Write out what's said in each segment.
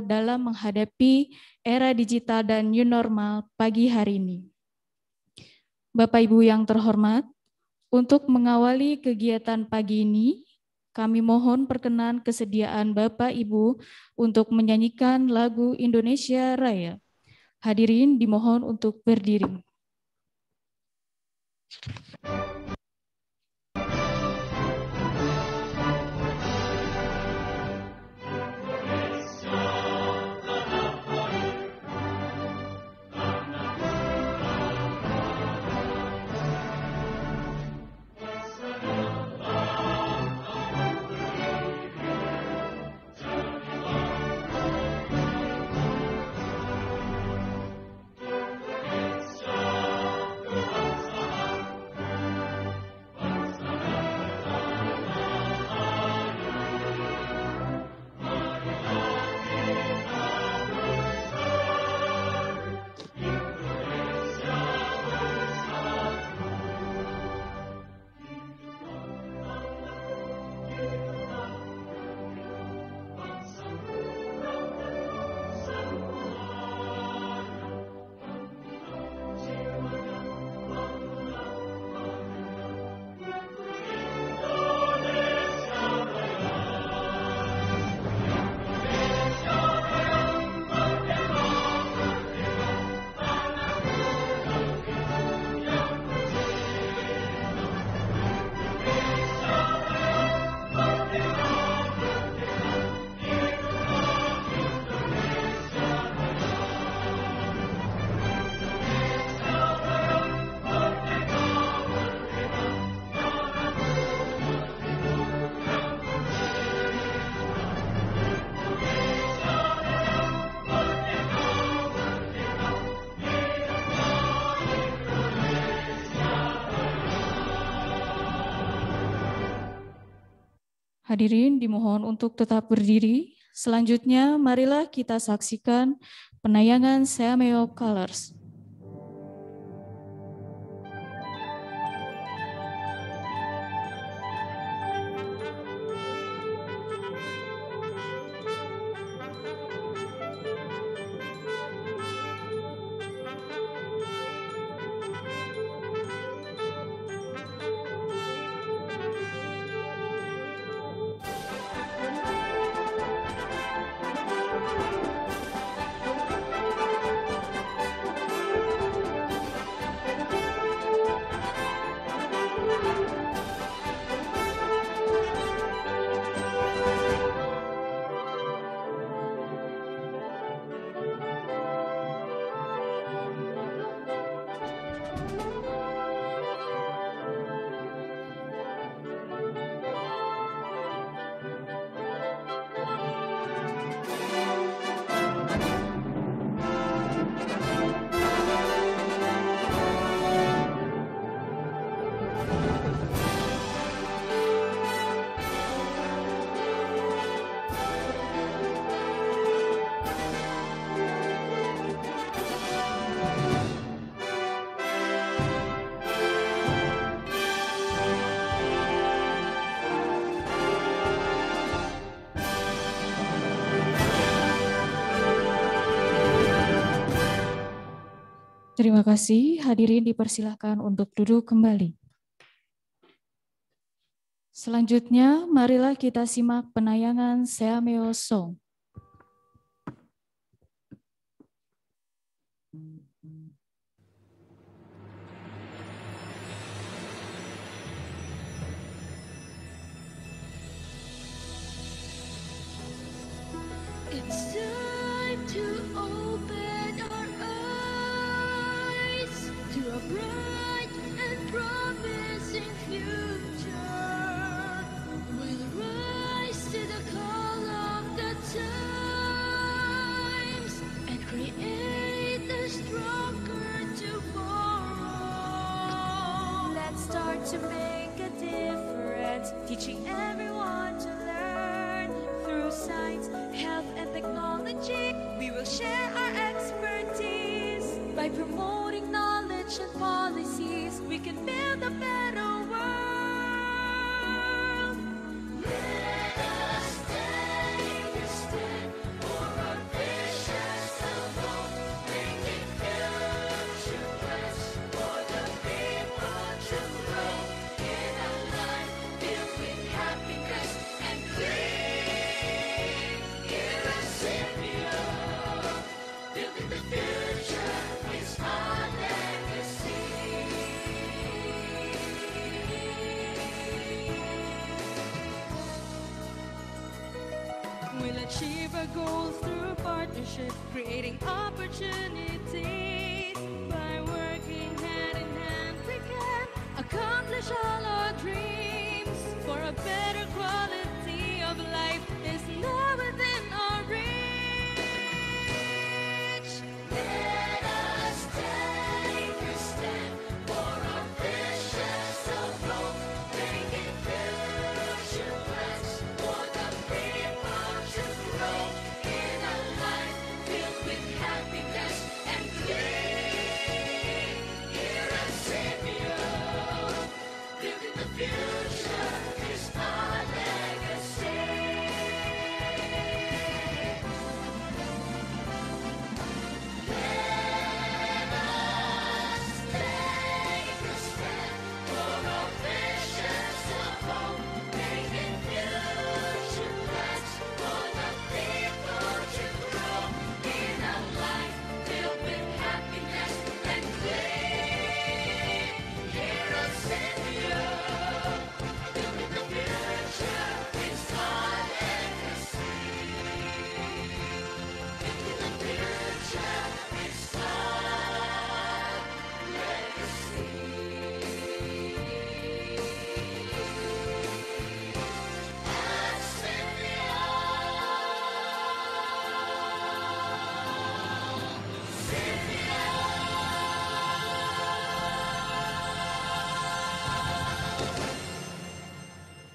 dalam menghadapi era digital dan new normal pagi hari ini. Bapak Ibu yang terhormat, untuk mengawali kegiatan pagi ini, kami mohon perkenan kesediaan Bapak Ibu untuk menyanyikan lagu Indonesia Raya. Hadirin dimohon untuk berdiri. Thank you. Hadirin dimohon untuk tetap berdiri. Selanjutnya, marilah kita saksikan penayangan Sameo Colors. Terima kasih. Hadirin dipersilahkan untuk duduk kembali. Selanjutnya, marilah kita simak penayangan Seameo Song. It's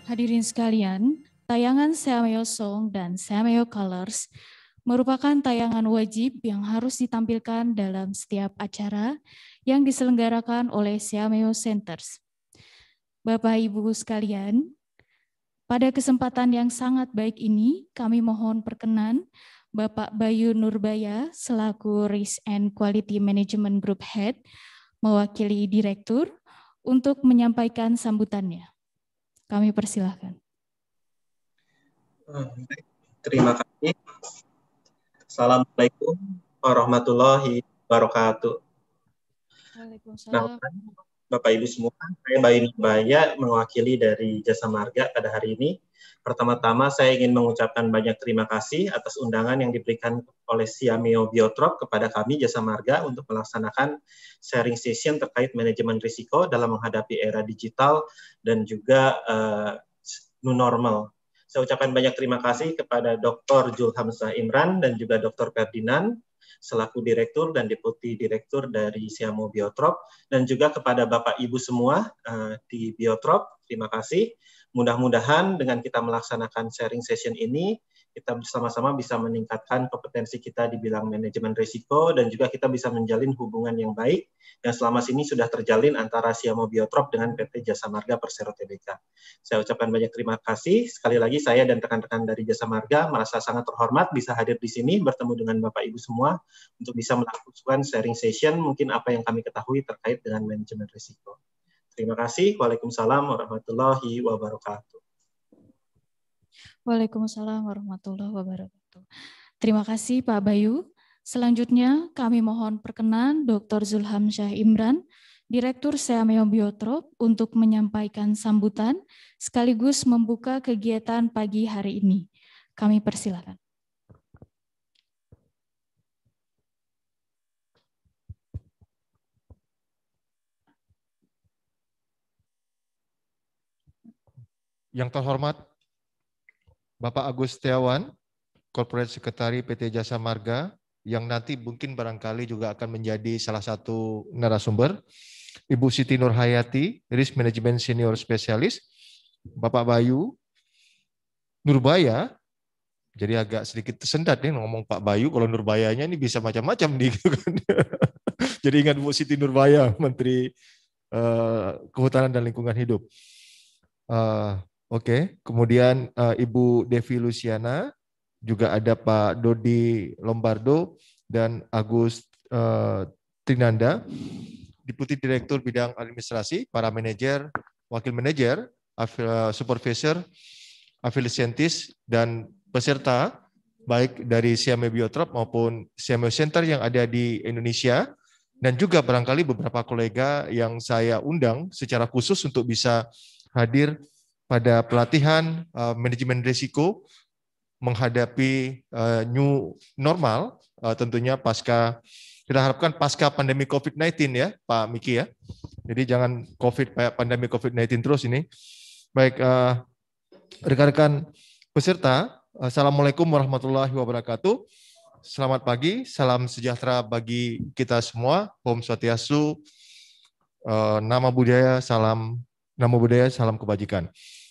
Hadirin sekalian, tayangan Sameo Song dan Sameo Colors merupakan tayangan wajib yang harus ditampilkan dalam setiap acara yang diselenggarakan oleh Sameo Centers. Bapak Ibu sekalian, pada kesempatan yang sangat baik ini, kami mohon perkenan Bapak Bayu Nurbaya selaku Risk and Quality Management Group Head mewakili Direktur untuk menyampaikan sambutannya. Kami persilahkan. Hmm, Terima kasih. Assalamualaikum warahmatullahi wabarakatuh. Waalaikumsalam. Nah, Bapak Ibu semua. Saya Mbak Ini Baya mewakili dari Jasa Marga pada hari ini. Pertama-tama saya ingin mengucapkan banyak terima kasih atas undangan yang diberikan oleh Siamio Biotrop kepada kami Jasa Marga untuk melaksanakan sharing session terkait manajemen risiko dalam menghadapi era digital dan juga uh, new normal. Saya ucapkan banyak terima kasih kepada Dr. Julhamsa Imran dan juga Dr. Ferdinand selaku Direktur dan Deputi Direktur dari Siamo Biotrop dan juga kepada Bapak Ibu semua uh, di Biotrop. Terima kasih. Mudah-mudahan dengan kita melaksanakan sharing session ini kita bersama-sama bisa meningkatkan kompetensi kita di bidang manajemen risiko dan juga kita bisa menjalin hubungan yang baik yang selama ini sudah terjalin antara Siamo Biotrop dengan PT Jasa Marga Persero Tbk. Saya ucapkan banyak terima kasih. Sekali lagi saya dan rekan-rekan dari Jasa Marga merasa sangat terhormat bisa hadir di sini bertemu dengan Bapak Ibu semua untuk bisa melakukan sharing session mungkin apa yang kami ketahui terkait dengan manajemen risiko. Terima kasih. Waalaikumsalam warahmatullahi wabarakatuh. Waalaikumsalam warahmatullahi wabarakatuh. Terima kasih Pak Bayu. Selanjutnya kami mohon perkenan Dr. Zulham Syah Imran, Direktur Seameo Biotrop untuk menyampaikan sambutan sekaligus membuka kegiatan pagi hari ini. Kami persilakan. Yang terhormat Bapak Agus Setiawan, Corporate Sekretari PT Jasa Marga, yang nanti mungkin barangkali juga akan menjadi salah satu narasumber. Ibu Siti Nurhayati, Risk Management Senior Spesialis, Bapak Bayu, Nurbaya, jadi agak sedikit tersendat nih ngomong Pak Bayu, kalau Nurbayanya ini bisa macam-macam nih. Gitu kan. jadi ingat Bu Siti Nurbaya, Menteri eh, Kehutanan dan Lingkungan Hidup. Eh, Oke, kemudian uh, Ibu Devi Luciana, juga ada Pak Dodi Lombardo dan Agus uh, Trinanda, Deputi Direktur Bidang Administrasi, para manajer, wakil manajer, eh, Supervisor, supervisor, afilisientis, dan peserta baik dari CME Biotrop maupun CME Center yang ada di Indonesia, dan juga barangkali beberapa kolega yang saya undang secara khusus untuk bisa hadir pada pelatihan uh, manajemen risiko menghadapi uh, new normal uh, tentunya pasca kita harapkan pasca pandemi COVID-19 ya Pak Miki ya. Jadi jangan COVID pandemi COVID-19 terus ini. Baik rekan-rekan peserta, Assalamualaikum warahmatullahi wabarakatuh. Selamat pagi, salam sejahtera bagi kita semua. Om Swastiastu, nama budaya, salam nama budaya, salam kebajikan.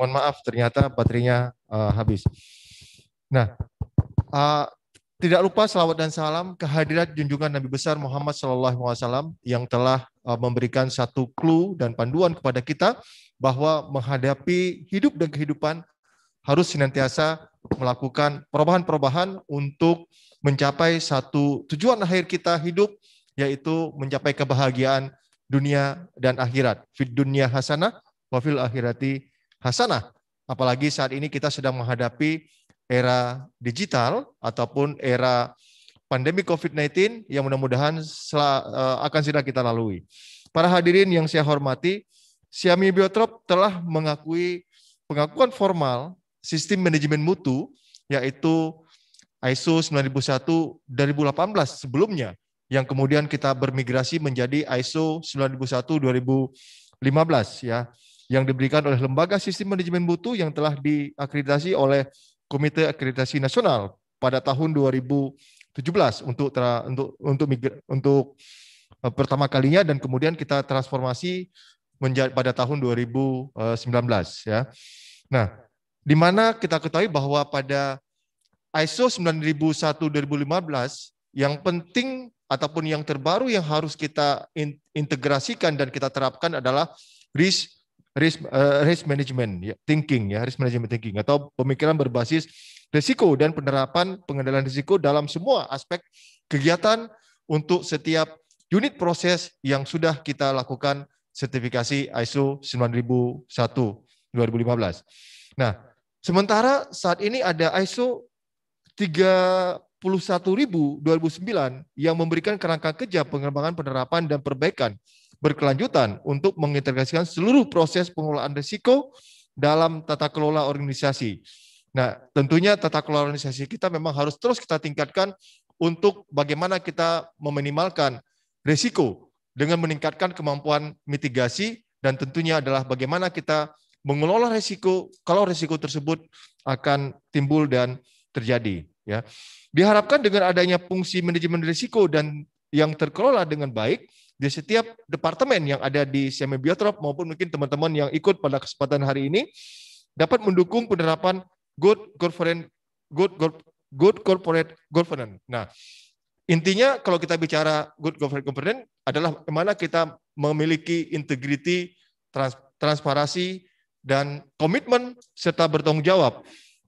mohon maaf ternyata baterainya uh, habis. Nah, uh, tidak lupa salawat dan salam kehadiran junjungan Nabi besar Muhammad Shallallahu Alaihi Wasallam yang telah uh, memberikan satu clue dan panduan kepada kita bahwa menghadapi hidup dan kehidupan harus senantiasa melakukan perubahan-perubahan untuk mencapai satu tujuan akhir kita hidup yaitu mencapai kebahagiaan dunia dan akhirat. Fid dunia hasanah wa fil akhirati hasanah. Apalagi saat ini kita sedang menghadapi era digital ataupun era pandemi COVID-19 yang mudah-mudahan eh, akan segera kita lalui. Para hadirin yang saya hormati, Siami Biotrop telah mengakui pengakuan formal sistem manajemen mutu yaitu ISO 9001 2018 sebelumnya yang kemudian kita bermigrasi menjadi ISO 9001 2015 ya yang diberikan oleh Lembaga Sistem Manajemen butuh yang telah diakreditasi oleh Komite Akreditasi Nasional pada tahun 2017 untuk tra, untuk untuk migra, untuk eh, pertama kalinya dan kemudian kita transformasi menjadi pada tahun 2019 eh, ya. Nah, di mana kita ketahui bahwa pada ISO 9001 2015 yang penting ataupun yang terbaru yang harus kita integrasikan dan kita terapkan adalah risk risk uh, risk management ya, thinking ya risk management thinking atau pemikiran berbasis risiko dan penerapan pengendalian risiko dalam semua aspek kegiatan untuk setiap unit proses yang sudah kita lakukan sertifikasi ISO 9001 2015. Nah, sementara saat ini ada ISO 31.000 2009 yang memberikan kerangka kerja pengembangan penerapan dan perbaikan berkelanjutan untuk mengintegrasikan seluruh proses pengelolaan risiko dalam tata kelola organisasi. Nah, tentunya tata kelola organisasi kita memang harus terus kita tingkatkan untuk bagaimana kita meminimalkan risiko dengan meningkatkan kemampuan mitigasi dan tentunya adalah bagaimana kita mengelola risiko kalau risiko tersebut akan timbul dan terjadi ya. Diharapkan dengan adanya fungsi manajemen risiko dan yang terkelola dengan baik di setiap departemen yang ada di Siame Biotrop maupun mungkin teman-teman yang ikut pada kesempatan hari ini dapat mendukung penerapan good corporate good good corporate governance. Nah, intinya kalau kita bicara good corporate governance adalah bagaimana kita memiliki integriti, trans, transparansi dan komitmen serta bertanggung jawab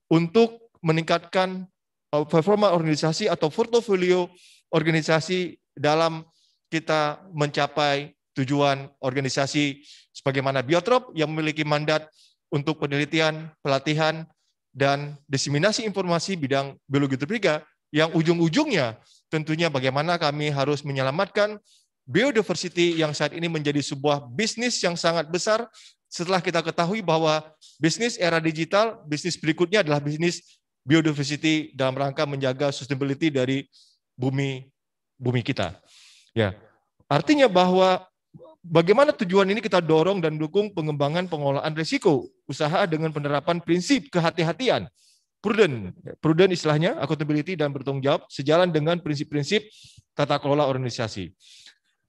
untuk meningkatkan uh, performa organisasi atau portfolio organisasi dalam kita mencapai tujuan organisasi sebagaimana Biotrop yang memiliki mandat untuk penelitian, pelatihan, dan diseminasi informasi bidang biologi terpiga yang ujung-ujungnya tentunya bagaimana kami harus menyelamatkan biodiversity yang saat ini menjadi sebuah bisnis yang sangat besar setelah kita ketahui bahwa bisnis era digital, bisnis berikutnya adalah bisnis biodiversity dalam rangka menjaga sustainability dari bumi bumi kita. Ya, artinya bahwa bagaimana tujuan ini kita dorong dan dukung pengembangan pengolahan risiko usaha dengan penerapan prinsip kehati-hatian prudent. Prudent istilahnya, accountability dan bertanggung jawab sejalan dengan prinsip-prinsip tata kelola organisasi.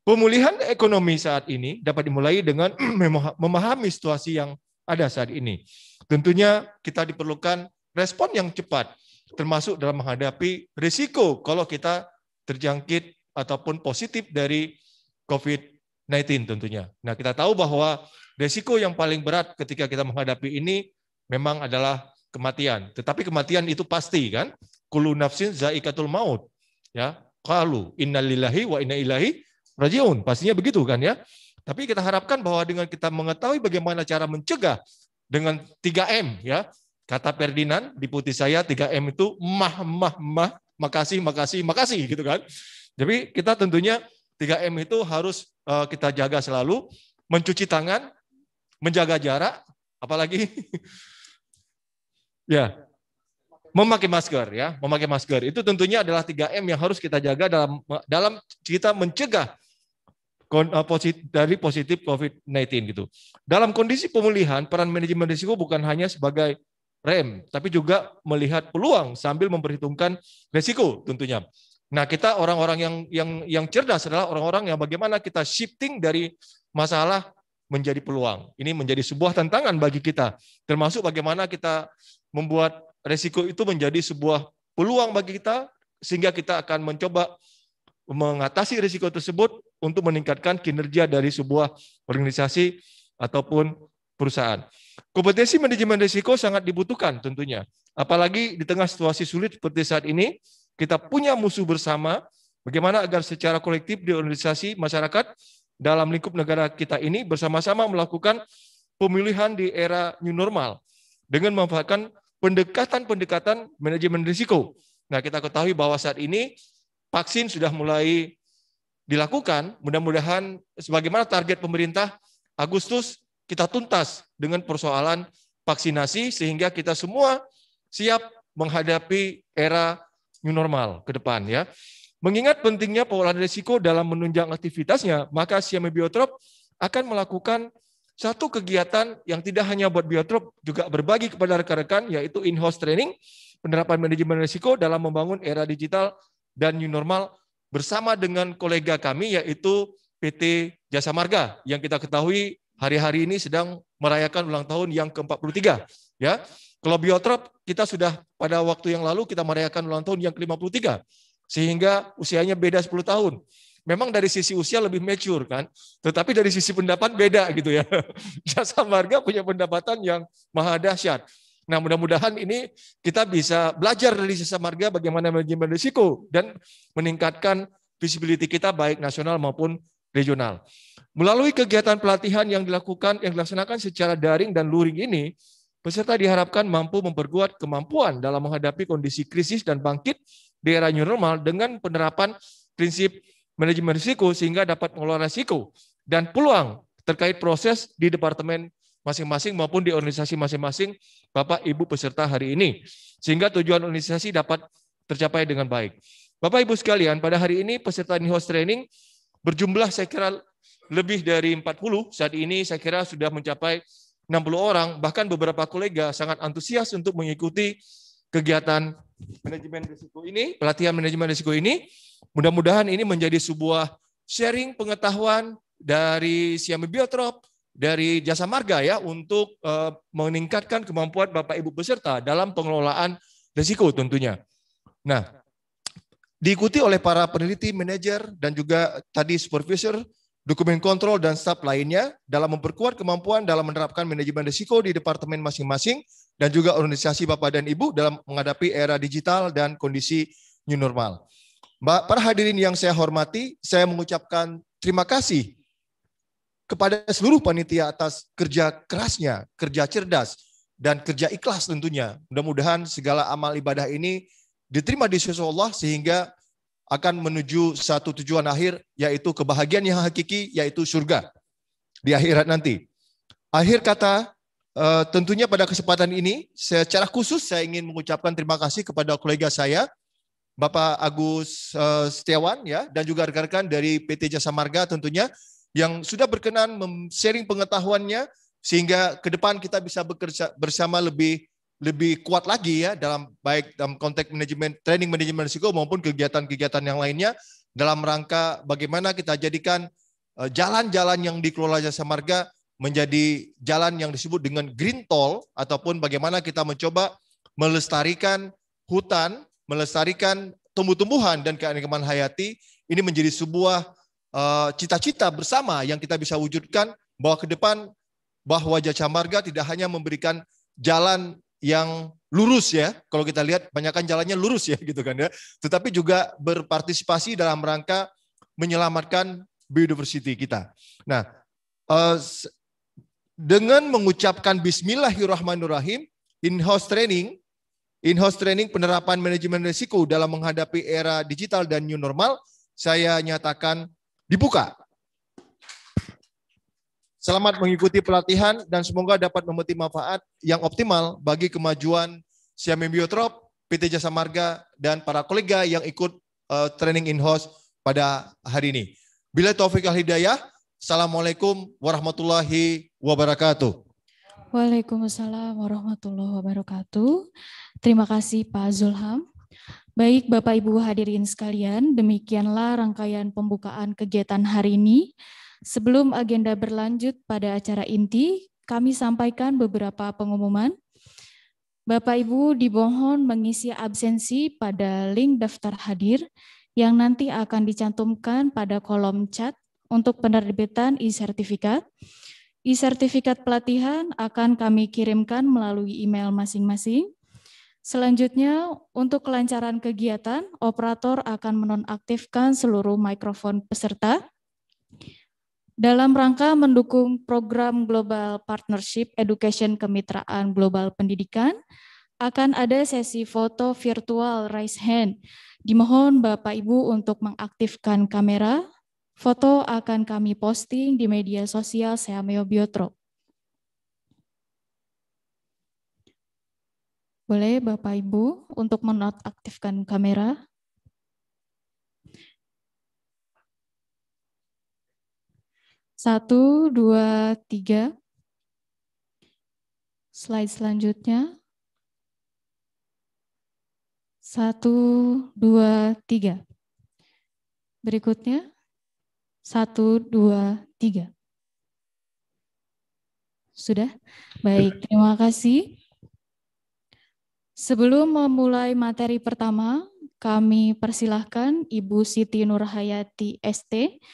Pemulihan ekonomi saat ini dapat dimulai dengan memahami situasi yang ada saat ini. Tentunya kita diperlukan respon yang cepat, termasuk dalam menghadapi risiko kalau kita terjangkit ataupun positif dari COVID-19 tentunya. Nah, kita tahu bahwa resiko yang paling berat ketika kita menghadapi ini memang adalah kematian. Tetapi kematian itu pasti kan? Kulu nafsin zaikatul maut. Ya, inna innalillahi wa inna ilahi rajiun. Pastinya begitu kan ya? Tapi kita harapkan bahwa dengan kita mengetahui bagaimana cara mencegah dengan 3M ya. Kata Ferdinand, di putih saya 3M itu mah mah mah makasih makasih makasih gitu kan. Jadi kita tentunya 3M itu harus eh, kita jaga selalu, mencuci tangan, menjaga jarak, apalagi ya memakai masker ya, memakai masker. Itu tentunya adalah 3M yang harus kita jaga dalam dalam kita mencegah eh, dari positif COVID-19 gitu. Dalam kondisi pemulihan, peran manajemen risiko bukan hanya sebagai rem, tapi juga melihat peluang sambil memperhitungkan risiko tentunya. Nah, kita orang-orang yang yang yang cerdas adalah orang-orang yang bagaimana kita shifting dari masalah menjadi peluang. Ini menjadi sebuah tantangan bagi kita, termasuk bagaimana kita membuat resiko itu menjadi sebuah peluang bagi kita sehingga kita akan mencoba mengatasi risiko tersebut untuk meningkatkan kinerja dari sebuah organisasi ataupun perusahaan. Kompetensi manajemen risiko sangat dibutuhkan tentunya, apalagi di tengah situasi sulit seperti saat ini kita punya musuh bersama, bagaimana agar secara kolektif di organisasi masyarakat dalam lingkup negara kita ini bersama-sama melakukan pemilihan di era new normal dengan memanfaatkan pendekatan-pendekatan manajemen risiko. Nah, kita ketahui bahwa saat ini vaksin sudah mulai dilakukan. Mudah-mudahan sebagaimana target pemerintah Agustus kita tuntas dengan persoalan vaksinasi sehingga kita semua siap menghadapi era new normal ke depan ya. Mengingat pentingnya pengelolaan risiko dalam menunjang aktivitasnya, maka CME Biotrop akan melakukan satu kegiatan yang tidak hanya buat Biotrop, juga berbagi kepada rekan-rekan, yaitu in-house training, penerapan manajemen risiko dalam membangun era digital dan new normal bersama dengan kolega kami, yaitu PT Jasa Marga, yang kita ketahui hari-hari ini sedang merayakan ulang tahun yang ke-43. Ya, kalau biotrop, kita sudah pada waktu yang lalu kita merayakan ulang tahun yang ke-53. Sehingga usianya beda 10 tahun. Memang dari sisi usia lebih mature kan, tetapi dari sisi pendapat beda gitu ya. Jasa Marga punya pendapatan yang maha dahsyat. Nah, mudah-mudahan ini kita bisa belajar dari jasa marga bagaimana manajemen risiko dan meningkatkan visibility kita baik nasional maupun regional. Melalui kegiatan pelatihan yang dilakukan yang dilaksanakan secara daring dan luring ini, Peserta diharapkan mampu memperkuat kemampuan dalam menghadapi kondisi krisis dan bangkit di era new normal dengan penerapan prinsip manajemen risiko sehingga dapat mengelola risiko dan peluang terkait proses di departemen masing-masing maupun di organisasi masing-masing Bapak Ibu peserta hari ini sehingga tujuan organisasi dapat tercapai dengan baik. Bapak Ibu sekalian, pada hari ini peserta new in-house training berjumlah saya kira lebih dari 40. Saat ini saya kira sudah mencapai 60 orang, bahkan beberapa kolega sangat antusias untuk mengikuti kegiatan manajemen risiko ini, pelatihan manajemen risiko ini. Mudah-mudahan ini menjadi sebuah sharing pengetahuan dari Siami Biotrop, dari Jasa Marga ya untuk uh, meningkatkan kemampuan Bapak Ibu peserta dalam pengelolaan risiko tentunya. Nah, diikuti oleh para peneliti, manajer dan juga tadi supervisor dokumen kontrol dan staf lainnya dalam memperkuat kemampuan dalam menerapkan manajemen risiko di departemen masing-masing dan juga organisasi Bapak dan Ibu dalam menghadapi era digital dan kondisi new normal. Mbak, para hadirin yang saya hormati, saya mengucapkan terima kasih kepada seluruh panitia atas kerja kerasnya, kerja cerdas, dan kerja ikhlas tentunya. Mudah-mudahan segala amal ibadah ini diterima di sisi Allah sehingga akan menuju satu tujuan akhir, yaitu kebahagiaan yang hakiki, yaitu surga di akhirat nanti. Akhir kata, eh, tentunya pada kesempatan ini, secara khusus saya ingin mengucapkan terima kasih kepada kolega saya, Bapak Agus eh, Setiawan ya dan juga rekan-rekan dari PT Jasa Marga tentunya yang sudah berkenan sharing pengetahuannya sehingga ke depan kita bisa bekerja bersama lebih lebih kuat lagi ya dalam baik dalam konteks manajemen training manajemen risiko maupun kegiatan-kegiatan yang lainnya dalam rangka bagaimana kita jadikan eh, jalan-jalan yang dikelola jasa marga menjadi jalan yang disebut dengan green toll ataupun bagaimana kita mencoba melestarikan hutan, melestarikan tumbuh-tumbuhan dan keanekaragaman hayati ini menjadi sebuah eh, cita-cita bersama yang kita bisa wujudkan bahwa ke depan bahwa jasa marga tidak hanya memberikan jalan yang lurus ya. Kalau kita lihat, banyakkan jalannya lurus ya gitu kan ya. Tetapi juga berpartisipasi dalam rangka menyelamatkan biodiversity kita. Nah, eh, dengan mengucapkan Bismillahirrahmanirrahim, in-house training, in-house training penerapan manajemen risiko dalam menghadapi era digital dan new normal, saya nyatakan dibuka Selamat mengikuti pelatihan dan semoga dapat memetik manfaat yang optimal bagi kemajuan Siamim Biotrop, PT Jasa Marga, dan para kolega yang ikut uh, training in-house pada hari ini. Bila Taufik Al-Hidayah, Assalamualaikum warahmatullahi wabarakatuh. Waalaikumsalam warahmatullahi wabarakatuh. Terima kasih Pak Zulham. Baik Bapak Ibu hadirin sekalian, demikianlah rangkaian pembukaan kegiatan hari ini. Sebelum agenda berlanjut pada acara inti, kami sampaikan beberapa pengumuman. Bapak Ibu dimohon mengisi absensi pada link daftar hadir yang nanti akan dicantumkan pada kolom chat untuk penerbitan e-sertifikat. E-sertifikat pelatihan akan kami kirimkan melalui email masing-masing. Selanjutnya, untuk kelancaran kegiatan, operator akan menonaktifkan seluruh mikrofon peserta. Dalam rangka mendukung program Global Partnership Education Kemitraan Global Pendidikan, akan ada sesi foto virtual raise hand. Dimohon Bapak Ibu untuk mengaktifkan kamera. Foto akan kami posting di media sosial Seameo Biotrop. Boleh Bapak Ibu untuk menonaktifkan kamera? Satu, dua, tiga. Slide selanjutnya. Satu, dua, tiga. Berikutnya. Satu, dua, tiga. Sudah? Baik, terima kasih. Sebelum memulai materi pertama, kami persilahkan Ibu Siti Nurhayati ST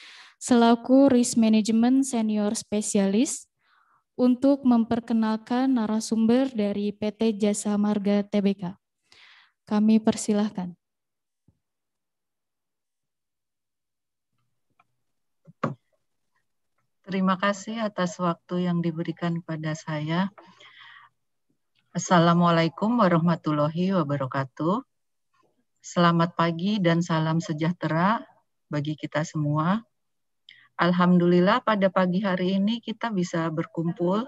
selaku Risk Management Senior Spesialis untuk memperkenalkan narasumber dari PT Jasa Marga Tbk. Kami persilahkan. Terima kasih atas waktu yang diberikan pada saya. Assalamualaikum warahmatullahi wabarakatuh. Selamat pagi dan salam sejahtera bagi kita semua. Alhamdulillah pada pagi hari ini kita bisa berkumpul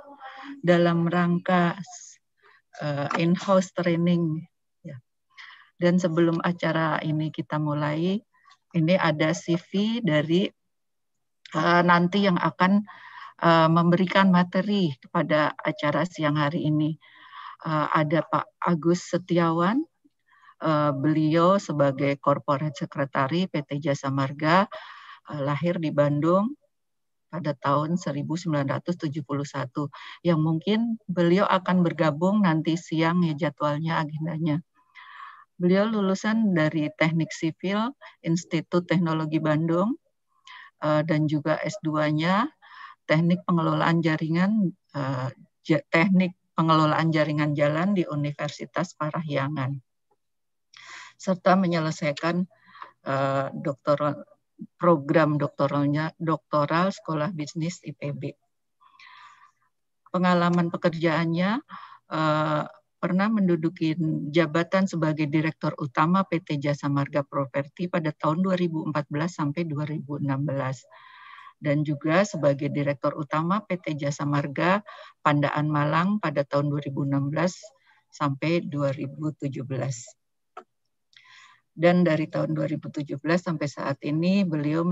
dalam rangka uh, in-house training. Ya. Dan sebelum acara ini kita mulai, ini ada CV dari uh, nanti yang akan uh, memberikan materi kepada acara siang hari ini. Uh, ada Pak Agus Setiawan, uh, beliau sebagai Corporate Secretary PT Jasa Marga, Eh, lahir di Bandung pada tahun 1971 yang mungkin beliau akan bergabung nanti siang ya jadwalnya agendanya. Beliau lulusan dari Teknik Sipil Institut Teknologi Bandung eh, dan juga S2-nya Teknik Pengelolaan Jaringan eh, Teknik Pengelolaan Jaringan Jalan di Universitas Parahyangan serta menyelesaikan uh, doktoral program doktoralnya doktoral Sekolah Bisnis IPB. Pengalaman pekerjaannya eh, pernah menduduki jabatan sebagai direktur utama PT Jasa Marga Properti pada tahun 2014 sampai 2016 dan juga sebagai direktur utama PT Jasa Marga Pandaan Malang pada tahun 2016 sampai 2017 dan dari tahun 2017 sampai saat ini beliau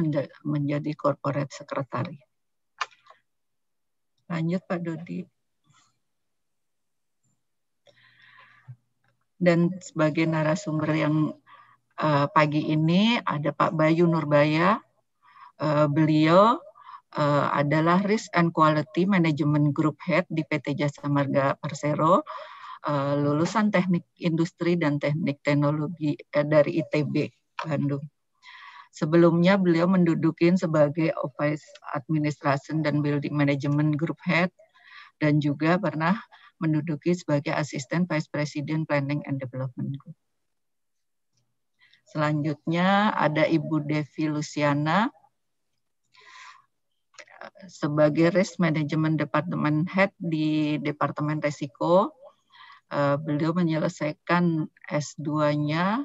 menjadi corporate sekretari. Lanjut Pak Dodi. Dan sebagai narasumber yang uh, pagi ini ada Pak Bayu Nurbaya. Uh, beliau uh, adalah Risk and Quality Management Group Head di PT Jasa Marga Persero Eh, lulusan teknik industri dan teknik teknologi uh, dari ITB Bandung. Sebelumnya beliau mendudukin sebagai Office Administration dan Building Management Group Head dan juga pernah menduduki sebagai Asisten Vice President Planning and Development Group. Selanjutnya ada Ibu Devi Luciana eh, sebagai Risk Management Department Head di Departemen Resiko uh, beliau menyelesaikan S2-nya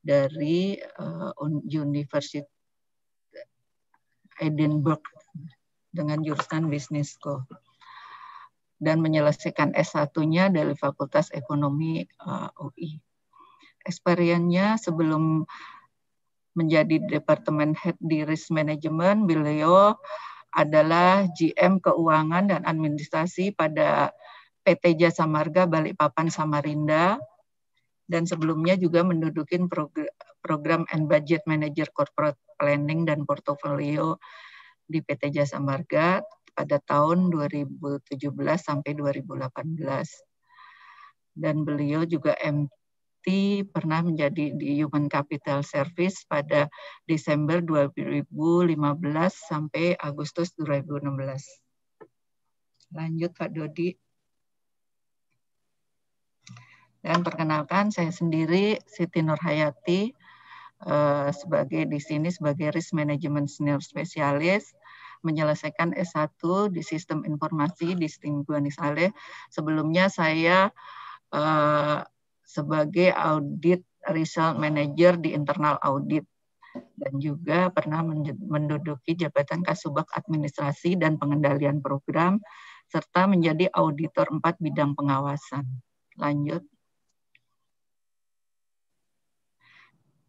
dari eh, uh, University Edinburgh dengan jurusan bisnis school dan menyelesaikan S1-nya dari Fakultas Ekonomi uh, eh, UI. Experiennya sebelum menjadi Departemen Head di Risk Management, beliau adalah GM Keuangan dan Administrasi pada PT Jasa Marga Balikpapan Samarinda, dan sebelumnya juga mendudukin program and budget manager corporate planning dan portofolio di PT Jasa Marga pada tahun 2017 sampai 2018. Dan beliau juga MT pernah menjadi di Human Capital Service pada Desember 2015 sampai Agustus 2016. Lanjut Pak Dodi. Dan perkenalkan saya sendiri Siti Nurhayati eh, sebagai di sini sebagai Risk Management Senior Spesialis menyelesaikan S1 di Sistem Informasi di STIM Saleh. Sebelumnya saya eh, sebagai audit result manager di internal audit dan juga pernah menduduki jabatan Kasubag Administrasi dan Pengendalian Program serta menjadi auditor empat bidang pengawasan. Lanjut.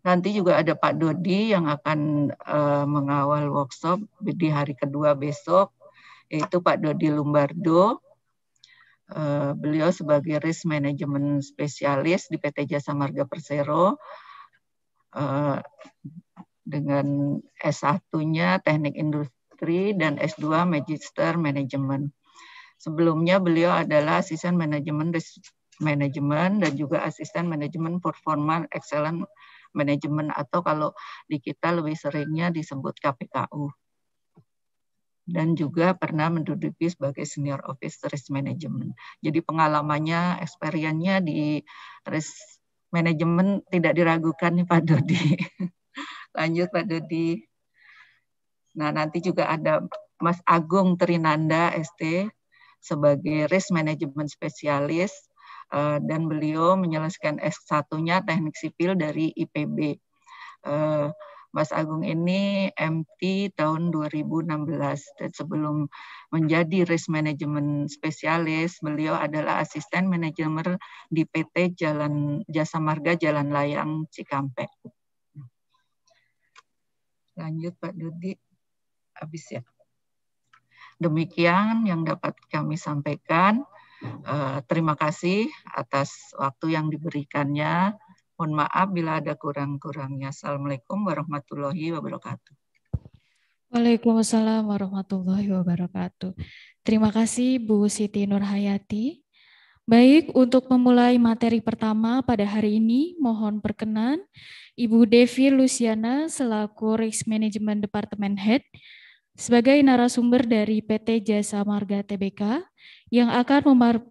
Nanti juga ada Pak Dodi yang akan uh, mengawal workshop di hari kedua besok, yaitu Pak Dodi Lombardo. Uh, eh, beliau sebagai risk management spesialis di PT Jasa Marga Persero uh, dengan S1-nya Teknik Industri dan S2 Magister Manajemen. Sebelumnya beliau adalah asisten manajemen risk management dan juga asisten manajemen performa excellent manajemen atau kalau di kita lebih seringnya disebut KPKU. Dan juga pernah menduduki sebagai senior office risk management. Jadi pengalamannya, experience di risk management tidak diragukan nih Pak Dodi. Lanjut Pak Dodi. Nah nanti juga ada Mas Agung Trinanda ST sebagai risk management spesialis Eh, dan beliau menyelesaikan S1-nya teknik sipil dari IPB. Eh, Mas Agung ini MT tahun 2016 dan sebelum menjadi risk management spesialis, beliau adalah asisten manajemen di PT Jalan Jasa Marga Jalan Layang Cikampek. Lanjut Pak Dudi, habis ya. Demikian yang dapat kami sampaikan. Eh, terima kasih atas waktu yang diberikannya. Mohon maaf bila ada kurang-kurangnya. Assalamualaikum warahmatullahi wabarakatuh. Waalaikumsalam warahmatullahi wabarakatuh. Terima kasih Bu Siti Nurhayati. Baik, untuk memulai materi pertama pada hari ini, mohon perkenan Ibu Devi Luciana selaku Risk Management Department Head sebagai narasumber dari PT Jasa Marga Tbk yang akan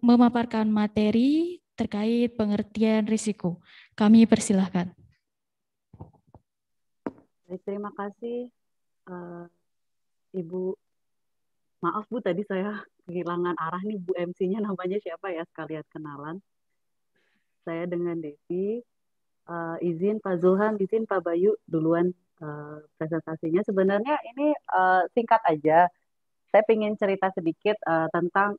memaparkan materi terkait pengertian risiko. Kami persilahkan. terima kasih uh, Ibu. Maaf Bu, tadi saya kehilangan arah nih Bu MC-nya namanya siapa ya sekalian kenalan. Saya dengan Devi. Uh, izin Pak Zulhan, izin Pak Bayu duluan Eh, presentasinya. Sebenarnya ini uh, singkat aja. Saya ingin cerita sedikit uh, tentang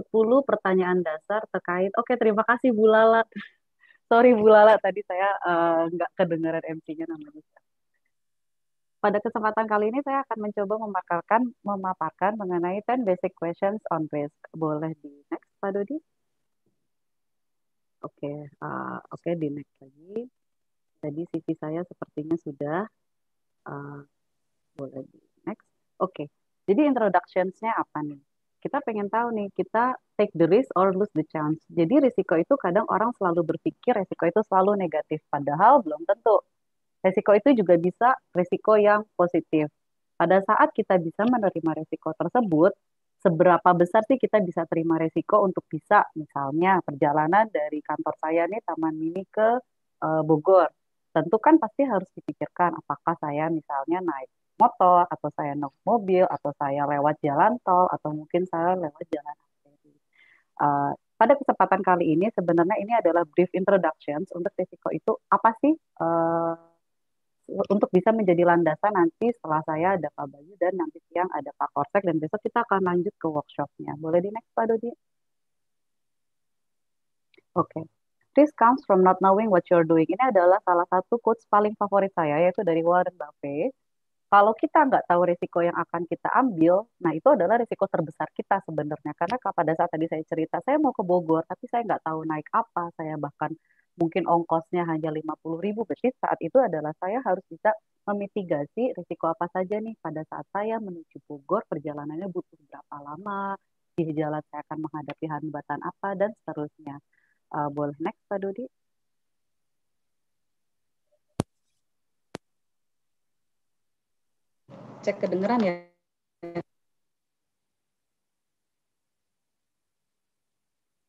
10 pertanyaan dasar terkait. Oke, okay, terima kasih Bu Lala. Sorry Bu Lala, tadi saya nggak uh, kedengaran MC-nya namanya. Pada kesempatan kali ini saya akan mencoba memaparkan memaparkan mengenai 10 basic questions on risk. Boleh di next Pak Dodi? Oke, okay, uh, oke okay, di next lagi. Jadi CV saya sepertinya sudah. Eh, boleh di next. Oke, okay. jadi introductionsnya apa nih? Kita pengen tahu nih, kita take the risk or lose the chance. Jadi risiko itu kadang orang selalu berpikir risiko itu selalu negatif, padahal belum tentu. Risiko itu juga bisa risiko yang positif. Pada saat kita bisa menerima risiko tersebut, seberapa besar sih kita bisa terima risiko untuk bisa misalnya perjalanan dari kantor saya nih Taman Mini ke uh, Bogor tentu kan pasti harus dipikirkan apakah saya misalnya naik motor atau saya naik mobil atau saya lewat jalan tol atau mungkin saya lewat jalan arteri. Uh, eh, pada kesempatan kali ini sebenarnya ini adalah brief introductions untuk risiko itu apa sih uh, untuk bisa menjadi landasan nanti setelah saya ada Pak Bayu dan nanti siang ada Pak Korsek dan besok kita akan lanjut ke workshopnya. Boleh di next Pak Dodi? Oke. Okay. This comes from not knowing what you're doing. Ini adalah salah satu quotes paling favorit saya, yaitu dari Warren Buffett. Kalau kita nggak tahu risiko yang akan kita ambil, nah itu adalah risiko terbesar kita sebenarnya. Karena pada saat tadi saya cerita, saya mau ke Bogor, tapi saya nggak tahu naik apa. Saya bahkan mungkin ongkosnya hanya 50 ribu. Berarti saat itu adalah saya harus bisa memitigasi risiko apa saja nih pada saat saya menuju Bogor, perjalanannya butuh berapa lama, di jalan saya akan menghadapi hambatan apa, dan seterusnya. Uh, boleh next Pak Dodi. Cek kedengeran ya.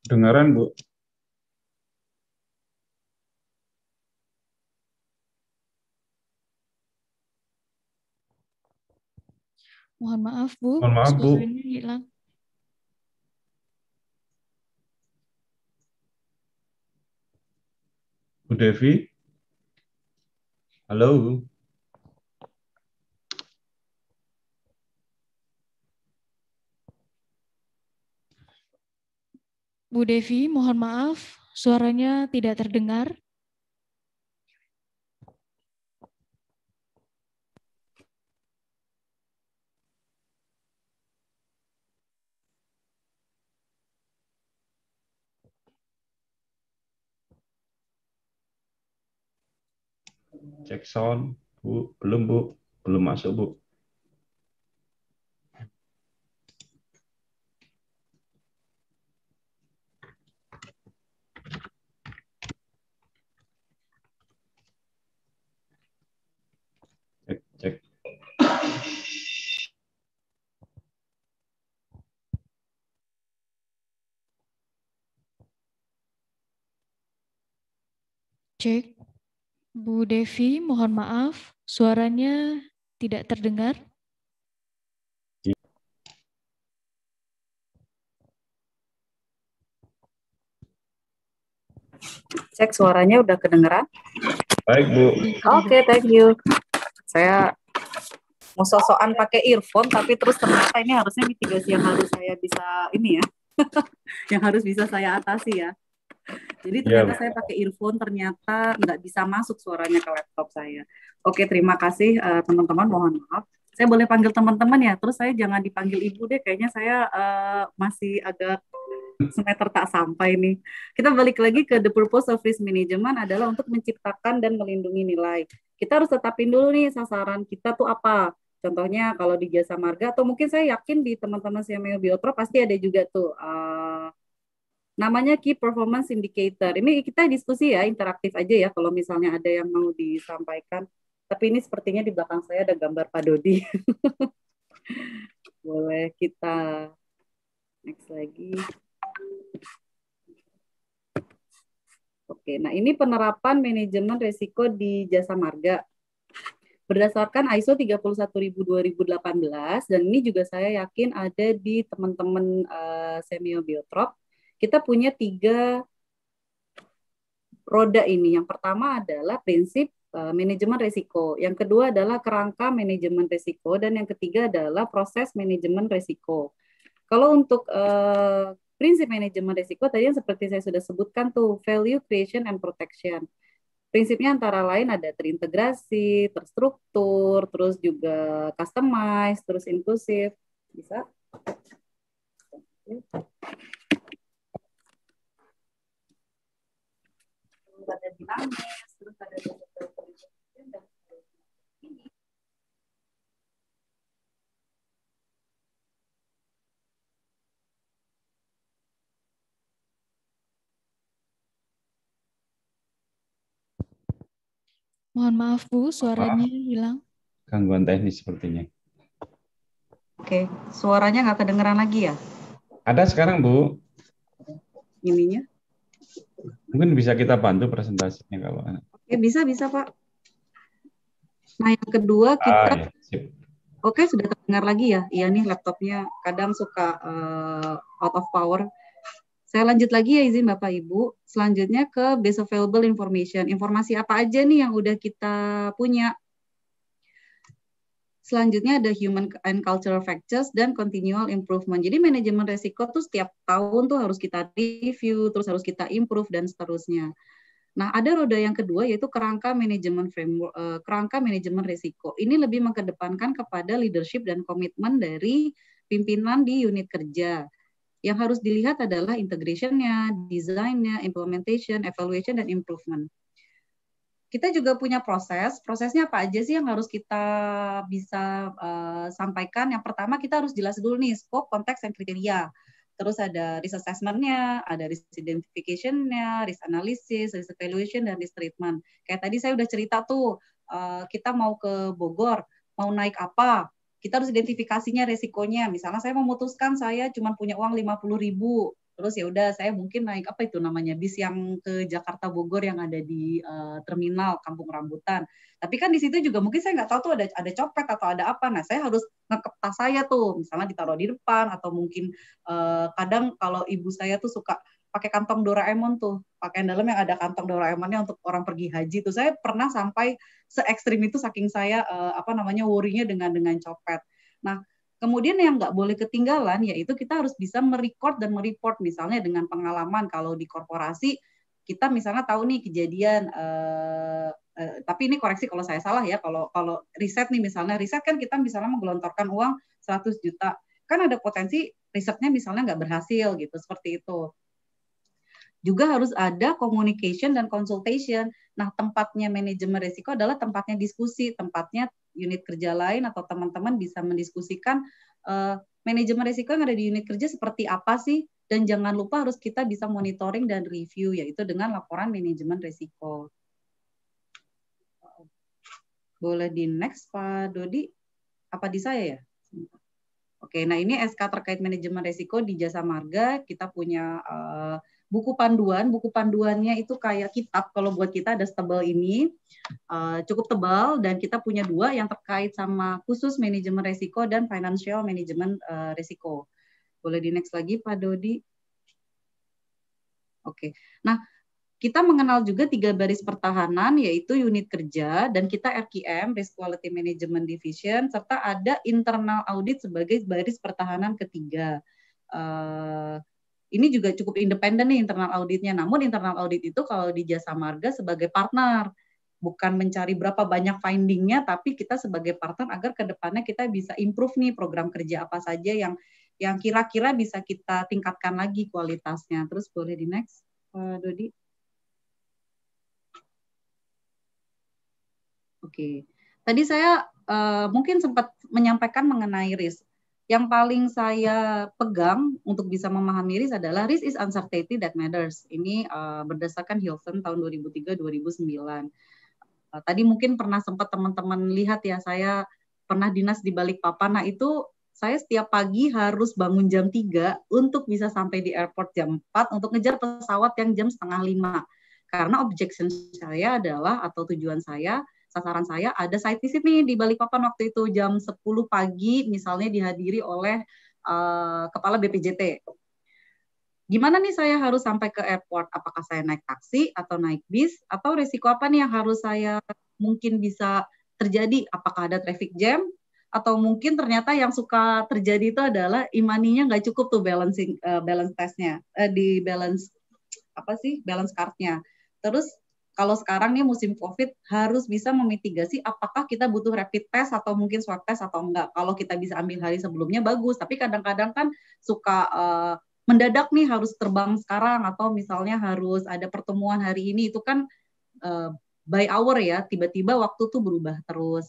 Dengaran Bu. Mohon maaf Bu. Mohon maaf Bu. Suaranya hilang. Devi. Halo. Bu Devi, mohon maaf, suaranya tidak terdengar. cek sound bu belum bu belum masuk bu cek cek cek Bu Devi, mohon maaf, suaranya tidak terdengar. Cek suaranya udah kedengeran? Baik, Bu. Oke, okay, thank you. Saya mau sosokan pakai earphone tapi terus ternyata ini harusnya mitigasi yang harus saya bisa ini ya. yang harus bisa saya atasi ya. Jadi iya, ternyata yeah. saya pakai earphone ternyata nggak bisa masuk suaranya ke laptop saya. Oke, terima kasih eh, teman-teman. Uh, mohon maaf. Saya boleh panggil teman-teman ya. Terus saya jangan dipanggil ibu deh. Kayaknya saya uh, masih agak semester tak sampai nih. Kita balik lagi ke the purpose of risk management adalah untuk menciptakan dan melindungi nilai. Kita harus tetapin dulu nih sasaran kita tuh apa. Contohnya kalau di jasa marga atau mungkin saya yakin di teman-teman CMO e Biotro pasti ada juga tuh uh, namanya key performance indicator. Ini kita diskusi ya, interaktif aja ya kalau misalnya ada yang mau disampaikan. Tapi ini sepertinya di belakang saya ada gambar Pak Dodi. Boleh kita next lagi. Oke, nah ini penerapan manajemen risiko di jasa marga. Berdasarkan ISO 31000-2018, dan ini juga saya yakin ada di teman-teman uh, eh, semio biotrop, kita punya tiga roda ini. Yang pertama adalah prinsip eh, manajemen risiko. Yang kedua adalah kerangka manajemen risiko. Dan yang ketiga adalah proses manajemen risiko. Kalau untuk uh, prinsip manajemen risiko tadi yang seperti saya sudah sebutkan tuh, value creation and protection. Prinsipnya antara lain ada terintegrasi, terstruktur, terus juga customize, terus inklusif. Bisa? di dinamis terus ada dokter Mohon maaf Bu, suaranya maaf. hilang. Gangguan teknis sepertinya. Oke, suaranya nggak kedengeran lagi ya? Ada sekarang Bu. Ininya? Mungkin bisa kita bantu presentasinya kalau. Oke, bisa bisa Pak. Nah yang kedua ah, kita. Ah, ya. Sip. Oke sudah terdengar lagi ya. Iya nih laptopnya kadang suka uh, out of power. Saya lanjut lagi ya izin Bapak Ibu. Selanjutnya ke base available information. Informasi apa aja nih yang udah kita punya Selanjutnya ada human and cultural factors dan continual improvement. Jadi manajemen resiko tuh setiap tahun tuh harus kita review, terus harus kita improve dan seterusnya. Nah, ada roda yang kedua yaitu kerangka manajemen framework, eh, kerangka manajemen resiko. Ini lebih mengedepankan kepada leadership dan komitmen dari pimpinan di unit kerja. Yang harus dilihat adalah integrationnya, desainnya, implementation, evaluation, dan improvement kita juga punya proses. Prosesnya apa aja sih yang harus kita bisa uh, sampaikan? Yang pertama kita harus jelas dulu nih scope, konteks, dan kriteria. Terus ada risk assessment-nya, ada risk identification-nya, risk analysis, risk evaluation, dan risk treatment. Kayak tadi saya udah cerita tuh, uh, kita mau ke Bogor, mau naik apa, kita harus identifikasinya resikonya. Misalnya saya memutuskan saya cuma punya uang 50 ribu, terus ya udah saya mungkin naik apa itu namanya bis yang ke Jakarta Bogor yang ada di uh, terminal Kampung Rambutan tapi kan di situ juga mungkin saya nggak tahu tuh ada ada copet atau ada apa nah saya harus ngekep tas saya tuh misalnya ditaruh di depan atau mungkin uh, kadang kalau ibu saya tuh suka pakai kantong Doraemon tuh pakaian dalam yang ada kantong Doraemonnya untuk orang pergi haji tuh saya pernah sampai se ekstrim itu saking saya uh, apa namanya worrynya dengan dengan copet nah Kemudian yang nggak boleh ketinggalan yaitu kita harus bisa merecord dan mereport misalnya dengan pengalaman kalau di korporasi kita misalnya tahu nih kejadian eh, eh, tapi ini koreksi kalau saya salah ya kalau kalau riset nih misalnya riset kan kita misalnya menggelontorkan uang 100 juta kan ada potensi risetnya misalnya nggak berhasil gitu seperti itu juga harus ada communication dan consultation. Nah, tempatnya manajemen risiko adalah tempatnya diskusi, tempatnya unit kerja lain atau teman-teman bisa mendiskusikan uh, manajemen risiko yang ada di unit kerja seperti apa sih dan jangan lupa harus kita bisa monitoring dan review yaitu dengan laporan manajemen risiko. Boleh di next Pak Dodi apa di saya ya? Oke, nah ini SK terkait manajemen risiko di jasa marga kita punya uh, buku panduan. Buku panduannya itu kayak kitab kalau buat kita ada setebal ini, uh, cukup tebal dan kita punya dua yang terkait sama khusus manajemen resiko dan financial manajemen uh, eh, resiko. Boleh di next lagi Pak Dodi. Oke. Okay. Nah, kita mengenal juga tiga baris pertahanan yaitu unit kerja dan kita RQM Risk Quality Management Division serta ada internal audit sebagai baris pertahanan ketiga. Uh, ini juga cukup independen nih internal auditnya. Namun internal audit itu kalau di jasa marga sebagai partner bukan mencari berapa banyak findingnya, tapi kita sebagai partner agar ke depannya kita bisa improve nih program kerja apa saja yang yang kira-kira bisa kita tingkatkan lagi kualitasnya. Terus boleh di next, uh, Dodi. Oke, okay. tadi saya uh, mungkin sempat menyampaikan mengenai risk yang paling saya pegang untuk bisa memahami risk adalah risk is uncertainty that matters. Ini uh, berdasarkan Hilton tahun 2003-2009. Uh, eh, tadi mungkin pernah sempat teman-teman lihat ya saya pernah dinas di balik papan. Nah itu saya setiap pagi harus bangun jam 3 untuk bisa sampai di airport jam 4 untuk ngejar pesawat yang jam setengah 5. Karena objection saya adalah atau tujuan saya sasaran saya ada site visit nih di Balikpapan waktu itu jam 10 pagi misalnya dihadiri oleh uh, kepala BPJT. Gimana nih saya harus sampai ke airport? Apakah saya naik taksi atau naik bis atau resiko apa nih yang harus saya mungkin bisa terjadi? Apakah ada traffic jam atau mungkin ternyata yang suka terjadi itu adalah imaninya nggak cukup tuh balancing uh, balance testnya uh, di balance apa sih balance cardnya terus kalau sekarang nih musim COVID harus bisa memitigasi apakah kita butuh rapid test atau mungkin swab test atau enggak. Kalau kita bisa ambil hari sebelumnya bagus, tapi kadang-kadang kan suka uh, mendadak nih harus terbang sekarang atau misalnya harus ada pertemuan hari ini itu kan uh, by hour ya, tiba-tiba waktu tuh berubah terus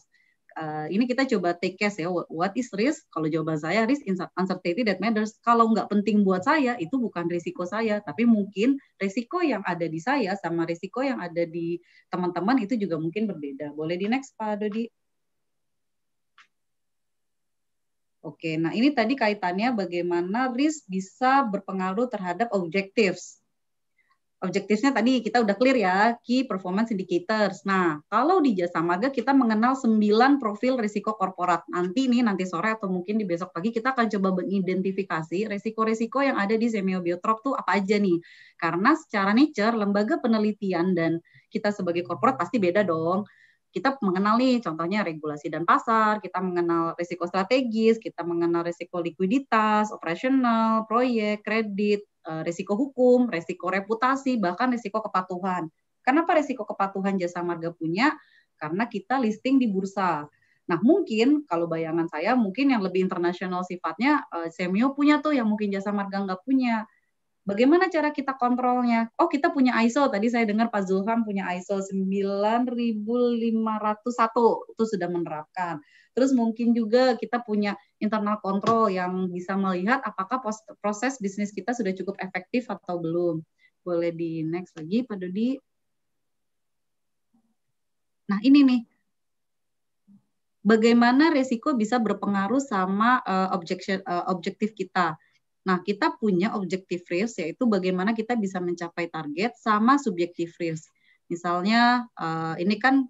uh, ini kita coba take case ya what is risk kalau jawaban saya risk uncertainty that matters kalau nggak penting buat saya itu bukan risiko saya tapi mungkin risiko yang ada di saya sama risiko yang ada di teman-teman itu juga mungkin berbeda boleh di next Pak Dodi Oke, nah ini tadi kaitannya bagaimana risk bisa berpengaruh terhadap objectives objektifnya tadi kita udah clear ya, key performance indicators. Nah, kalau di jasa marga kita mengenal 9 profil risiko korporat. Nanti nih, nanti sore atau mungkin di besok pagi kita akan coba mengidentifikasi risiko-risiko yang ada di semiobiotrop tuh apa aja nih. Karena secara nature, lembaga penelitian dan kita sebagai korporat pasti beda dong kita mengenal nih contohnya regulasi dan pasar, kita mengenal risiko strategis, kita mengenal risiko likuiditas, operasional, proyek, kredit, Eh, resiko hukum, resiko reputasi, bahkan resiko kepatuhan. Kenapa resiko kepatuhan jasa marga punya? Karena kita listing di bursa. Nah, mungkin kalau bayangan saya mungkin yang lebih internasional sifatnya eh, Semio punya tuh yang mungkin jasa marga nggak punya. Bagaimana cara kita kontrolnya? Oh, kita punya ISO. Tadi saya dengar Pak Zulham punya ISO 9501 itu sudah menerapkan. Terus mungkin juga kita punya internal control yang bisa melihat apakah proses bisnis kita sudah cukup efektif atau belum. Boleh di next lagi Pak Dodi. Nah, ini nih bagaimana risiko bisa berpengaruh sama uh, objection, uh, objektif kita. Nah, kita punya objective risk yaitu bagaimana kita bisa mencapai target sama subjective risk. Misalnya uh, ini kan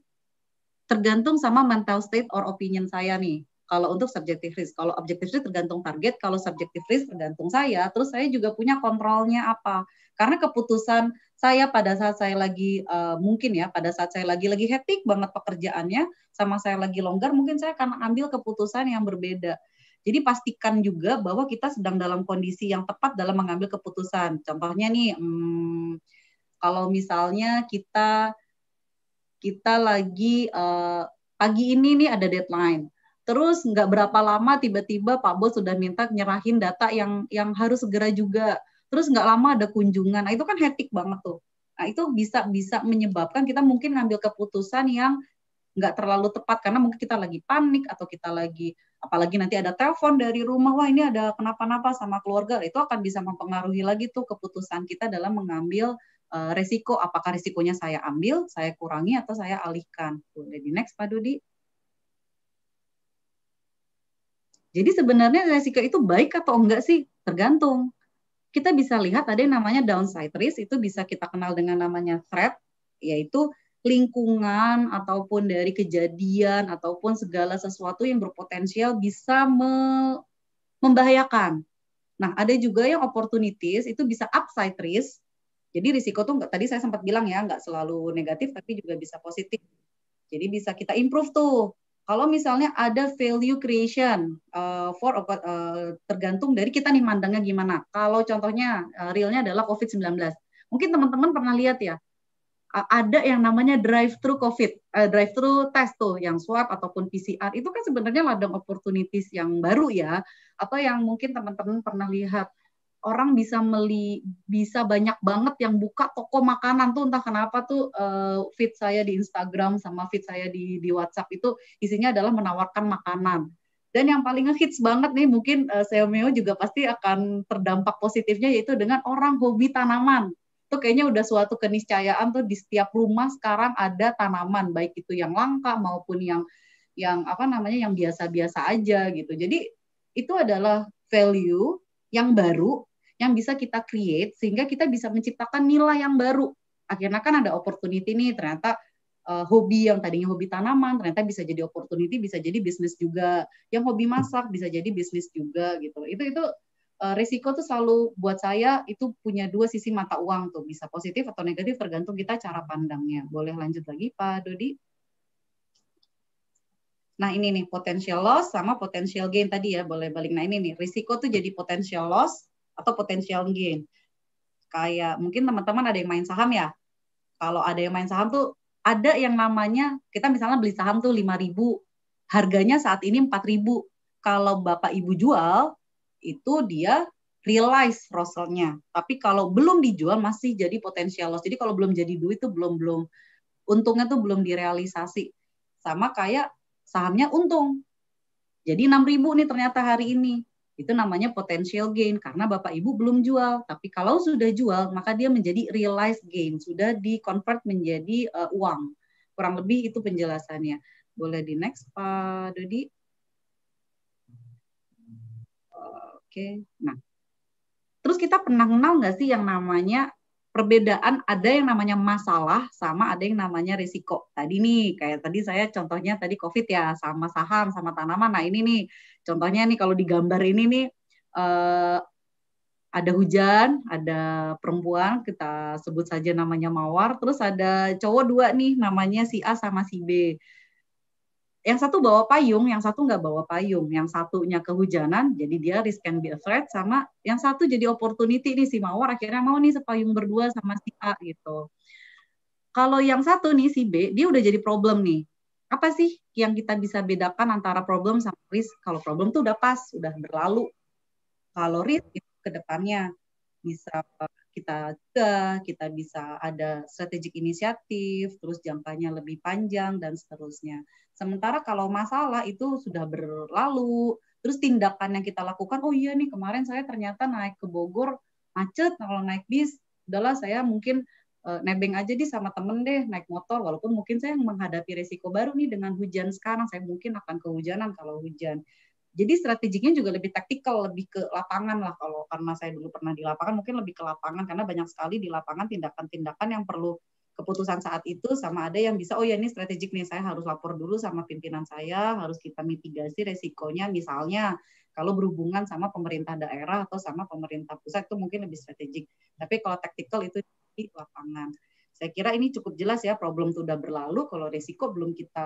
tergantung sama mental state or opinion saya nih. Kalau untuk subjective risk, kalau objective risk tergantung target, kalau subjective risk tergantung saya. Terus saya juga punya kontrolnya apa? Karena keputusan saya pada saat saya lagi uh, mungkin ya, pada saat saya lagi lagi hektik banget pekerjaannya, sama saya lagi longgar, mungkin saya akan ambil keputusan yang berbeda jadi pastikan juga bahwa kita sedang dalam kondisi yang tepat dalam mengambil keputusan. Contohnya nih, hmm, kalau misalnya kita kita lagi uh, pagi ini nih ada deadline. Terus nggak berapa lama tiba-tiba Pak Bos sudah minta nyerahin data yang yang harus segera juga. Terus nggak lama ada kunjungan. Nah, itu kan hektik banget tuh. Nah, itu bisa bisa menyebabkan kita mungkin ngambil keputusan yang nggak terlalu tepat karena mungkin kita lagi panik atau kita lagi apalagi nanti ada telepon dari rumah wah ini ada kenapa-napa sama keluarga itu akan bisa mempengaruhi lagi tuh keputusan kita dalam mengambil uh, resiko apakah risikonya saya ambil saya kurangi atau saya alihkan jadi next Pak Dudi jadi sebenarnya resiko itu baik atau enggak sih tergantung kita bisa lihat ada yang namanya downside risk itu bisa kita kenal dengan namanya threat yaitu lingkungan ataupun dari kejadian ataupun segala sesuatu yang berpotensial bisa me membahayakan. Nah, ada juga yang opportunities itu bisa upside risk. Jadi risiko tuh tadi saya sempat bilang ya nggak selalu negatif tapi juga bisa positif. Jadi bisa kita improve tuh. Kalau misalnya ada value creation uh, for uh, tergantung dari kita nih mandangnya gimana. Kalau contohnya uh, realnya adalah COVID-19. Mungkin teman-teman pernah lihat ya, ada yang namanya drive thru COVID, uh, eh, drive thru test tuh yang swab ataupun PCR itu kan sebenarnya ladang opportunities yang baru ya atau yang mungkin teman-teman pernah lihat orang bisa meli bisa banyak banget yang buka toko makanan tuh entah kenapa tuh uh, feed saya di Instagram sama feed saya di di WhatsApp itu isinya adalah menawarkan makanan. Dan yang paling hits banget nih mungkin uh, eh, Seomeo juga pasti akan terdampak positifnya yaitu dengan orang hobi tanaman itu kayaknya udah suatu keniscayaan tuh di setiap rumah sekarang ada tanaman baik itu yang langka maupun yang yang apa namanya yang biasa-biasa aja gitu. Jadi itu adalah value yang baru yang bisa kita create sehingga kita bisa menciptakan nilai yang baru. Akhirnya kan ada opportunity nih ternyata uh, hobi yang tadinya hobi tanaman ternyata bisa jadi opportunity bisa jadi bisnis juga yang hobi masak bisa jadi bisnis juga gitu itu itu Eh, risiko tuh selalu buat saya itu punya dua sisi mata uang tuh bisa positif atau negatif tergantung kita cara pandangnya. Boleh lanjut lagi Pak Dodi? Nah ini nih potential loss sama potential gain tadi ya boleh balik. Nah ini nih risiko tuh jadi potential loss atau potential gain. Kayak mungkin teman-teman ada yang main saham ya. Kalau ada yang main saham tuh ada yang namanya kita misalnya beli saham tuh 5000 harganya saat ini empat ribu. kalau bapak ibu jual itu dia realize russell Tapi kalau belum dijual masih jadi potensial loss. Jadi kalau belum jadi duit itu belum belum untungnya tuh belum direalisasi. Sama kayak sahamnya untung. Jadi 6.000 nih ternyata hari ini. Itu namanya potential gain karena Bapak Ibu belum jual. Tapi kalau sudah jual maka dia menjadi realized gain, sudah di convert menjadi uh, uang. Kurang lebih itu penjelasannya. Boleh di next Pak Dodi? Oke. Nah, terus kita pernah kenal nggak sih yang namanya perbedaan ada yang namanya masalah sama ada yang namanya risiko. Tadi nih kayak tadi saya contohnya tadi Covid ya sama saham sama tanaman. Nah, ini nih contohnya nih kalau digambar ini nih eh, ada hujan, ada perempuan kita sebut saja namanya Mawar, terus ada cowok dua nih namanya si A sama si B yang satu bawa payung, yang satu nggak bawa payung, yang satunya kehujanan, jadi dia risk and be afraid, sama yang satu jadi opportunity nih si Mawar akhirnya mau nih sepayung berdua sama si A gitu. Kalau yang satu nih si B, dia udah jadi problem nih. Apa sih yang kita bisa bedakan antara problem sama risk? Kalau problem tuh udah pas, udah berlalu. Kalau risk itu kedepannya bisa kita juga kita bisa ada strategic inisiatif, terus jangkanya lebih panjang dan seterusnya. Sementara kalau masalah itu sudah berlalu, terus tindakan yang kita lakukan, oh iya nih kemarin saya ternyata naik ke Bogor macet, kalau naik bis, adalah saya mungkin eh, nebeng aja di sama temen deh naik motor walaupun mungkin saya menghadapi resiko baru nih dengan hujan sekarang saya mungkin akan kehujanan kalau hujan jadi strateginya juga lebih taktikal lebih ke lapangan lah kalau karena saya dulu pernah di lapangan mungkin lebih ke lapangan karena banyak sekali di lapangan tindakan-tindakan yang perlu keputusan saat itu sama ada yang bisa oh ya ini strategik nih saya harus lapor dulu sama pimpinan saya harus kita mitigasi resikonya misalnya kalau berhubungan sama pemerintah daerah atau sama pemerintah pusat itu mungkin lebih strategik tapi kalau taktikal itu di lapangan saya kira ini cukup jelas ya problem sudah berlalu kalau resiko belum kita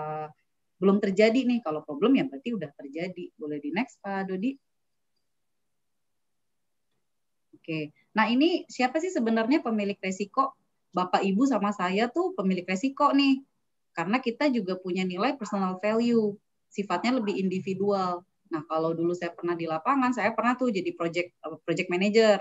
belum terjadi nih kalau problem ya berarti udah terjadi boleh di next Pak Dodi Oke, nah ini siapa sih sebenarnya pemilik resiko bapak ibu sama saya tuh pemilik resiko nih karena kita juga punya nilai personal value sifatnya lebih individual nah kalau dulu saya pernah di lapangan saya pernah tuh jadi project eh, project manager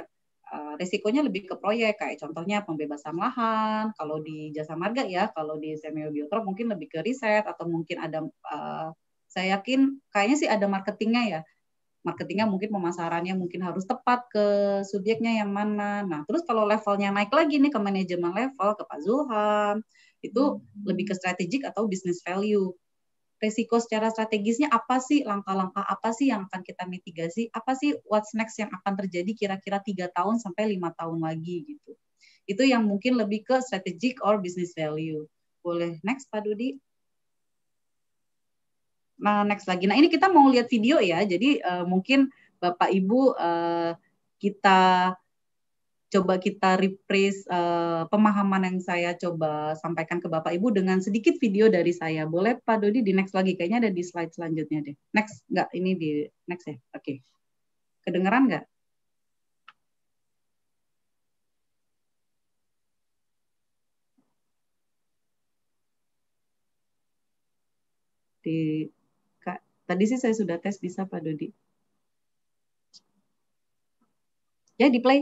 eh, resikonya lebih ke proyek kayak contohnya pembebasan lahan kalau di jasa marga ya kalau di semio biotrop mungkin lebih ke riset atau mungkin ada eh, saya yakin kayaknya sih ada marketingnya ya marketingnya mungkin pemasarannya mungkin harus tepat ke subjeknya yang mana. Nah, terus kalau levelnya naik lagi nih ke manajemen level, ke Pak Zulham, itu hmm. lebih ke strategik atau business value. Resiko secara strategisnya apa sih? Langkah-langkah apa sih yang akan kita mitigasi? Apa sih what's next yang akan terjadi kira-kira tiga tahun sampai lima tahun lagi gitu. Itu yang mungkin lebih ke strategic or business value. Boleh next Pak Dudi? nah, next lagi. Nah ini kita mau lihat video ya, jadi uh, mungkin Bapak Ibu uh, kita coba kita rephrase uh, pemahaman yang saya coba sampaikan ke Bapak Ibu dengan sedikit video dari saya. Boleh Pak Dodi di next lagi? Kayaknya ada di slide selanjutnya deh. Next, enggak? Ini di next ya? Oke. Okay. Kedengeran enggak? Di Tadi sih saya sudah tes bisa Pak Dodi. Ya, di play.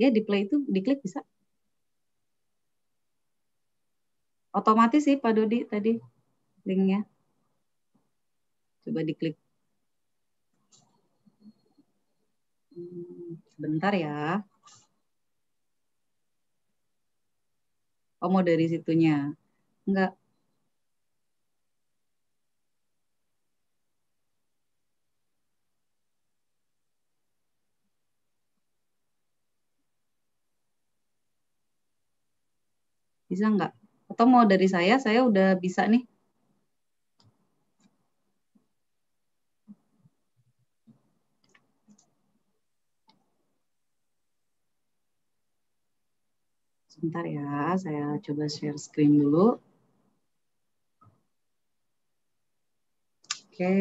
Ya, di play itu diklik bisa. Otomatis sih Pak Dodi tadi linknya. Coba diklik. Sebentar ya. Oh, mau dari situnya. Enggak, Bisa nggak? Atau mau dari saya, saya udah bisa nih. Sebentar ya, saya coba share screen dulu. Oke. Okay.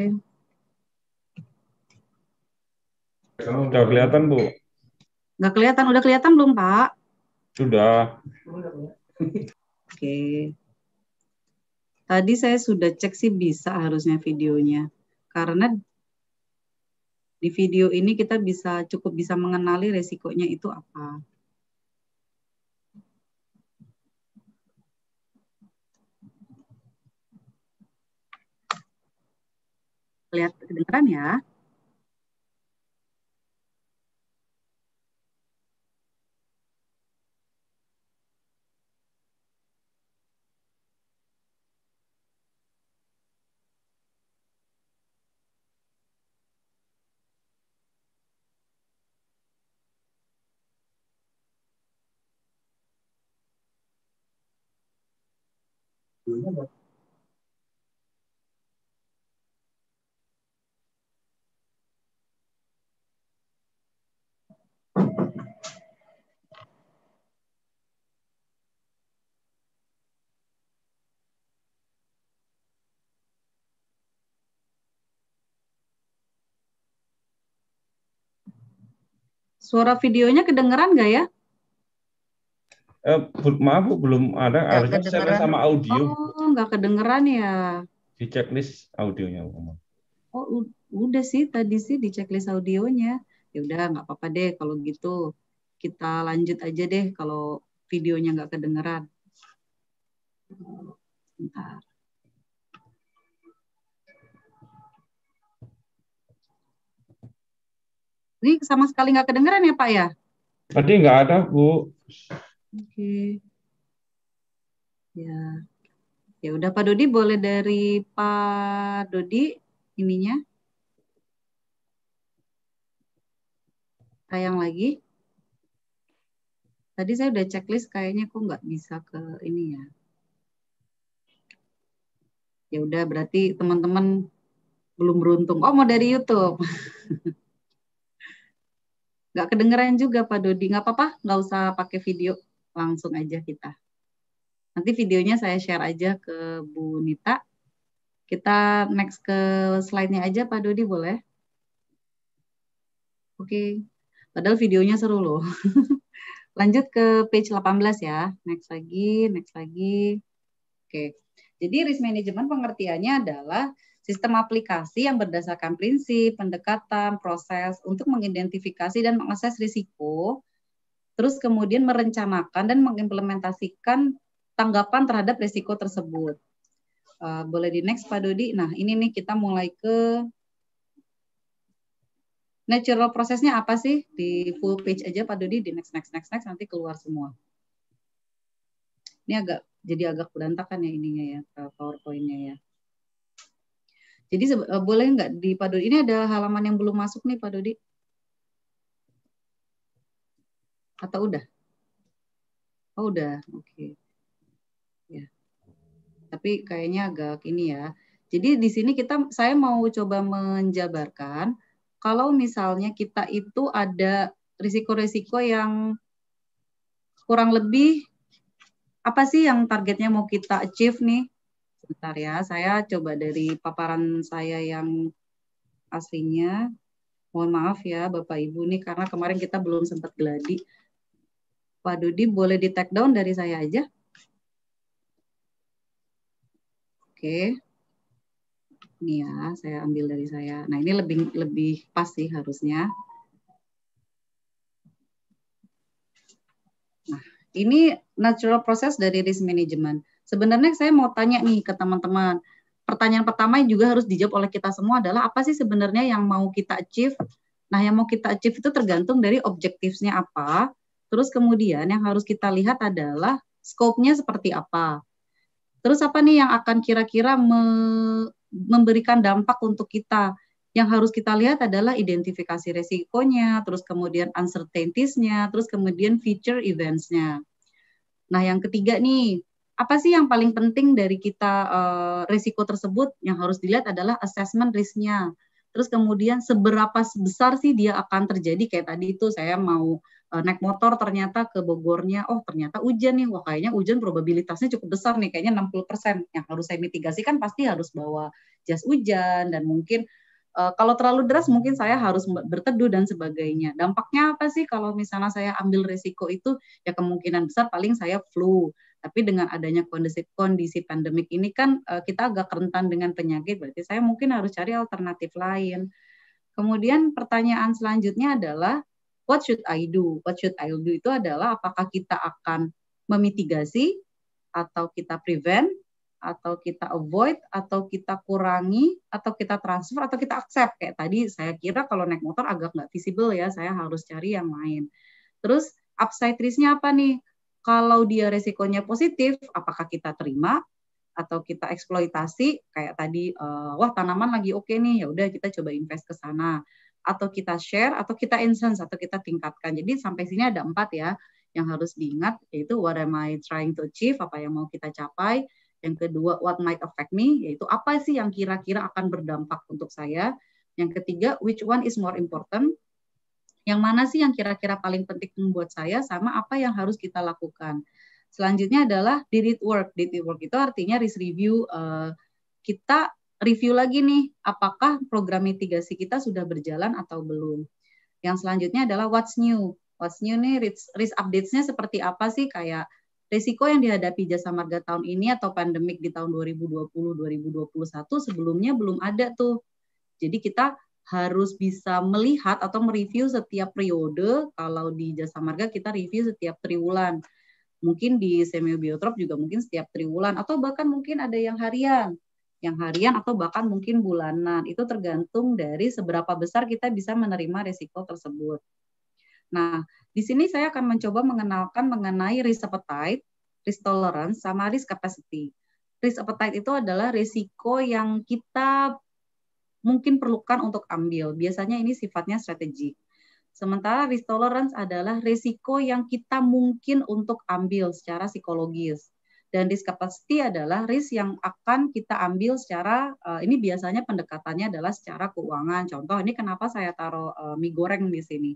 Sudah kelihatan, Bu? Nggak kelihatan. Udah kelihatan belum, Pak? Sudah. Ya. Oke. Tadi saya sudah cek sih bisa harusnya videonya. Karena di video ini kita bisa cukup bisa mengenali resikonya itu apa. Lihat kedengeran ya. dua-duanya nggak Suara videonya kedengeran nggak ya? Eh, maaf Bu, belum ada. Harusnya saya sama audio. Oh, nggak kedengeran ya. Di checklist audionya Bu. Oh, udah sih tadi sih di checklist audionya. Ya udah nggak apa-apa deh kalau gitu. Kita lanjut aja deh kalau videonya nggak kedengeran. Bentar. Ini sama sekali nggak kedengeran ya Pak ya? Tadi nggak ada Bu. Oke. Okay. Ya. Ya udah Pak Dodi boleh dari Pak Dodi ininya. Tayang lagi. Tadi saya udah checklist kayaknya kok nggak bisa ke ini ya. Ya udah berarti teman-teman belum beruntung. Oh mau dari YouTube. Nggak kedengeran juga Pak Dodi. Nggak apa-apa, nggak usah pakai video langsung aja kita. Nanti videonya saya share aja ke Bu Nita. Kita next ke slide-nya aja Pak Dodi boleh? Oke. Okay. Padahal videonya seru loh. Lanjut ke page 18 ya. Next lagi, next lagi. Oke. Okay. Jadi risk management pengertiannya adalah sistem aplikasi yang berdasarkan prinsip, pendekatan, proses untuk mengidentifikasi dan mengakses risiko terus kemudian merencanakan dan mengimplementasikan tanggapan terhadap risiko tersebut. Uh, boleh di next Pak Dodi. Nah ini nih kita mulai ke natural prosesnya apa sih? Di full page aja Pak Dodi, di next, next, next, next, nanti keluar semua. Ini agak jadi agak berantakan ya ininya ya, eh, powerpointnya ya. Jadi eh, boleh nggak di Pak Dodi, ini ada halaman yang belum masuk nih Pak Dodi atau udah? Oh udah, oke. Okay. Ya. Tapi kayaknya agak ini ya. Jadi di sini kita saya mau coba menjabarkan kalau misalnya kita itu ada risiko-risiko yang kurang lebih apa sih yang targetnya mau kita achieve nih? Sebentar ya, saya coba dari paparan saya yang aslinya. Mohon maaf ya Bapak Ibu nih karena kemarin kita belum sempat geladi Pak Dudi boleh di take down dari saya aja. Oke. Ini ya, saya ambil dari saya. Nah, ini lebih lebih pas sih harusnya. Nah, ini natural process dari risk management. Sebenarnya saya mau tanya nih ke teman-teman. Pertanyaan pertama yang juga harus dijawab oleh kita semua adalah apa sih sebenarnya yang mau kita achieve? Nah, yang mau kita achieve itu tergantung dari objektifnya apa, Terus kemudian yang harus kita lihat adalah skopnya seperti apa. Terus apa nih yang akan kira-kira me memberikan dampak untuk kita? Yang harus kita lihat adalah identifikasi resikonya, terus kemudian uncertainties-nya, terus kemudian future events-nya. Nah, yang ketiga nih, apa sih yang paling penting dari kita uh, resiko tersebut? Yang harus dilihat adalah assessment risk-nya. Terus kemudian seberapa besar sih dia akan terjadi kayak tadi itu saya mau Eh, naik motor ternyata ke Bogornya, oh ternyata hujan nih, wah kayaknya hujan probabilitasnya cukup besar nih, kayaknya 60%. Yang harus saya mitigasi kan pasti harus bawa jas hujan dan mungkin uh, kalau terlalu deras mungkin saya harus berteduh dan sebagainya. Dampaknya apa sih kalau misalnya saya ambil resiko itu? Ya kemungkinan besar paling saya flu. Tapi dengan adanya kondisi kondisi pandemik ini kan uh, kita agak rentan dengan penyakit, berarti saya mungkin harus cari alternatif lain. Kemudian pertanyaan selanjutnya adalah what should I do? What should I do itu adalah apakah kita akan memitigasi atau kita prevent atau kita avoid atau kita kurangi atau kita transfer atau kita accept kayak tadi saya kira kalau naik motor agak nggak visible ya saya harus cari yang lain terus upside risknya apa nih kalau dia resikonya positif apakah kita terima atau kita eksploitasi kayak tadi eh, wah tanaman lagi oke okay nih ya udah kita coba invest ke sana atau kita share atau kita enhance atau kita tingkatkan. Jadi sampai sini ada empat ya yang harus diingat yaitu what am I trying to achieve apa yang mau kita capai. Yang kedua what might affect me yaitu apa sih yang kira-kira akan berdampak untuk saya. Yang ketiga which one is more important yang mana sih yang kira-kira paling penting membuat saya sama apa yang harus kita lakukan. Selanjutnya adalah did it work? Did it work itu artinya risk review uh, kita review lagi nih apakah program mitigasi kita sudah berjalan atau belum. Yang selanjutnya adalah what's new. What's new nih risk, risk updates-nya seperti apa sih kayak risiko yang dihadapi jasa marga tahun ini atau pandemik di tahun 2020-2021 sebelumnya belum ada tuh. Jadi kita harus bisa melihat atau mereview setiap periode. Kalau di jasa marga kita review setiap triwulan. Mungkin di semiobiotrop biotrop juga mungkin setiap triwulan atau bahkan mungkin ada yang harian yang harian atau bahkan mungkin bulanan. Itu tergantung dari seberapa besar kita bisa menerima risiko tersebut. Nah, di sini saya akan mencoba mengenalkan mengenai risk appetite, risk tolerance, sama risk capacity. Risk appetite itu adalah risiko yang kita mungkin perlukan untuk ambil. Biasanya ini sifatnya strategik. Sementara risk tolerance adalah risiko yang kita mungkin untuk ambil secara psikologis dan risk adalah risk yang akan kita ambil secara uh, ini biasanya pendekatannya adalah secara keuangan. Contoh ini kenapa saya taruh uh, mie goreng di sini.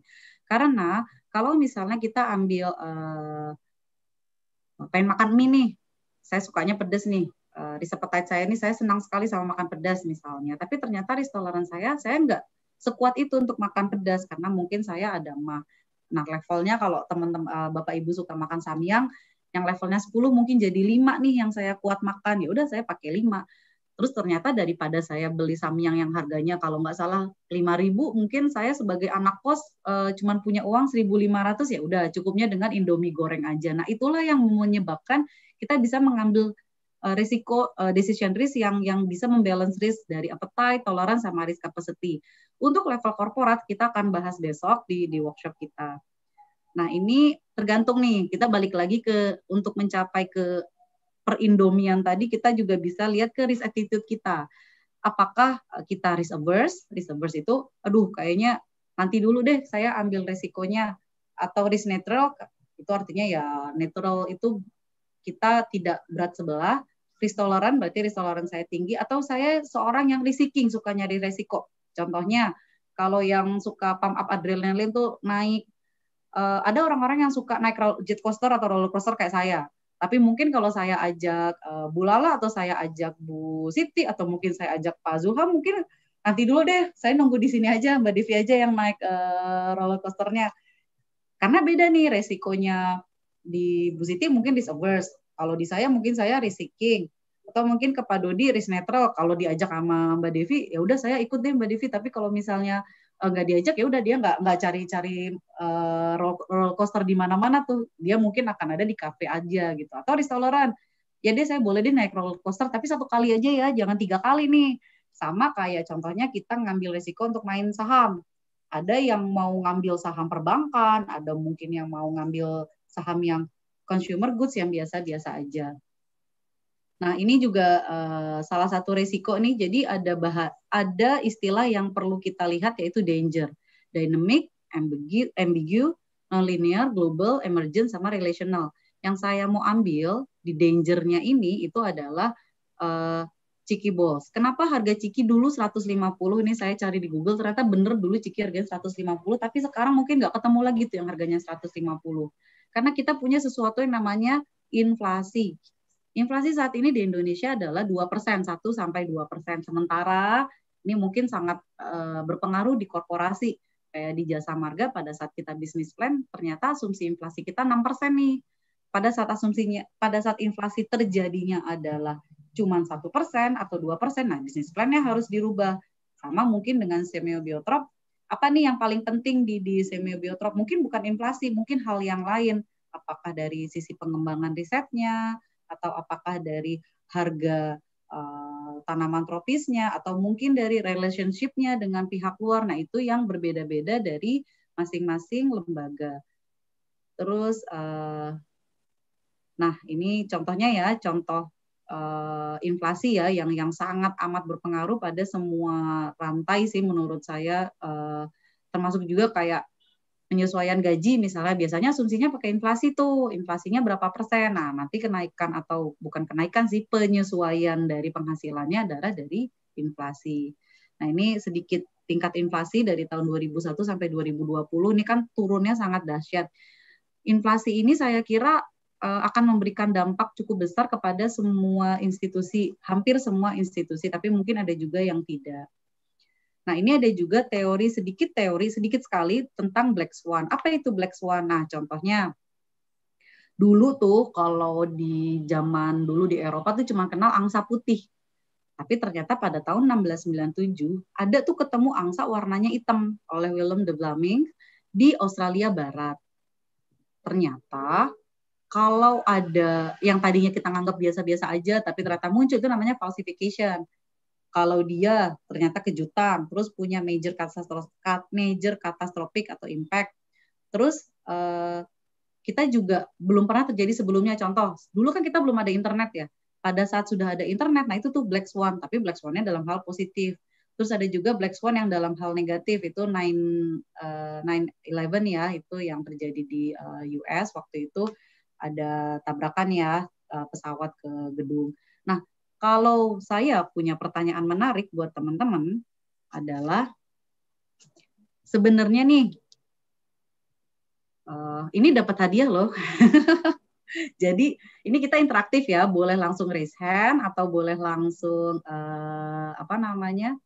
Karena kalau misalnya kita ambil uh, pengen makan mie nih, saya sukanya pedas nih. Uh, sepetai saya ini saya senang sekali sama makan pedas misalnya. Tapi ternyata risk toleran saya saya nggak sekuat itu untuk makan pedas karena mungkin saya ada mah. Nah levelnya kalau teman-teman bapak ibu suka makan samyang, yang levelnya 10 mungkin jadi 5 nih yang saya kuat makan. Ya udah saya pakai 5. Terus ternyata daripada saya beli samyang yang harganya kalau nggak salah 5.000, mungkin saya sebagai anak kos e, eh, cuman punya uang 1.500 ya udah cukupnya dengan Indomie goreng aja. Nah, itulah yang menyebabkan kita bisa mengambil eh, risiko eh, decision risk yang yang bisa membalance risk dari appetite, toleran sama risk capacity. Untuk level korporat kita akan bahas besok di di workshop kita. Nah, ini tergantung nih, kita balik lagi ke untuk mencapai ke perindomian tadi, kita juga bisa lihat ke risk attitude kita. Apakah eh, kita risk averse? Risk averse itu, aduh kayaknya nanti dulu deh saya ambil resikonya. Atau risk neutral, itu artinya ya neutral itu kita tidak berat sebelah. Risk tolerant berarti risk tolerant saya tinggi. Atau saya seorang yang risiking, suka nyari resiko. Contohnya, kalau yang suka pump up adrenalin tuh naik uh, ada orang-orang yang suka naik jet coaster atau roller coaster kayak saya. Tapi mungkin kalau saya ajak uh, Bu Lala atau saya ajak Bu Siti atau mungkin saya ajak Pak Zuha mungkin nanti dulu deh, saya nunggu di sini aja Mbak Devi aja yang naik uh, roller coasternya. Karena beda nih resikonya di Bu Siti mungkin risk averse, kalau di saya mungkin saya risk atau mungkin ke Pak Dodi risk netral kalau diajak sama Mbak Devi ya udah saya ikut deh Mbak Devi tapi kalau misalnya Eh, nggak diajak ya udah dia nggak nggak cari-cari uh, eh, roller coaster di mana-mana tuh dia mungkin akan ada di kafe aja gitu atau restoran ya deh saya boleh deh naik roller coaster tapi satu kali aja ya jangan tiga kali nih sama kayak contohnya kita ngambil resiko untuk main saham ada yang mau ngambil saham perbankan ada mungkin yang mau ngambil saham yang consumer goods yang biasa-biasa aja Nah, ini juga uh, salah satu resiko nih. Jadi ada bahas, ada istilah yang perlu kita lihat yaitu danger, dynamic, ambigu, ambigu nonlinear, global, emergent, sama relational. Yang saya mau ambil di dangernya ini itu adalah uh, eh, Ciki Balls. Kenapa harga Ciki dulu 150? Ini saya cari di Google ternyata bener dulu Ciki harganya 150, tapi sekarang mungkin nggak ketemu lagi tuh yang harganya 150. Karena kita punya sesuatu yang namanya inflasi Inflasi saat ini di Indonesia adalah 2%, 1 sampai 2%. Sementara ini mungkin sangat eh, berpengaruh di korporasi kayak di jasa marga pada saat kita bisnis plan ternyata asumsi inflasi kita 6% nih. Pada saat asumsinya pada saat inflasi terjadinya adalah cuma satu persen atau dua persen, nah bisnis plan-nya harus dirubah. Sama mungkin dengan semiobiotrop apa nih yang paling penting di, di semiobiotrop Mungkin bukan inflasi, mungkin hal yang lain. Apakah dari sisi pengembangan risetnya, atau apakah dari harga uh, tanaman tropisnya atau mungkin dari relationshipnya dengan pihak luar. Nah itu yang berbeda-beda dari masing-masing lembaga. Terus, uh, nah ini contohnya ya, contoh uh, inflasi ya yang yang sangat amat berpengaruh pada semua rantai sih menurut saya, uh, termasuk juga kayak penyesuaian gaji misalnya biasanya asumsinya pakai inflasi tuh inflasinya berapa persen nah nanti kenaikan atau bukan kenaikan sih penyesuaian dari penghasilannya adalah dari inflasi nah ini sedikit tingkat inflasi dari tahun 2001 sampai 2020 ini kan turunnya sangat dahsyat inflasi ini saya kira eh, akan memberikan dampak cukup besar kepada semua institusi hampir semua institusi tapi mungkin ada juga yang tidak Nah, ini ada juga teori sedikit teori sedikit sekali tentang black swan. Apa itu black swan? Nah, contohnya dulu tuh kalau di zaman dulu di Eropa tuh cuma kenal angsa putih. Tapi ternyata pada tahun 1697 ada tuh ketemu angsa warnanya hitam oleh Willem de Vlaming di Australia Barat. Ternyata kalau ada yang tadinya kita anggap biasa-biasa aja tapi ternyata muncul itu namanya falsification kalau dia ternyata kejutan, terus punya major katastrofik major katastrofik atau impact, terus eh, kita juga belum pernah terjadi sebelumnya. Contoh, dulu kan kita belum ada internet ya. Pada saat sudah ada internet, nah itu tuh black swan, tapi black swannya dalam hal positif. Terus ada juga black swan yang dalam hal negatif itu 9 uh, 9/11 ya, itu yang terjadi di eh, US waktu itu ada tabrakan ya eh, pesawat ke gedung. Kalau saya punya pertanyaan menarik buat teman-teman adalah sebenarnya nih eh, ini dapat hadiah loh. Jadi ini kita interaktif ya, boleh langsung raise hand atau boleh langsung uh, apa namanya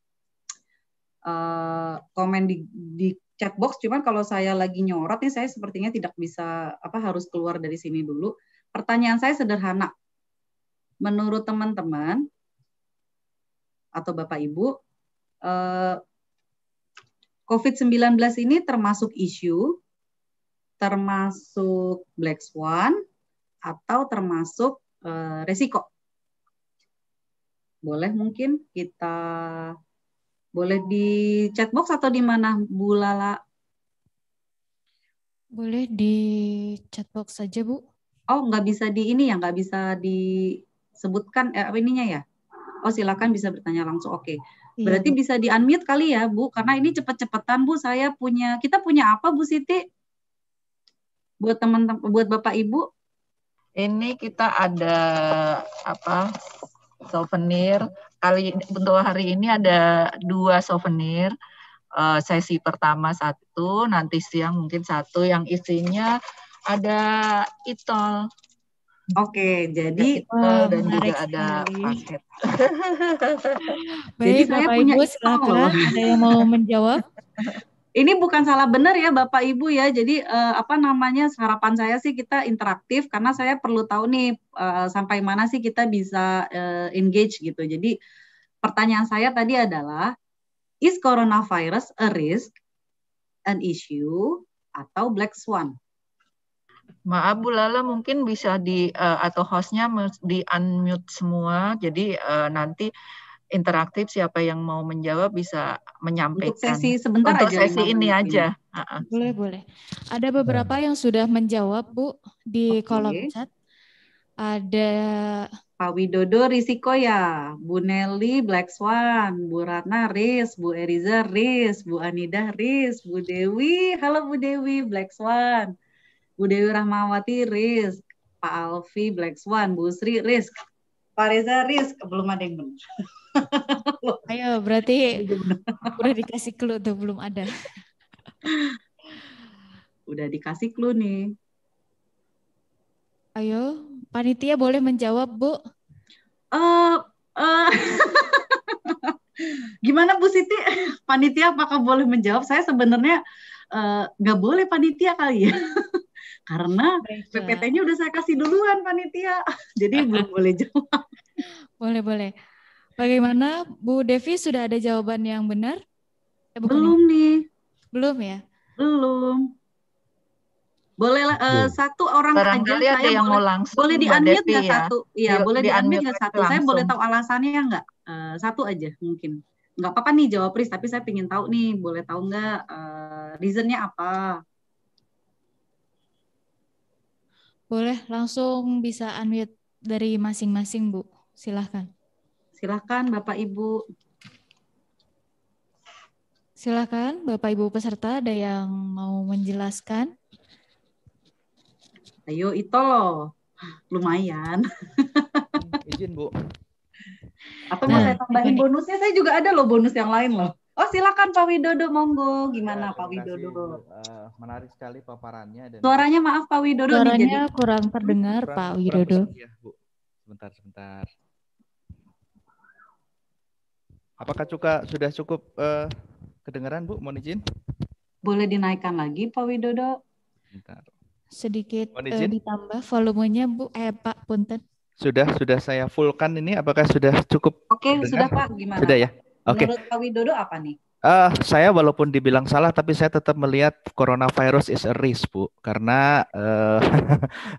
uh, komen di, di chat box. Cuman kalau saya lagi nyorot nih, saya sepertinya tidak bisa apa harus keluar dari sini dulu. Pertanyaan saya sederhana, menurut teman-teman atau Bapak Ibu, eh, COVID-19 ini termasuk isu, termasuk black swan, atau termasuk eh, resiko. Boleh mungkin kita boleh di chatbox atau di mana Bu Lala? Boleh di chatbox saja Bu. Oh, nggak bisa di ini ya, nggak bisa di sebutkan eh, apa ininya ya? Oh, silakan bisa bertanya langsung. Oke. Okay. Iya. Berarti bisa di unmute kali ya, Bu, karena ini cepet-cepetan, Bu. Saya punya kita punya apa, Bu Siti? Buat teman-teman buat Bapak Ibu? Ini kita ada apa? souvenir. Kali bentuk hari ini ada dua souvenir. Eh, sesi pertama satu, nanti siang mungkin satu yang isinya ada itol Oke, jadi eh, dan juga ada paket. jadi saya Bapak punya Ibu, silakan ada yang mau menjawab. Ini bukan salah benar ya Bapak Ibu ya. Jadi eh, apa namanya harapan saya sih kita interaktif karena saya perlu tahu nih eh, sampai mana sih kita bisa eh, engage gitu. Jadi pertanyaan saya tadi adalah is coronavirus a risk, an issue atau black swan? Maaf Bu Lala, mungkin bisa di uh, atau hostnya di unmute semua. Jadi uh, nanti interaktif siapa yang mau menjawab bisa menyampaikan. Untuk sesi sebentar Untuk aja. sesi ini aja. Uh-uh. Boleh boleh. Ada nah. beberapa yang sudah menjawab Bu di okay. kolom chat. Ada Pak Widodo risiko ya, Bu Nelly Black Swan, Bu Ratna Riz, Bu Eriza Riz, Bu Anida Riz, Bu Dewi, halo Bu Dewi Black Swan. Bu Dewi Rahmawati risk, Pak Alfi Black Swan, Bu Sri risk, Pak Reza risk, belum ada yang benar. Ayo, berarti udah dikasih clue tuh belum ada. udah dikasih clue nih. Ayo, panitia boleh menjawab, Bu. Uh, uh, gimana Bu Siti? Panitia apakah boleh menjawab? Saya sebenarnya eh, nggak uh, boleh panitia kali ya karena PPT-nya udah saya kasih duluan panitia. Jadi belum boleh jawab. Boleh, boleh. Bagaimana Bu Devi sudah ada jawaban yang benar? Ya, belum nih. Belum ya? Belum. Boleh uh, eh, satu orang Barangkali aja ada yang boleh, mau langsung. Boleh di unmute nggak ya? satu? Iya, iya boleh di unmute nggak satu? Langsung. Saya boleh tahu alasannya nggak? Uh, satu aja mungkin. Gak apa-apa nih jawab Pris, tapi saya ingin tahu nih, boleh tahu nggak uh, reasonnya apa? Boleh langsung bisa unmute dari masing-masing, Bu. Silahkan. Silahkan, Bapak Ibu. Silahkan, Bapak Ibu peserta ada yang mau menjelaskan. Ayo, itu loh. Lumayan. Izin, Bu. Atau nah, mau saya nah. tambahin bonusnya? Saya juga ada loh bonus yang lain loh. Oh silakan Pak Widodo monggo gimana ya, Pak Widodo? Uh, menarik sekali paparannya dan suaranya maaf Pak Widodo suaranya jadi... kurang terdengar kurang, Pak Widodo. Kurang ya, Bu. Sebentar sebentar. Apakah cuka sudah cukup uh, kedengaran Bu? Mohon izin. Boleh dinaikkan lagi Pak Widodo? Bentar. Sedikit Uh, ditambah volumenya Bu eh Pak Punten. Sudah sudah saya fullkan ini apakah sudah cukup? Oke, okay, sudah Pak, gimana? Sudah ya. Oke. Okay. Menurut Pak Widodo apa nih? Uh, saya walaupun dibilang salah, tapi saya tetap melihat coronavirus is a risk, Bu. Karena uh,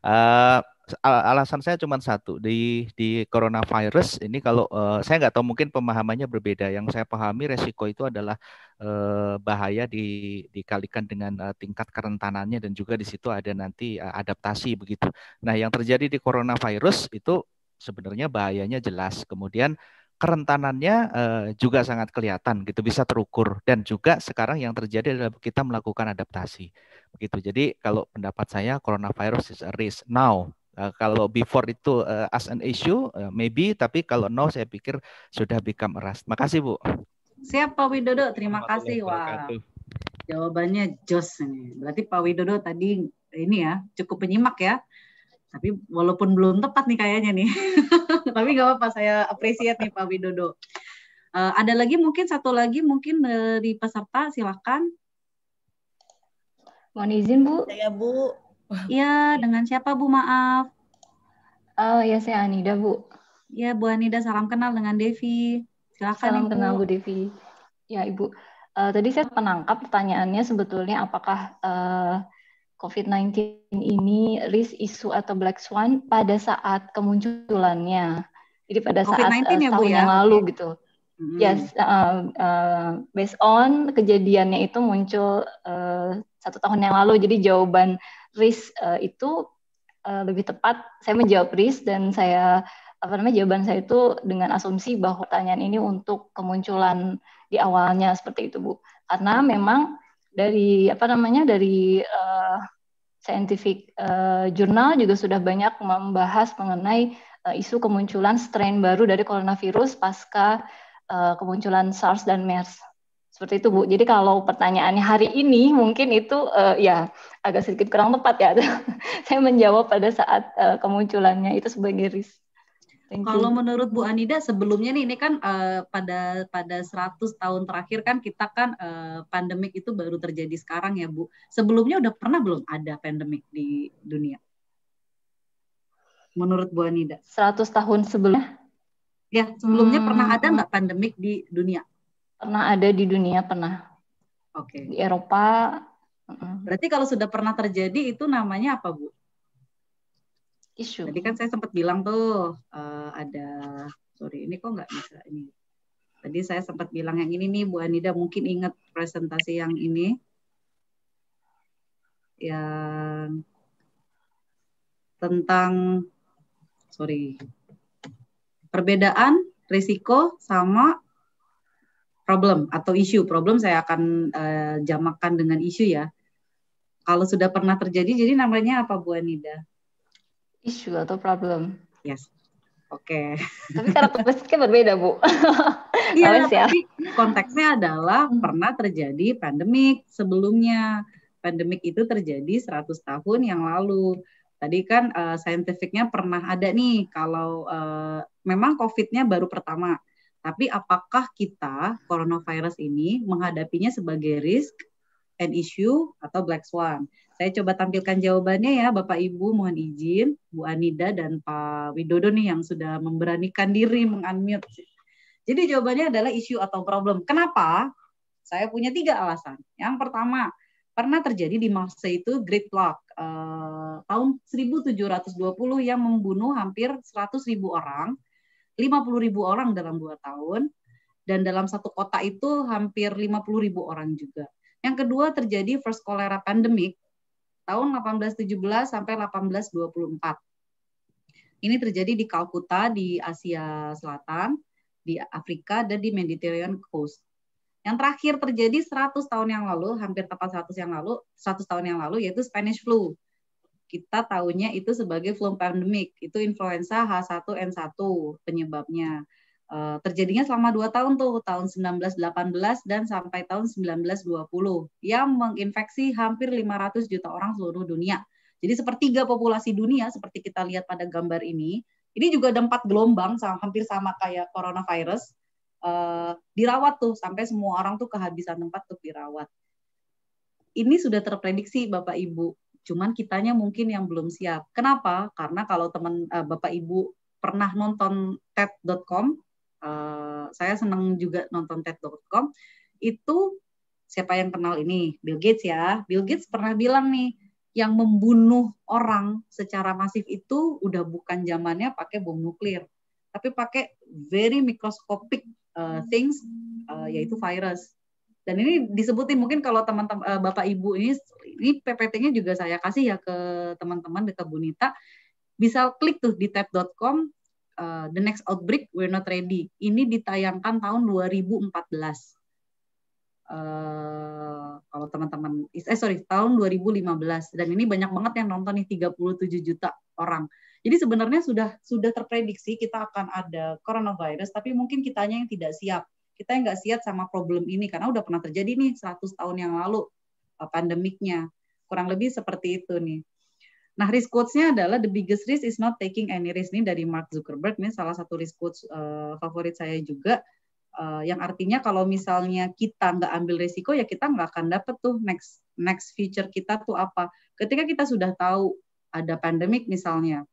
uh, alasan saya cuma satu di di coronavirus ini kalau uh, saya nggak tahu mungkin pemahamannya berbeda. Yang saya pahami resiko itu adalah uh, bahaya di, dikalikan dengan uh, tingkat kerentanannya dan juga di situ ada nanti uh, adaptasi begitu. Nah, yang terjadi di coronavirus itu sebenarnya bahayanya jelas. Kemudian kerentanannya uh, juga sangat kelihatan gitu bisa terukur dan juga sekarang yang terjadi adalah kita melakukan adaptasi begitu jadi kalau pendapat saya coronavirus is a risk now uh, kalau before itu uh, as an issue uh, maybe tapi kalau now saya pikir sudah become a risk makasih bu siap Pak Widodo terima kasih wah jawabannya jos nih berarti Pak Widodo tadi ini ya cukup penyimak ya tapi walaupun belum tepat nih kayaknya nih. Tapi nggak apa-apa, saya appreciate nih Pak Widodo. Uh, ada lagi mungkin satu lagi mungkin eh, dari peserta silakan. Mohon izin Bu. Saya Bu. Iya, dengan siapa Bu? Maaf. Oh ya saya Anida Bu. Ya Bu Anida salam kenal dengan Devi. Silakan. Salam Ibu. kenal Bu Devi. Ya Ibu. Uh, tadi saya penangkap pertanyaannya sebetulnya apakah uh, COVID-19 ini risk isu atau black swan pada saat kemunculannya. Jadi pada saat uh, ya, eh, tahun ya? yang lalu gitu. Hmm. Yes, uh, uh, based on kejadiannya itu muncul uh, satu tahun yang lalu. Jadi jawaban risk uh, itu uh, lebih tepat. Saya menjawab risk dan saya apa namanya jawaban saya itu dengan asumsi bahwa pertanyaan ini untuk kemunculan di awalnya seperti itu bu karena memang dari apa namanya dari uh, scientific uh, eh, journal juga sudah banyak membahas mengenai uh, isu kemunculan strain baru dari coronavirus pasca uh, kemunculan SARS dan MERS. Seperti itu Bu. Jadi kalau pertanyaannya hari ini mungkin itu uh, ya agak sedikit kurang tepat ya. Saya menjawab pada saat uh, kemunculannya itu sebagai risk. Kalau menurut Bu Anida sebelumnya nih ini kan uh, pada pada 100 tahun terakhir kan kita kan uh, pandemik itu baru terjadi sekarang ya Bu. Sebelumnya udah pernah belum ada pandemik di dunia? Menurut Bu Anida. 100 tahun sebelumnya? Ya, sebelumnya hmm. pernah ada nggak pandemik di dunia? Pernah ada di dunia, pernah. Oke. Okay. Di Eropa. Berarti kalau sudah pernah terjadi itu namanya apa Bu? Isu. Tadi kan saya sempat bilang tuh uh, ada sorry ini kok nggak bisa ini. Tadi saya sempat bilang yang ini nih Bu Anida mungkin ingat presentasi yang ini yang tentang sorry perbedaan risiko sama problem atau isu problem saya akan uh, jamakan dengan isu ya kalau sudah pernah terjadi jadi namanya apa Bu Anida Issue atau problem? Yes. Oke. Okay. Tapi kan berbeda, Bu. Iya, ya. tapi konteksnya adalah pernah terjadi pandemik sebelumnya. Pandemik itu terjadi 100 tahun yang lalu. Tadi kan uh, saintifiknya pernah ada nih kalau uh, memang COVID-nya baru pertama. Tapi apakah kita coronavirus ini menghadapinya sebagai risk An Issue atau Black Swan. Saya coba tampilkan jawabannya ya Bapak Ibu, mohon izin Bu Anida dan Pak Widodo nih yang sudah memberanikan diri mengunmute. Jadi jawabannya adalah issue atau problem. Kenapa? Saya punya tiga alasan. Yang pertama, pernah terjadi di masa itu Great Plague eh, tahun 1720 yang membunuh hampir 100 ribu orang, 50 ribu orang dalam dua tahun, dan dalam satu kota itu hampir 50 ribu orang juga. Yang kedua terjadi first cholera pandemic tahun 1817 sampai 1824. Ini terjadi di Kalkuta di Asia Selatan, di Afrika dan di Mediterranean Coast. Yang terakhir terjadi 100 tahun yang lalu, hampir tepat 100 yang lalu, 100 tahun yang lalu yaitu Spanish flu. Kita tahunya itu sebagai flu pandemic, itu influenza H1N1 penyebabnya. Eh, terjadinya selama dua tahun tuh tahun 1918 dan sampai tahun 1920 yang menginfeksi hampir 500 juta orang seluruh dunia. Jadi sepertiga populasi dunia seperti kita lihat pada gambar ini. Ini juga ada empat gelombang sama, hampir sama kayak coronavirus. Uh, dirawat tuh sampai semua orang tuh kehabisan tempat untuk dirawat. Ini sudah terprediksi Bapak Ibu. Cuman kitanya mungkin yang belum siap. Kenapa? Karena kalau teman uh, Bapak Ibu pernah nonton TED.com Eh, saya senang juga nonton TED.com itu siapa yang kenal ini Bill Gates ya Bill Gates pernah bilang nih yang membunuh orang secara masif itu udah bukan zamannya pakai bom nuklir tapi pakai very microscopic uh, eh, things uh, yaitu virus dan ini disebutin mungkin kalau teman-teman uh, bapak ibu ini ini PPT-nya juga saya kasih ya ke teman-teman di Kebunita bisa klik tuh di tab.com Eh, the Next Outbreak We're Not Ready. Ini ditayangkan tahun 2014. Uh, eh, kalau teman-teman eh sorry tahun 2015 dan ini banyak banget yang nonton nih 37 juta orang. Jadi sebenarnya sudah sudah terprediksi kita akan ada coronavirus tapi mungkin kitanya yang tidak siap. Kita yang nggak siap sama problem ini karena udah pernah terjadi nih 100 tahun yang lalu eh, pandemiknya. Kurang lebih seperti itu nih. Nah, risk quotes-nya adalah the biggest risk is not taking any risk. Ini dari Mark Zuckerberg, ini salah satu risk quotes uh, favorit saya juga. Uh, yang artinya kalau misalnya kita nggak ambil risiko ya kita nggak akan dapet tuh next next future kita tuh apa. Ketika kita sudah tahu ada pandemik misalnya,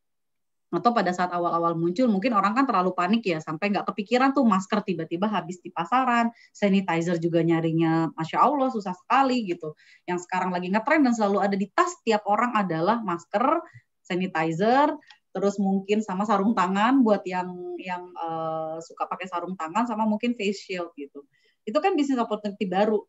atau pada saat awal-awal muncul mungkin orang kan terlalu panik ya sampai nggak kepikiran tuh masker tiba-tiba habis di pasaran sanitizer juga nyarinya masya allah susah sekali gitu yang sekarang lagi ngetren dan selalu ada di tas tiap orang adalah masker sanitizer terus mungkin sama sarung tangan buat yang yang uh, suka pakai sarung tangan sama mungkin face shield gitu itu kan bisnis opportunity baru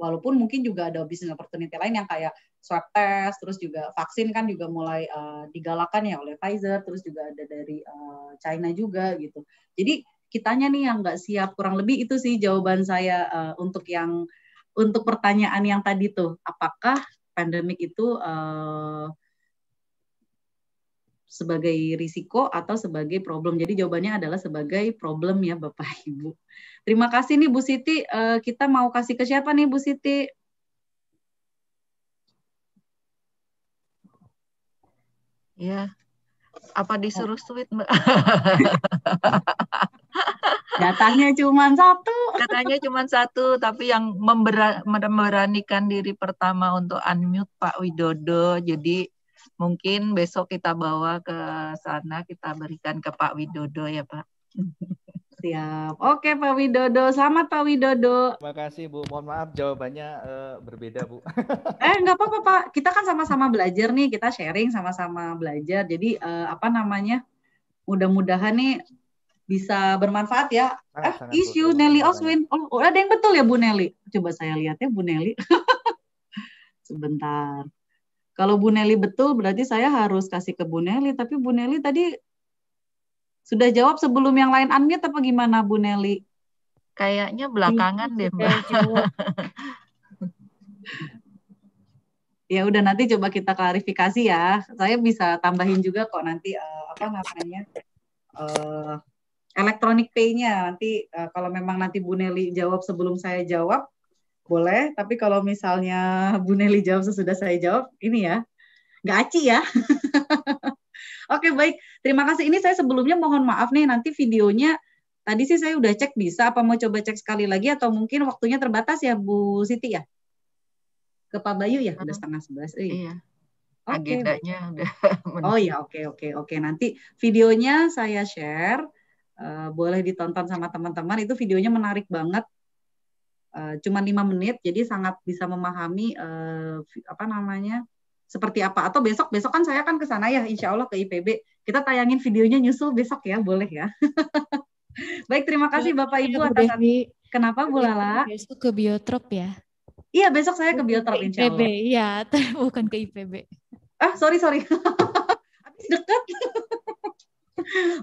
walaupun mungkin juga ada bisnis opportunity lain yang kayak swab test terus juga vaksin kan juga mulai uh, digalakan ya oleh Pfizer terus juga ada dari uh, China juga gitu jadi kitanya nih yang nggak siap kurang lebih itu sih jawaban saya uh, untuk yang untuk pertanyaan yang tadi tuh apakah pandemik itu uh, sebagai risiko atau sebagai problem. Jadi jawabannya adalah sebagai problem ya Bapak Ibu. Terima kasih nih Bu Siti. Eh, kita mau kasih ke siapa nih Bu Siti? Ya, apa disuruh tweet? Oh. Mbak? Datanya cuma satu. Datanya cuma satu, tapi yang memberanikan diri pertama untuk unmute Pak Widodo. Jadi Mungkin besok kita bawa ke sana, kita berikan ke Pak Widodo ya Pak. Siap. Oke Pak Widodo, selamat Pak Widodo. Terima kasih Bu. Mohon maaf jawabannya uh, berbeda Bu. eh nggak apa-apa Pak. Kita kan sama-sama belajar nih, kita sharing sama-sama belajar. Jadi uh, apa namanya? Mudah-mudahan nih bisa bermanfaat ya. Sangat, eh, isu Nelly Oswin. Oh, ada yang betul ya Bu Nelly? Coba saya lihat ya Bu Nelly. Sebentar. Kalau Bu Nelly betul berarti saya harus kasih ke Bu Nelly, tapi Bu Nelly tadi sudah jawab sebelum yang lain unmute apa gimana Bu Nelly? Kayaknya belakangan deh Mbak. ya udah nanti coba kita klarifikasi ya. Saya bisa tambahin juga kok nanti uh, apa namanya uh, eh, elektronik pay-nya nanti uh, kalau memang nanti Bu Nelly jawab sebelum saya jawab boleh. Tapi kalau misalnya Bu Nelly jawab sesudah saya jawab, ini ya, nggak aci ya. Oke baik, terima kasih. Ini saya sebelumnya mohon maaf nih, nanti videonya tadi sih saya udah cek bisa, apa mau coba cek sekali lagi atau mungkin waktunya terbatas ya Bu Siti ya? Ke Pak Bayu ya, udah hmm. setengah sebelas. Iya. iya. Okay. Agendanya udah. oh iya, oke oke oke. Nanti videonya saya share. Uh, boleh ditonton sama teman-teman itu videonya menarik banget Eh, cuma lima menit jadi sangat bisa memahami uh, apa namanya seperti apa atau besok besok kan saya kan ke sana ya insya Allah ke IPB kita tayangin videonya nyusul besok ya boleh ya baik terima kasih bapak iya, ibu atas Devi. kenapa Bu Lala iya, besok ke biotrop ya iya besok saya ke biotrop insya Allah IPB ya bukan ke IPB ah sorry sorry habis dekat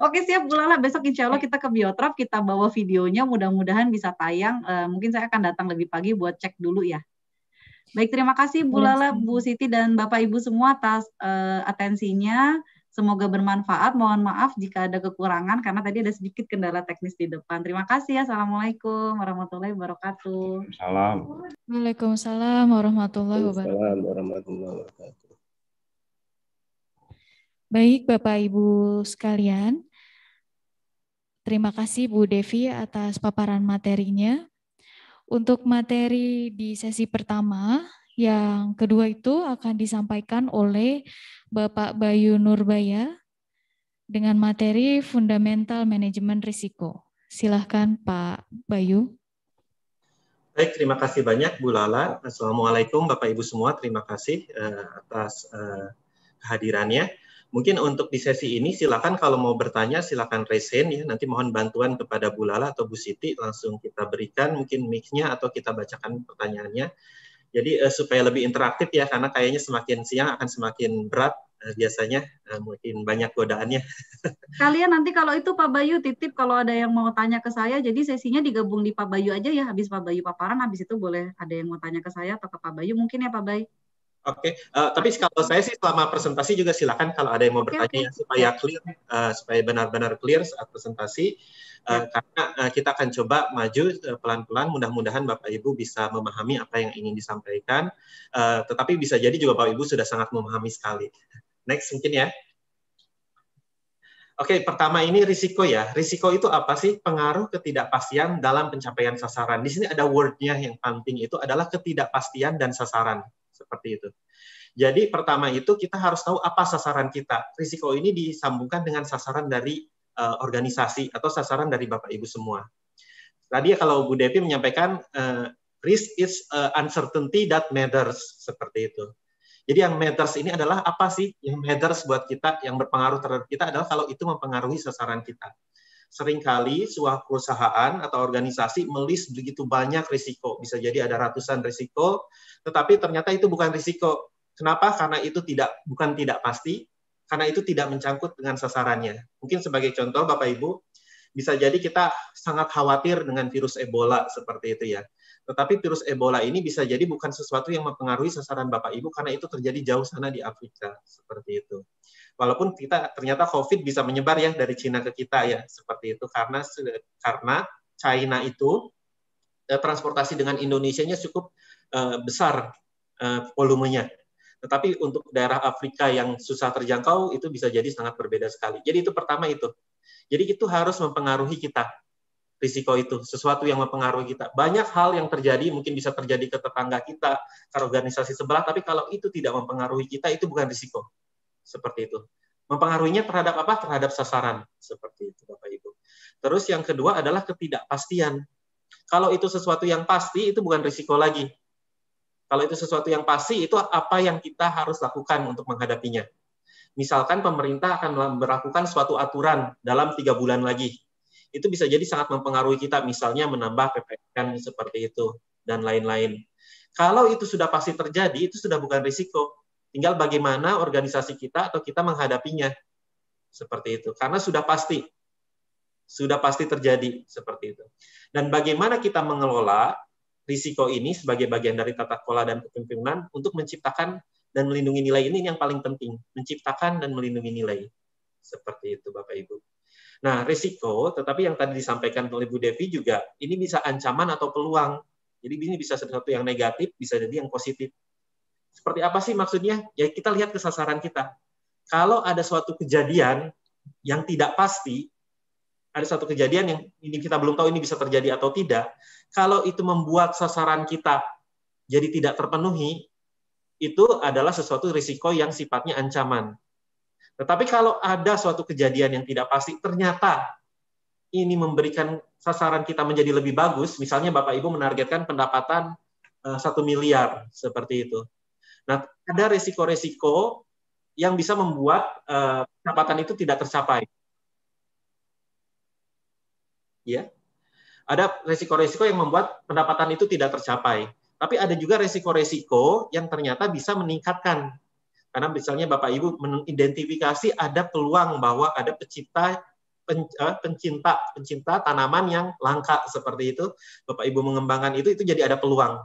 Oke siap Bu Lala, besok insya Allah kita ke Biotrop, kita bawa videonya, mudah-mudahan bisa tayang. Uh, mungkin saya akan datang lebih pagi buat cek dulu ya. Baik, terima kasih Bu iya, Lala, Bu Siti, dan Bapak Ibu semua atas uh, atensinya. Semoga bermanfaat. Mohon maaf jika ada kekurangan karena tadi ada sedikit kendala teknis di depan. Terima kasih. Ya. Assalamualaikum warahmatullahi wabarakatuh. Salam. Waalaikumsalam warahmatullahi wabarakatuh. Baik Bapak Ibu sekalian, terima kasih Bu Devi atas paparan materinya. Untuk materi di sesi pertama, yang kedua itu akan disampaikan oleh Bapak Bayu Nurbaya dengan materi Fundamental Manajemen Risiko. Silahkan Pak Bayu. Baik, terima kasih banyak Bu Lala. Assalamualaikum Bapak Ibu semua, terima kasih uh, atas uh, kehadirannya Mungkin untuk di sesi ini silakan kalau mau bertanya silakan raise hand ya. Nanti mohon bantuan kepada Bu Lala atau Bu Siti langsung kita berikan mungkin mic-nya atau kita bacakan pertanyaannya. Jadi uh, supaya lebih interaktif ya karena kayaknya semakin siang akan semakin berat uh, biasanya uh, mungkin banyak godaannya. Kalian nanti kalau itu Pak Bayu titip kalau ada yang mau tanya ke saya jadi sesinya digabung di Pak Bayu aja ya habis Pak Bayu paparan habis itu boleh ada yang mau tanya ke saya atau ke Pak Bayu mungkin ya Pak Bayu. Oke, okay. uh, eh, tapi kalau saya sih selama presentasi juga silakan kalau ada yang mau bertanya okay. supaya clear, uh, supaya benar-benar clear saat presentasi. Uh, Karena uh, kita akan coba maju uh, pelan-pelan, mudah-mudahan Bapak Ibu bisa memahami apa yang ingin disampaikan. Uh, tetapi bisa jadi juga Bapak Ibu sudah sangat memahami sekali. Next mungkin ya. Oke, okay, pertama ini risiko ya. Risiko itu apa sih? Pengaruh ketidakpastian dalam pencapaian sasaran. Di sini ada wordnya yang penting itu adalah ketidakpastian dan sasaran seperti itu. Jadi pertama itu kita harus tahu apa sasaran kita. Risiko ini disambungkan dengan sasaran dari uh, organisasi atau sasaran dari Bapak Ibu semua. Tadi kalau Bu Devi menyampaikan uh, risk is eh, uncertainty that matters seperti itu. Jadi yang matters ini adalah apa sih yang matters buat kita, yang berpengaruh terhadap kita adalah kalau itu mempengaruhi sasaran kita seringkali sebuah perusahaan atau organisasi melis begitu banyak risiko. Bisa jadi ada ratusan risiko, tetapi ternyata itu bukan risiko. Kenapa? Karena itu tidak bukan tidak pasti, karena itu tidak mencangkut dengan sasarannya. Mungkin sebagai contoh Bapak Ibu, bisa jadi kita sangat khawatir dengan virus Ebola seperti itu ya. Tetapi virus Ebola ini bisa jadi bukan sesuatu yang mempengaruhi sasaran Bapak Ibu karena itu terjadi jauh sana di Afrika seperti itu walaupun kita ternyata COVID bisa menyebar ya dari Cina ke kita ya seperti itu karena karena China itu eh, transportasi dengan Indonesia-nya cukup eh, besar eh, volumenya. Tetapi untuk daerah Afrika yang susah terjangkau itu bisa jadi sangat berbeda sekali. Jadi itu pertama itu. Jadi itu harus mempengaruhi kita risiko itu, sesuatu yang mempengaruhi kita. Banyak hal yang terjadi, mungkin bisa terjadi ke tetangga kita, ke organisasi sebelah, tapi kalau itu tidak mempengaruhi kita, itu bukan risiko seperti itu. Mempengaruhinya terhadap apa? Terhadap sasaran seperti itu Bapak Ibu. Terus yang kedua adalah ketidakpastian. Kalau itu sesuatu yang pasti itu bukan risiko lagi. Kalau itu sesuatu yang pasti itu apa yang kita harus lakukan untuk menghadapinya. Misalkan pemerintah akan melakukan suatu aturan dalam tiga bulan lagi, itu bisa jadi sangat mempengaruhi kita misalnya menambah PPN seperti itu dan lain-lain. Kalau itu sudah pasti terjadi, itu sudah bukan risiko. Tinggal bagaimana organisasi kita atau kita menghadapinya. Seperti itu. Karena sudah pasti. Sudah pasti terjadi seperti itu. Dan bagaimana kita mengelola risiko ini sebagai bagian dari tata kelola dan kepemimpinan untuk menciptakan dan melindungi nilai ini yang paling penting, menciptakan dan melindungi nilai. Seperti itu Bapak Ibu. Nah, risiko, tetapi yang tadi disampaikan oleh Bu Devi juga, ini bisa ancaman atau peluang. Jadi ini bisa sesuatu yang negatif, bisa jadi yang positif seperti apa sih maksudnya? Ya kita lihat kesasaran kita. Kalau ada suatu kejadian yang tidak pasti, ada suatu kejadian yang ini kita belum tahu ini bisa terjadi atau tidak, kalau itu membuat sasaran kita jadi tidak terpenuhi, itu adalah sesuatu risiko yang sifatnya ancaman. Tetapi kalau ada suatu kejadian yang tidak pasti, ternyata ini memberikan sasaran kita menjadi lebih bagus, misalnya Bapak Ibu menargetkan pendapatan eh, satu miliar seperti itu. Nah, ada resiko-resiko yang bisa membuat uh, eh, pendapatan itu tidak tercapai. Ya. Ada resiko-resiko yang membuat pendapatan itu tidak tercapai. Tapi ada juga resiko-resiko yang ternyata bisa meningkatkan. Karena misalnya Bapak Ibu mengidentifikasi ada peluang bahwa ada pecinta, eh, pencinta pencinta tanaman yang langka seperti itu, Bapak Ibu mengembangkan itu itu jadi ada peluang.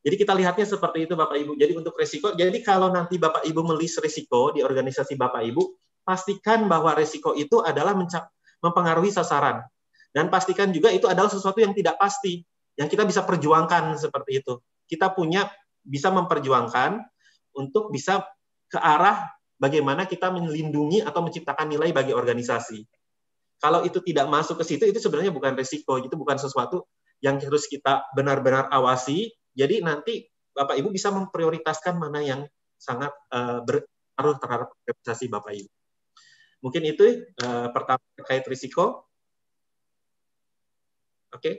Jadi kita lihatnya seperti itu Bapak Ibu. Jadi untuk risiko, jadi kalau nanti Bapak Ibu melis risiko di organisasi Bapak Ibu, pastikan bahwa risiko itu adalah mempengaruhi sasaran. Dan pastikan juga itu adalah sesuatu yang tidak pasti, yang kita bisa perjuangkan seperti itu. Kita punya bisa memperjuangkan untuk bisa ke arah bagaimana kita melindungi atau menciptakan nilai bagi organisasi. Kalau itu tidak masuk ke situ, itu sebenarnya bukan risiko, itu bukan sesuatu yang harus kita benar-benar awasi, jadi nanti Bapak Ibu bisa memprioritaskan mana yang sangat uh, berpengaruh terhadap organisasi Bapak Ibu. Mungkin itu uh, pertama terkait risiko. Oke. Okay.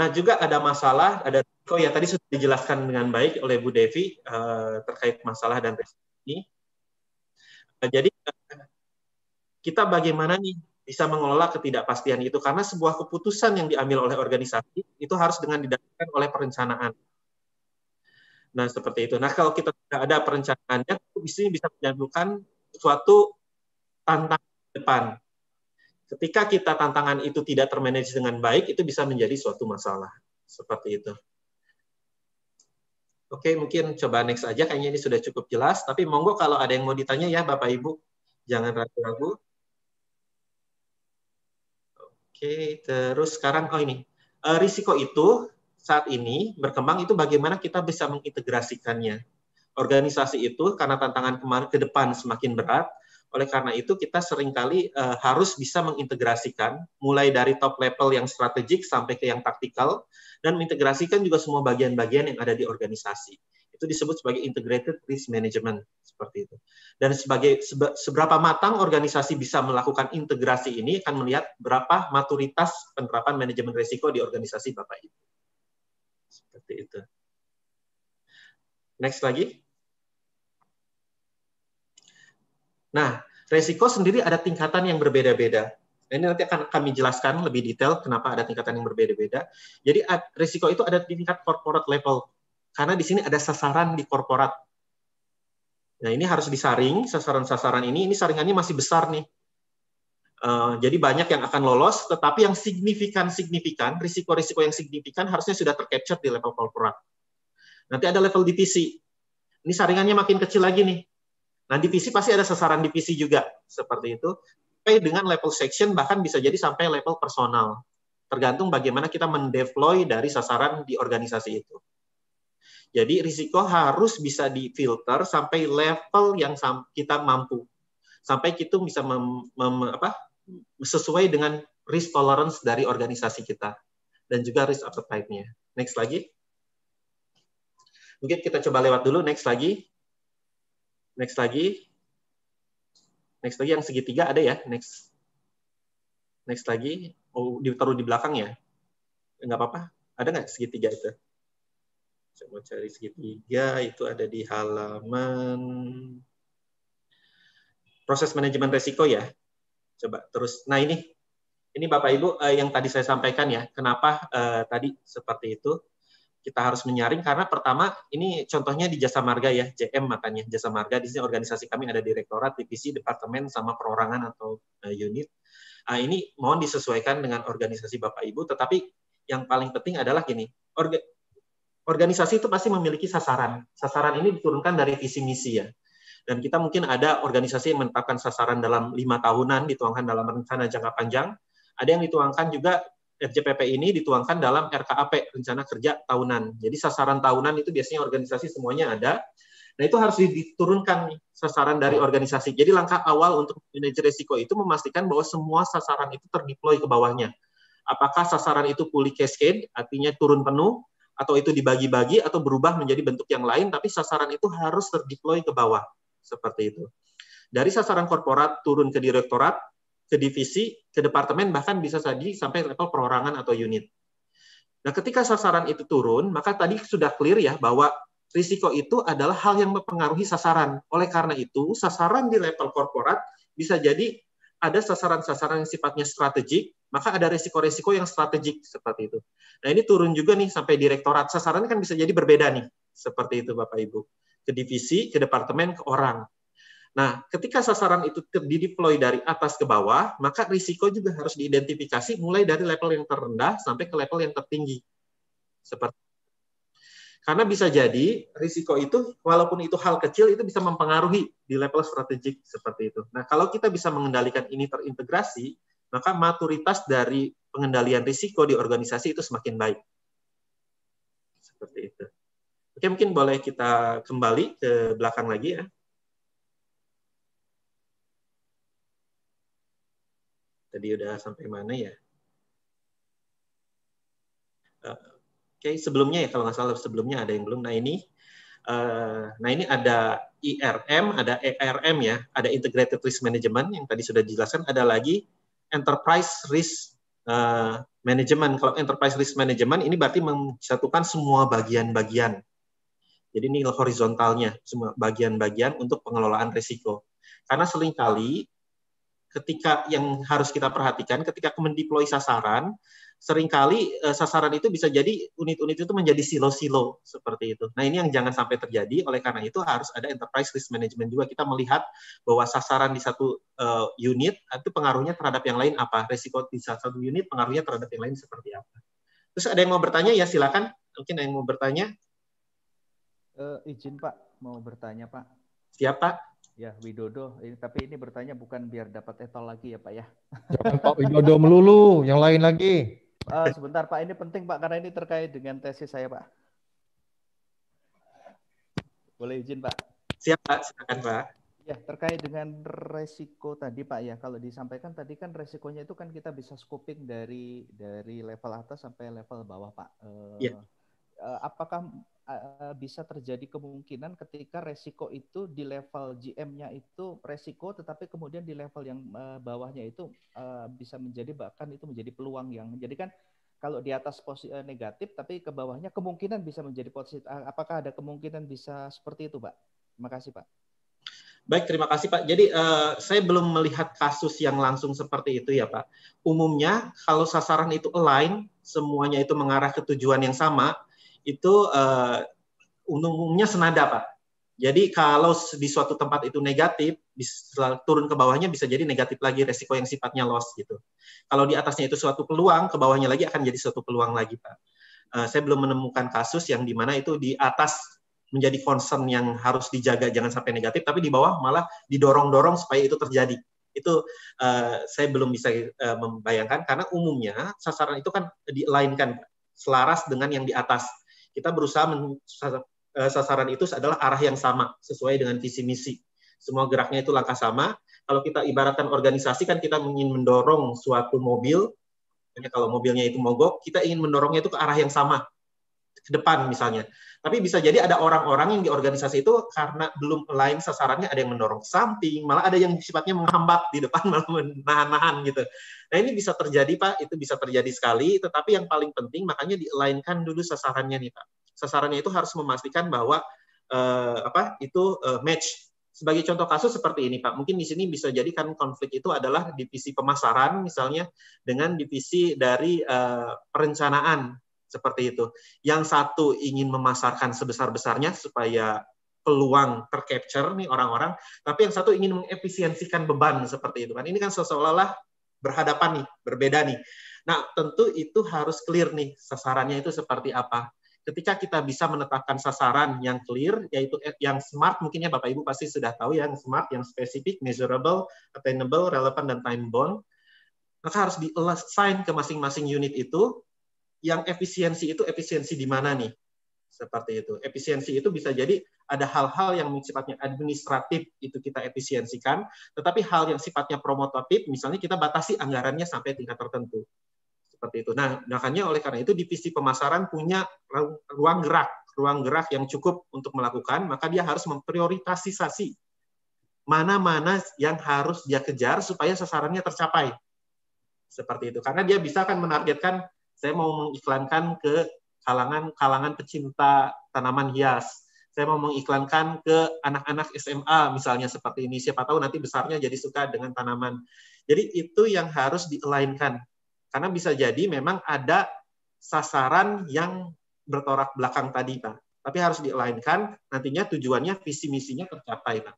Nah, juga ada masalah, ada risiko ya tadi sudah dijelaskan dengan baik oleh Bu Devi uh, terkait masalah dan risiko ini. Uh, jadi kita bagaimana nih bisa mengelola ketidakpastian itu karena sebuah keputusan yang diambil oleh organisasi itu harus dengan didasarkan oleh perencanaan Nah, seperti itu. Nah, kalau kita tidak ada perencanaannya, bisa bisa menjadikan suatu tantangan ke depan. Ketika kita tantangan itu tidak termanage dengan baik, itu bisa menjadi suatu masalah. Seperti itu. Oke, mungkin coba next aja. Kayaknya ini sudah cukup jelas. Tapi monggo kalau ada yang mau ditanya ya, Bapak Ibu, jangan ragu-ragu. Oke, terus sekarang oh ini eh, risiko itu saat ini berkembang itu bagaimana kita bisa mengintegrasikannya. Organisasi itu karena tantangan kemarin ke depan semakin berat, oleh karena itu kita seringkali uh, harus bisa mengintegrasikan mulai dari top level yang strategik sampai ke yang taktikal dan mengintegrasikan juga semua bagian-bagian yang ada di organisasi. Itu disebut sebagai integrated risk management seperti itu. Dan sebagai seberapa matang organisasi bisa melakukan integrasi ini akan melihat berapa maturitas penerapan manajemen risiko di organisasi Bapak Ibu. Seperti itu. Next lagi. Nah, resiko sendiri ada tingkatan yang berbeda-beda. Ini nanti akan kami jelaskan lebih detail kenapa ada tingkatan yang berbeda-beda. Jadi risiko itu ada di tingkat corporate level. Karena di sini ada sasaran di korporat. Nah, ini harus disaring sasaran-sasaran ini. Ini saringannya masih besar nih. Eh, jadi banyak yang akan lolos, tetapi yang signifikan-signifikan, risiko-risiko yang signifikan harusnya sudah tercapture di level korporat. Nanti ada level divisi. Ini saringannya makin kecil lagi nih. Nah, divisi pasti ada sasaran divisi juga, seperti itu. Sampai dengan level section, bahkan bisa jadi sampai level personal. Tergantung bagaimana kita mendeploy dari sasaran di organisasi itu. Jadi risiko harus bisa difilter sampai level yang kita mampu sampai kita bisa mem, mem, apa, sesuai dengan risk tolerance dari organisasi kita dan juga risk appetite-nya. Next lagi. Mungkin kita coba lewat dulu. Next lagi. Next lagi. Next lagi yang segitiga ada ya. Next. Next lagi. Oh, ditaruh di belakang ya. Enggak apa-apa. Ada nggak segitiga itu? Saya mau cari segitiga. Itu ada di halaman proses manajemen risiko ya coba terus. Nah ini ini Bapak Ibu eh, yang tadi saya sampaikan ya, kenapa eh, tadi seperti itu kita harus menyaring karena pertama ini contohnya di jasa marga ya JM makanya jasa marga di sini organisasi kami ada direktorat, divisi, departemen sama perorangan atau eh, unit. Nah, ini mohon disesuaikan dengan organisasi Bapak Ibu, tetapi yang paling penting adalah gini, orga, organisasi itu pasti memiliki sasaran. Sasaran ini diturunkan dari visi misi ya. Dan kita mungkin ada organisasi yang menetapkan sasaran dalam lima tahunan dituangkan dalam rencana jangka panjang. Ada yang dituangkan juga RJPP ini dituangkan dalam RKAP rencana kerja tahunan. Jadi sasaran tahunan itu biasanya organisasi semuanya ada. Nah itu harus diturunkan sasaran dari organisasi. Jadi langkah awal untuk manajer risiko itu memastikan bahwa semua sasaran itu terdeploy ke bawahnya. Apakah sasaran itu fully cascade, artinya turun penuh, atau itu dibagi-bagi atau berubah menjadi bentuk yang lain, tapi sasaran itu harus terdeploy ke bawah seperti itu. Dari sasaran korporat turun ke direktorat, ke divisi, ke departemen, bahkan bisa saja sampai level perorangan atau unit. Nah, ketika sasaran itu turun, maka tadi sudah clear ya bahwa risiko itu adalah hal yang mempengaruhi sasaran. Oleh karena itu, sasaran di level korporat bisa jadi ada sasaran-sasaran yang sifatnya strategik, maka ada risiko-risiko yang strategik seperti itu. Nah, ini turun juga nih sampai direktorat. Sasaran kan bisa jadi berbeda nih, seperti itu Bapak Ibu ke divisi, ke departemen, ke orang. Nah, ketika sasaran itu dideploy dari atas ke bawah, maka risiko juga harus diidentifikasi mulai dari level yang terendah sampai ke level yang tertinggi. Seperti karena bisa jadi risiko itu walaupun itu hal kecil itu bisa mempengaruhi di level strategik seperti itu. Nah, kalau kita bisa mengendalikan ini terintegrasi, maka maturitas dari pengendalian risiko di organisasi itu semakin baik. Seperti itu. Oke, mungkin boleh kita kembali ke belakang lagi ya. Tadi udah sampai mana ya? Eh, oke, sebelumnya ya kalau nggak salah sebelumnya ada yang belum. Nah ini, eh, nah ini ada IRM, ada ERM ya, ada Integrated Risk Management yang tadi sudah dijelaskan. Ada lagi Enterprise Risk uh, Management. Kalau Enterprise Risk Management ini berarti menyatukan semua bagian-bagian jadi ini horizontalnya, bagian-bagian untuk pengelolaan risiko. Karena seringkali ketika yang harus kita perhatikan ketika mendeploy sasaran, seringkali eh, sasaran itu bisa jadi unit-unit itu menjadi silo-silo seperti itu. Nah, ini yang jangan sampai terjadi. Oleh karena itu harus ada enterprise risk management juga. Kita melihat bahwa sasaran di satu uh, unit eh, itu pengaruhnya terhadap yang lain apa? Risiko di satu unit pengaruhnya terhadap yang lain seperti apa? Terus ada yang mau bertanya ya silakan. Mungkin ada yang mau bertanya. Uh, izin Pak, mau bertanya Pak. Siap Pak. Ya Widodo, ini, tapi ini bertanya bukan biar dapat etol lagi ya Pak ya. Jangan Pak Widodo melulu, yang lain lagi. Uh, sebentar Pak, ini penting Pak karena ini terkait dengan tesis saya Pak. Boleh izin Pak. Siap Pak, silakan Pak. Ya, terkait dengan resiko tadi Pak ya. Kalau disampaikan tadi kan resikonya itu kan kita bisa scoping dari dari level atas sampai level bawah Pak. Uh, ya. apakah Eh, bisa terjadi kemungkinan ketika resiko itu di level GM-nya itu resiko, tetapi kemudian di level yang eh, bawahnya itu eh, bisa menjadi bahkan itu menjadi peluang yang menjadikan kalau di atas positif negatif, tapi ke bawahnya kemungkinan bisa menjadi positif. Apakah ada kemungkinan bisa seperti itu, Pak? Terima kasih, Pak. Baik, terima kasih Pak. Jadi uh, saya belum melihat kasus yang langsung seperti itu ya Pak. Umumnya kalau sasaran itu align, semuanya itu mengarah ke tujuan yang sama, itu uh, umumnya senada pak. Jadi kalau di suatu tempat itu negatif, bisa, turun ke bawahnya bisa jadi negatif lagi resiko yang sifatnya loss gitu. Kalau di atasnya itu suatu peluang, ke bawahnya lagi akan jadi suatu peluang lagi pak. Uh, saya belum menemukan kasus yang mana itu di atas menjadi concern yang harus dijaga jangan sampai negatif, tapi di bawah malah didorong-dorong supaya itu terjadi itu uh, saya belum bisa uh, membayangkan karena umumnya sasaran itu kan dilainkan selaras dengan yang di atas kita berusaha eh, sasaran itu adalah arah yang sama sesuai dengan visi misi. Semua geraknya itu langkah sama. Kalau kita ibaratkan organisasi kan kita ingin mendorong suatu mobil. Kalau mobilnya itu mogok, kita ingin mendorongnya itu ke arah yang sama ke depan misalnya. Tapi bisa jadi ada orang-orang yang di organisasi itu karena belum lain sasarannya ada yang mendorong samping, malah ada yang sifatnya menghambat di depan malah menahan-nahan gitu. Nah ini bisa terjadi Pak, itu bisa terjadi sekali. Tetapi yang paling penting makanya dilainkan dulu sasarannya nih Pak. Sasarannya itu harus memastikan bahwa eh, apa itu eh, match sebagai contoh kasus seperti ini Pak, mungkin di sini bisa jadi kan konflik itu adalah divisi pemasaran misalnya dengan divisi dari uh, perencanaan seperti itu. Yang satu ingin memasarkan sebesar-besarnya supaya peluang tercapture nih orang-orang, tapi yang satu ingin mengefisiensikan beban seperti itu kan. Ini kan seolah-olah berhadapan nih, berbeda nih. Nah, tentu itu harus clear nih sasarannya itu seperti apa. Ketika kita bisa menetapkan sasaran yang clear, yaitu eh, yang smart, mungkinnya Bapak Ibu pasti sudah tahu ya, yang smart, yang spesifik, measurable, attainable, relevant, dan time bound, maka harus di assign ke masing-masing unit itu yang efisiensi itu efisiensi di mana nih? Seperti itu. Efisiensi itu bisa jadi ada hal-hal yang sifatnya administratif itu kita efisiensikan, tetapi hal yang sifatnya promotif misalnya kita batasi anggarannya sampai tingkat tertentu. Seperti itu. Nah, makanya oleh karena itu divisi pemasaran punya ruang gerak, ruang gerak yang cukup untuk melakukan, maka dia harus memprioritasisasi mana-mana yang harus dia kejar supaya sasarannya tercapai. Seperti itu. Karena dia bisa kan menargetkan saya mau mengiklankan ke kalangan-kalangan pecinta tanaman hias. Saya mau mengiklankan ke anak-anak SMA misalnya seperti ini. Siapa tahu nanti besarnya jadi suka dengan tanaman. Jadi itu yang harus dielainkan. Karena bisa jadi memang ada sasaran yang bertorak belakang tadi, Pak. Tapi harus dielainkan, nantinya tujuannya, visi misinya tercapai, Pak.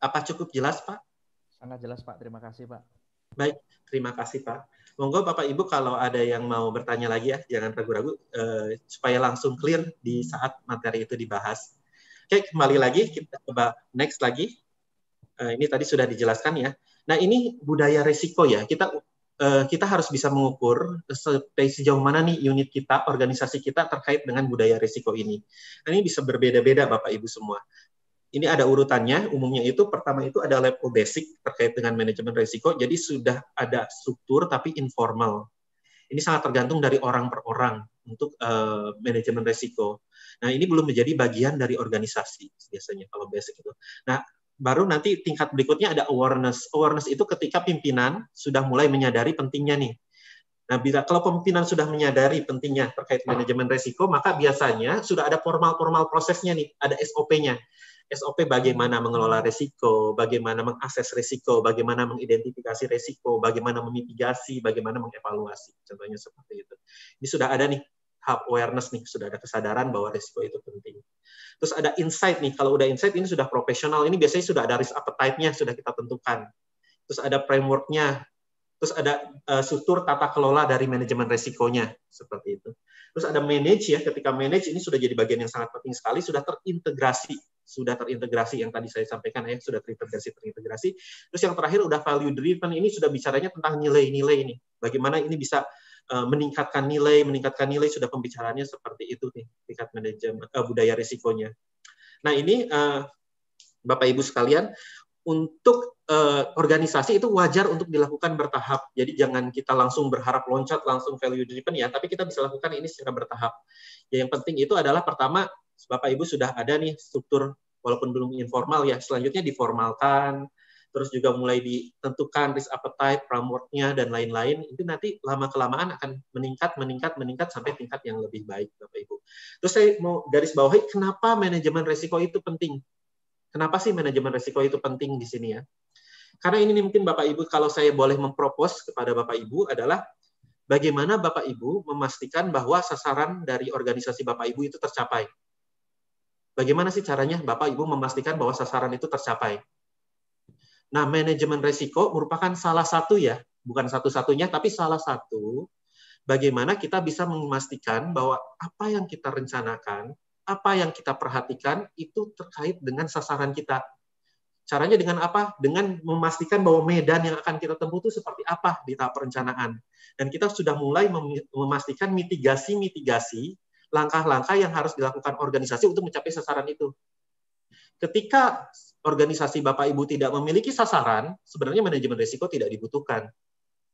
Apa cukup jelas, Pak? Sangat jelas, Pak. Terima kasih, Pak. Baik, terima kasih, Pak. Monggo Bapak Ibu kalau ada yang mau bertanya lagi ya, jangan ragu-ragu eh, supaya langsung clear di saat materi itu dibahas. Oke, kembali lagi kita coba next lagi. Eh, ini tadi sudah dijelaskan ya. Nah ini budaya risiko ya. Kita eh, kita harus bisa mengukur sejauh mana nih unit kita, organisasi kita terkait dengan budaya risiko ini. Nah, ini bisa berbeda-beda Bapak Ibu semua ini ada urutannya, umumnya itu pertama itu ada level basic terkait dengan manajemen risiko, jadi sudah ada struktur tapi informal. Ini sangat tergantung dari orang per orang untuk uh, manajemen risiko. Nah ini belum menjadi bagian dari organisasi biasanya kalau basic itu. Nah baru nanti tingkat berikutnya ada awareness. Awareness itu ketika pimpinan sudah mulai menyadari pentingnya nih. Nah, bila kalau pimpinan sudah menyadari pentingnya terkait manajemen risiko, maka biasanya sudah ada formal-formal prosesnya nih, ada SOP-nya. SOP bagaimana mengelola resiko, bagaimana mengakses resiko, bagaimana mengidentifikasi resiko, bagaimana memitigasi, bagaimana mengevaluasi. Contohnya seperti itu. Ini sudah ada nih hub awareness nih, sudah ada kesadaran bahwa resiko itu penting. Terus ada insight nih, kalau udah insight ini sudah profesional, ini biasanya sudah ada risk appetite-nya sudah kita tentukan. Terus ada framework-nya, terus ada uh, struktur tata kelola dari manajemen resikonya seperti itu. Terus ada manage ya, ketika manage ini sudah jadi bagian yang sangat penting sekali, sudah terintegrasi sudah terintegrasi yang tadi saya sampaikan ya sudah terintegrasi terintegrasi terus yang terakhir udah value driven ini sudah bicaranya tentang nilai-nilai ini bagaimana ini bisa uh, meningkatkan nilai meningkatkan nilai sudah pembicaranya seperti itu nih tingkat manajemen uh, budaya risikonya nah ini uh, Bapak Ibu sekalian untuk uh, organisasi itu wajar untuk dilakukan bertahap. Jadi jangan kita langsung berharap loncat langsung value driven ya, tapi kita bisa lakukan ini secara bertahap. Ya, yang penting itu adalah pertama Bapak Ibu sudah ada nih struktur walaupun belum informal ya, selanjutnya diformalkan, terus juga mulai ditentukan risk appetite, framework-nya dan lain-lain, itu nanti lama-kelamaan akan meningkat, meningkat, meningkat sampai tingkat yang lebih baik, Bapak-Ibu. Terus saya mau garis bawahi, kenapa manajemen risiko itu penting? Kenapa sih manajemen risiko itu penting di sini ya? Karena ini mungkin Bapak Ibu kalau saya boleh mempropos kepada Bapak Ibu adalah bagaimana Bapak Ibu memastikan bahwa sasaran dari organisasi Bapak Ibu itu tercapai. Bagaimana sih caranya Bapak Ibu memastikan bahwa sasaran itu tercapai? Nah, manajemen risiko merupakan salah satu ya, bukan satu-satunya, tapi salah satu bagaimana kita bisa memastikan bahwa apa yang kita rencanakan apa yang kita perhatikan itu terkait dengan sasaran kita. Caranya dengan apa? Dengan memastikan bahwa medan yang akan kita tempuh itu seperti apa di tahap perencanaan. Dan kita sudah mulai memastikan mitigasi-mitigasi langkah-langkah yang harus dilakukan organisasi untuk mencapai sasaran itu. Ketika organisasi Bapak Ibu tidak memiliki sasaran, sebenarnya manajemen risiko tidak dibutuhkan.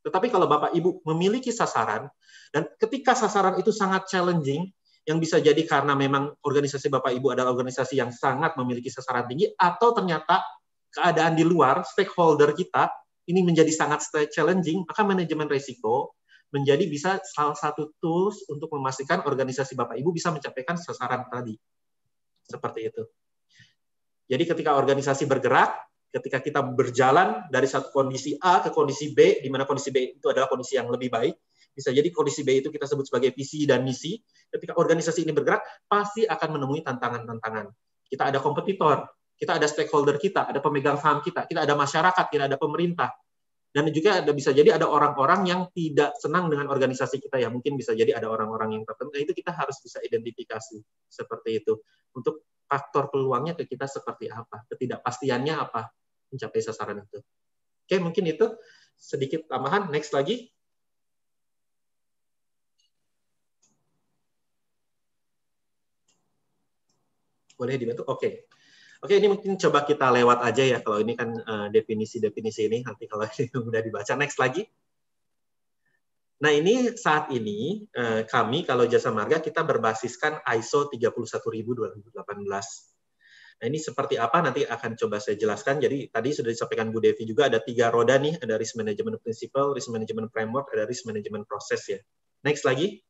Tetapi kalau Bapak Ibu memiliki sasaran, dan ketika sasaran itu sangat challenging, yang bisa jadi karena memang organisasi Bapak Ibu adalah organisasi yang sangat memiliki sasaran tinggi atau ternyata keadaan di luar stakeholder kita ini menjadi sangat challenging, maka manajemen risiko menjadi bisa salah satu tools untuk memastikan organisasi Bapak Ibu bisa mencapai sasaran tadi. Seperti itu. Jadi ketika organisasi bergerak, ketika kita berjalan dari satu kondisi A ke kondisi B, di mana kondisi B itu adalah kondisi yang lebih baik, bisa jadi kondisi B itu kita sebut sebagai visi dan misi. Ketika organisasi ini bergerak, pasti akan menemui tantangan-tantangan. Kita ada kompetitor, kita ada stakeholder kita, ada pemegang saham kita, kita ada masyarakat, kita ada pemerintah. Dan juga ada bisa jadi ada orang-orang yang tidak senang dengan organisasi kita ya. Mungkin bisa jadi ada orang-orang yang tertentu. Nah, itu kita harus bisa identifikasi seperti itu. Untuk faktor peluangnya ke kita seperti apa, ketidakpastiannya apa mencapai sasaran itu. Oke, mungkin itu sedikit tambahan. Next lagi. boleh dibantu? Oke. Okay. Oke, ini mungkin coba kita lewat aja ya kalau ini kan eh, definisi-definisi uh, ini nanti kalau ini mudah dibaca. Next lagi. Nah, ini saat ini uh, kami kalau jasa marga kita berbasiskan ISO 31000 2018. Nah, ini seperti apa nanti akan coba saya jelaskan. Jadi tadi sudah disampaikan Bu Devi juga ada tiga roda nih, ada risk management principle, risk management framework, ada risk management process ya. Next lagi.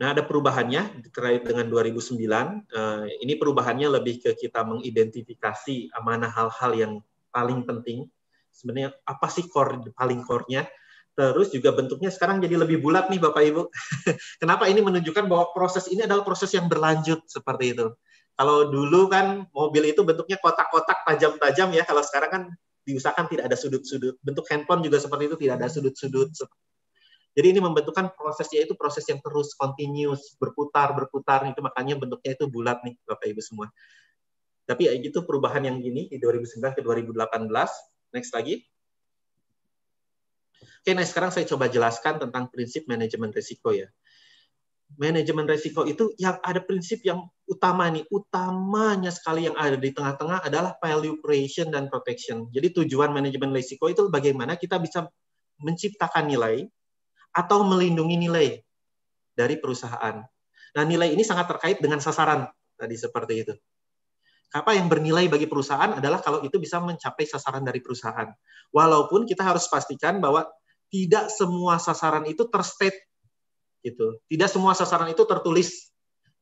Nah, ada perubahannya terkait dengan 2009. Eh, ini perubahannya lebih ke kita mengidentifikasi mana hal-hal yang paling penting. Sebenarnya apa sih core paling core-nya? Terus juga bentuknya sekarang jadi lebih bulat nih Bapak Ibu. Kenapa ini menunjukkan bahwa proses ini adalah proses yang berlanjut seperti itu. Kalau dulu kan mobil itu bentuknya kotak-kotak tajam-tajam ya, kalau sekarang kan diusahakan tidak ada sudut-sudut. Bentuk handphone juga seperti itu tidak ada sudut-sudut. Jadi ini membentukkan proses yaitu proses yang terus continuous berputar berputar itu makanya bentuknya itu bulat nih Bapak Ibu semua. Tapi ya gitu perubahan yang gini di 2009 ke 2018. Next lagi. Oke, nah sekarang saya coba jelaskan tentang prinsip manajemen risiko ya. Manajemen risiko itu yang ada prinsip yang utama nih, utamanya sekali yang ada di tengah-tengah adalah value creation dan protection. Jadi tujuan manajemen risiko itu bagaimana kita bisa menciptakan nilai atau melindungi nilai dari perusahaan. Nah, nilai ini sangat terkait dengan sasaran tadi seperti itu. Apa yang bernilai bagi perusahaan adalah kalau itu bisa mencapai sasaran dari perusahaan. Walaupun kita harus pastikan bahwa tidak semua sasaran itu terstate gitu. Tidak semua sasaran itu tertulis.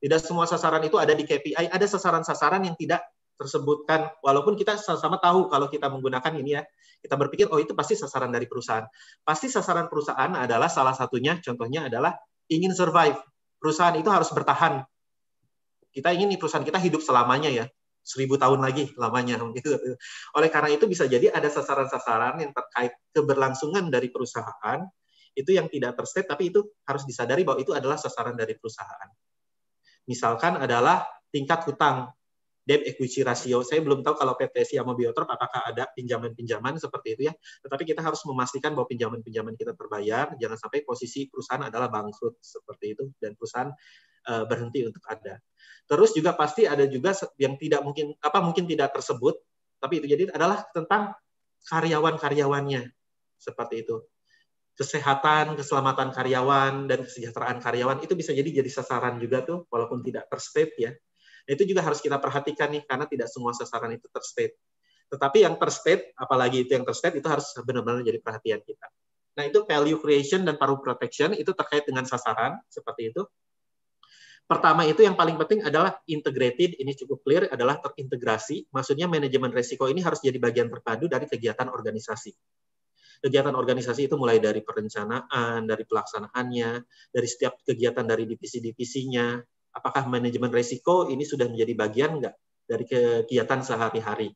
Tidak semua sasaran itu ada di KPI. Ada sasaran-sasaran yang tidak tersebutkan walaupun kita sama-sama tahu kalau kita menggunakan ini ya kita berpikir oh itu pasti sasaran dari perusahaan. Pasti sasaran perusahaan adalah salah satunya contohnya adalah ingin survive. Perusahaan itu harus bertahan. Kita ingin perusahaan kita hidup selamanya ya, seribu tahun lagi lamanya. Gitu. Oleh karena itu bisa jadi ada sasaran-sasaran yang terkait keberlangsungan dari perusahaan itu yang tidak terstate, tapi itu harus disadari bahwa itu adalah sasaran dari perusahaan. Misalkan adalah tingkat hutang debt equity ratio. Saya belum tahu kalau PTSI sama Biotrop apakah ada pinjaman-pinjaman seperti itu ya. Tetapi kita harus memastikan bahwa pinjaman-pinjaman kita terbayar, jangan sampai posisi perusahaan adalah bangkrut seperti itu dan perusahaan eh, berhenti untuk ada. Terus juga pasti ada juga yang tidak mungkin apa mungkin tidak tersebut, tapi itu jadi adalah tentang karyawan-karyawannya seperti itu kesehatan, keselamatan karyawan, dan kesejahteraan karyawan itu bisa jadi jadi sasaran juga tuh, walaupun tidak terstate ya. Itu juga harus kita perhatikan nih karena tidak semua sasaran itu terstate. Tetapi yang terstate, apalagi itu yang terstate itu harus benar-benar jadi perhatian kita. Nah, itu value creation dan paru protection itu terkait dengan sasaran seperti itu. Pertama itu yang paling penting adalah integrated, ini cukup clear, adalah terintegrasi. Maksudnya manajemen risiko ini harus jadi bagian terpadu dari kegiatan organisasi. Kegiatan organisasi itu mulai dari perencanaan, dari pelaksanaannya, dari setiap kegiatan dari divisi-divisinya, Apakah manajemen risiko ini sudah menjadi bagian enggak dari kegiatan sehari-hari?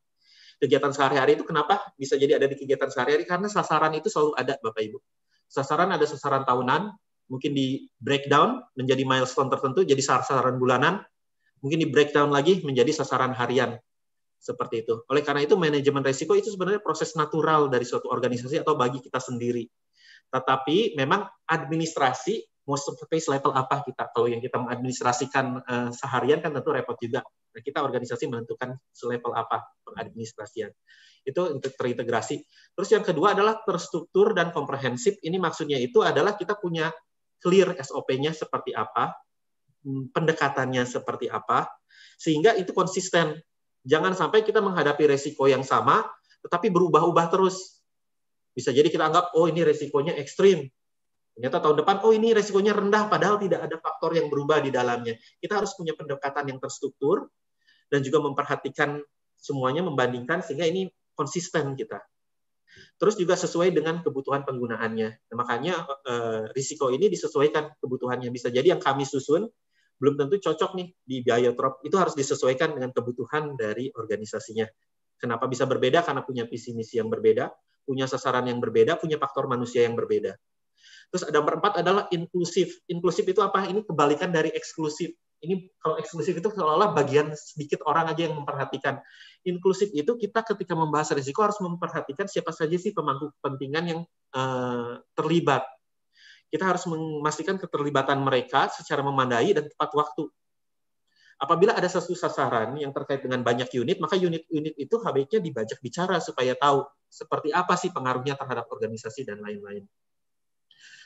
Kegiatan sehari-hari itu kenapa bisa jadi ada di kegiatan sehari-hari? Karena sasaran itu selalu ada, Bapak Ibu. Sasaran ada sasaran tahunan, mungkin di breakdown menjadi milestone tertentu, jadi sasaran bulanan, mungkin di breakdown lagi menjadi sasaran harian seperti itu. Oleh karena itu manajemen risiko itu sebenarnya proses natural dari suatu organisasi atau bagi kita sendiri. Tetapi memang administrasi mau seperti level apa kita kalau yang kita mengadministrasikan uh, seharian kan tentu repot juga nah, kita organisasi menentukan selevel apa pengadministrasian itu terintegrasi terus yang kedua adalah terstruktur dan komprehensif ini maksudnya itu adalah kita punya clear SOP-nya seperti apa hmm, pendekatannya seperti apa sehingga itu konsisten jangan sampai kita menghadapi resiko yang sama tetapi berubah-ubah terus bisa jadi kita anggap oh ini resikonya ekstrim Ternyata tahun depan, oh ini resikonya rendah, padahal tidak ada faktor yang berubah di dalamnya. Kita harus punya pendekatan yang terstruktur dan juga memperhatikan semuanya, membandingkan sehingga ini konsisten kita. Terus juga sesuai dengan kebutuhan penggunaannya. Nah, makanya eh, risiko ini disesuaikan kebutuhannya. Bisa jadi yang kami susun belum tentu cocok nih di biotrop. Itu harus disesuaikan dengan kebutuhan dari organisasinya. Kenapa bisa berbeda? Karena punya visi misi yang berbeda, punya sasaran yang berbeda, punya faktor manusia yang berbeda. Terus ada berempat adalah inklusif. Inklusif itu apa? Ini kebalikan dari eksklusif. Ini kalau eksklusif itu seolah-olah bagian sedikit orang aja yang memperhatikan. Inklusif itu kita ketika membahas risiko harus memperhatikan siapa saja sih pemangku kepentingan yang uh, terlibat. Kita harus memastikan keterlibatan mereka secara memandai dan tepat waktu. Apabila ada satu sasaran yang terkait dengan banyak unit, maka unit-unit itu habisnya dibajak bicara supaya tahu seperti apa sih pengaruhnya terhadap organisasi dan lain-lain.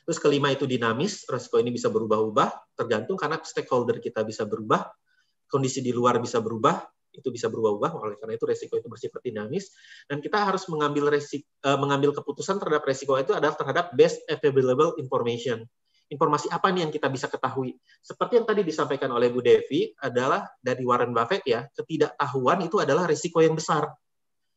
Terus kelima itu dinamis, resiko ini bisa berubah-ubah, tergantung karena stakeholder kita bisa berubah, kondisi di luar bisa berubah, itu bisa berubah-ubah, oleh karena itu resiko itu bersifat dinamis, dan kita harus mengambil resiko, eh, mengambil keputusan terhadap resiko itu adalah terhadap best available information. Informasi apa nih yang kita bisa ketahui? Seperti yang tadi disampaikan oleh Bu Devi adalah dari Warren Buffett ya, ketidaktahuan itu adalah resiko yang besar.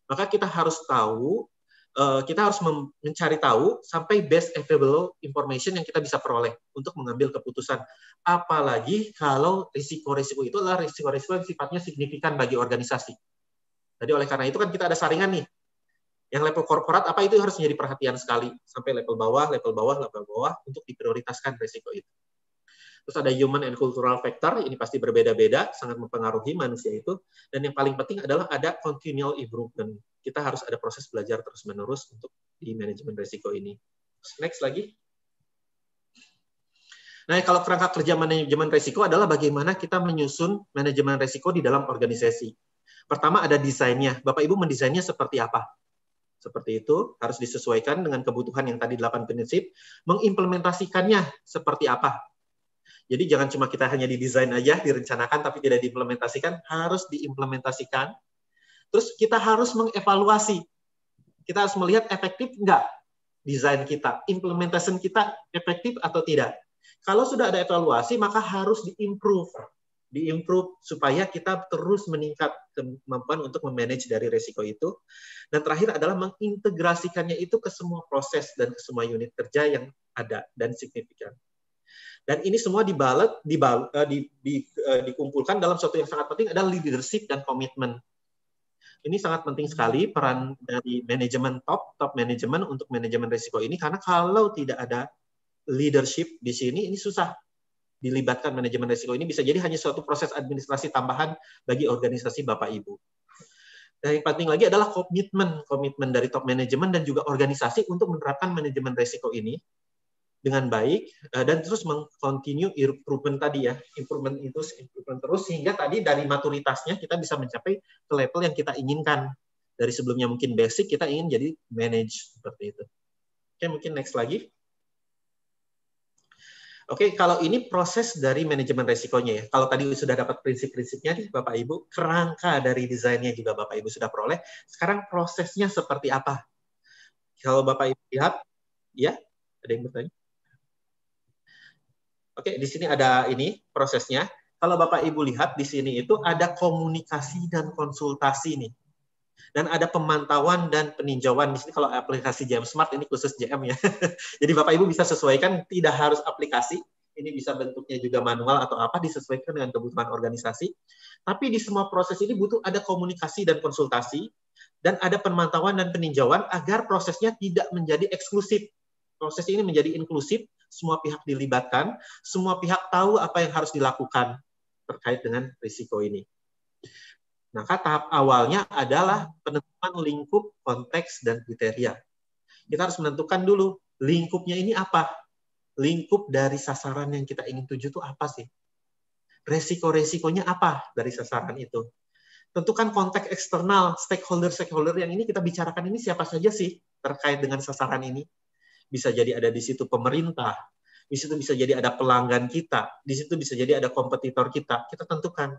Maka kita harus tahu Eh, kita harus mencari tahu sampai best available information yang kita bisa peroleh untuk mengambil keputusan. Apalagi kalau risiko-risiko itu adalah risiko-risiko yang sifatnya signifikan bagi organisasi. Jadi oleh karena itu kan kita ada saringan nih. Yang level korporat apa itu harus menjadi perhatian sekali sampai level bawah, level bawah, level bawah untuk diprioritaskan risiko itu. Terus ada human and cultural factor, ini pasti berbeda-beda, sangat mempengaruhi manusia itu. Dan yang paling penting adalah ada continual improvement kita harus ada proses belajar terus-menerus untuk di manajemen risiko ini. Next lagi. Nah, kalau kerangka kerja manajemen risiko adalah bagaimana kita menyusun manajemen risiko di dalam organisasi. Pertama ada desainnya. Bapak Ibu mendesainnya seperti apa? Seperti itu harus disesuaikan dengan kebutuhan yang tadi delapan prinsip, mengimplementasikannya seperti apa? Jadi jangan cuma kita hanya didesain aja, direncanakan tapi tidak diimplementasikan, harus diimplementasikan Terus kita harus mengevaluasi. Kita harus melihat efektif enggak desain kita, implementation kita efektif atau tidak. Kalau sudah ada evaluasi, maka harus diimprove. Diimprove supaya kita terus meningkat kemampuan untuk memanage dari resiko itu. Dan terakhir adalah mengintegrasikannya itu ke semua proses dan ke semua unit kerja yang ada dan signifikan. Dan ini semua dibalet, dibal, eh, di, di, eh, dikumpulkan dalam suatu yang sangat penting adalah leadership dan komitmen ini sangat penting sekali peran dari manajemen top, top manajemen untuk manajemen risiko ini karena kalau tidak ada leadership di sini ini susah dilibatkan manajemen risiko ini bisa jadi hanya suatu proses administrasi tambahan bagi organisasi Bapak Ibu. Dan yang penting lagi adalah komitmen, komitmen dari top manajemen dan juga organisasi untuk menerapkan manajemen risiko ini dengan baik eh, dan terus mengcontinue improvement tadi ya improvement itu improvement terus sehingga tadi dari maturitasnya kita bisa mencapai ke level yang kita inginkan dari sebelumnya mungkin basic kita ingin jadi manage seperti itu oke mungkin next lagi Oke, kalau ini proses dari manajemen resikonya ya. Kalau tadi sudah dapat prinsip-prinsipnya nih Bapak Ibu, kerangka dari desainnya juga Bapak Ibu sudah peroleh. Sekarang prosesnya seperti apa? Kalau Bapak Ibu lihat, ya, ada yang bertanya? Oke, di sini ada ini prosesnya. Kalau Bapak Ibu lihat di sini itu ada komunikasi dan konsultasi nih. Dan ada pemantauan dan peninjauan di sini kalau aplikasi JM Smart ini khusus JM ya. Jadi Bapak Ibu bisa sesuaikan tidak harus aplikasi, ini bisa bentuknya juga manual atau apa disesuaikan dengan kebutuhan organisasi. Tapi di semua proses ini butuh ada komunikasi dan konsultasi dan ada pemantauan dan peninjauan agar prosesnya tidak menjadi eksklusif. Proses ini menjadi inklusif semua pihak dilibatkan, semua pihak tahu apa yang harus dilakukan terkait dengan risiko ini. Maka tahap awalnya adalah penentuan lingkup, konteks, dan kriteria. Kita harus menentukan dulu lingkupnya ini apa. Lingkup dari sasaran yang kita ingin tuju itu apa sih? Resiko-resikonya apa dari sasaran itu? Tentukan konteks eksternal, stakeholder-stakeholder yang ini kita bicarakan ini siapa saja sih terkait dengan sasaran ini? bisa jadi ada di situ pemerintah, di situ bisa jadi ada pelanggan kita, di situ bisa jadi ada kompetitor kita, kita tentukan.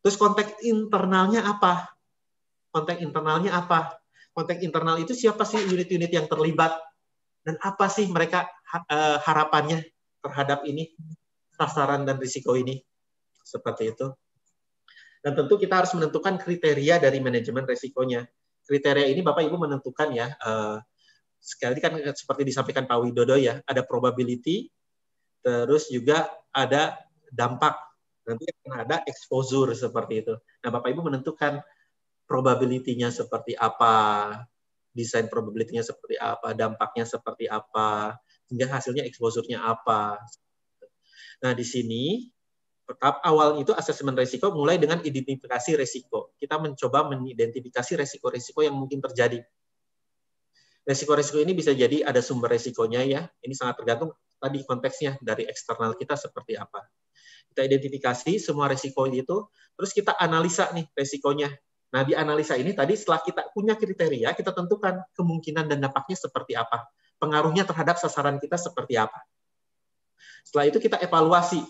Terus konteks internalnya apa? Konteks internalnya apa? Konteks internal itu siapa sih unit-unit yang terlibat dan apa sih mereka eh, harapannya terhadap ini sasaran dan risiko ini seperti itu. Dan tentu kita harus menentukan kriteria dari manajemen risikonya. Kriteria ini Bapak Ibu menentukan ya eh, sekali lagi kan seperti disampaikan Pak Widodo ya, ada probability, terus juga ada dampak. Nanti akan ada exposure seperti itu. Nah, Bapak Ibu menentukan probability-nya seperti apa, desain probability-nya seperti apa, dampaknya seperti apa, hingga hasilnya exposure-nya apa. Nah, di sini tahap awal itu asesmen risiko mulai dengan identifikasi risiko. Kita mencoba mengidentifikasi risiko-risiko yang mungkin terjadi Resiko-resiko ini bisa jadi ada sumber resikonya ya. Ini sangat tergantung tadi konteksnya dari eksternal kita seperti apa. Kita identifikasi semua resiko itu, terus kita analisa nih resikonya. Nah, di analisa ini tadi setelah kita punya kriteria, kita tentukan kemungkinan dan dampaknya seperti apa. Pengaruhnya terhadap sasaran kita seperti apa. Setelah itu kita evaluasi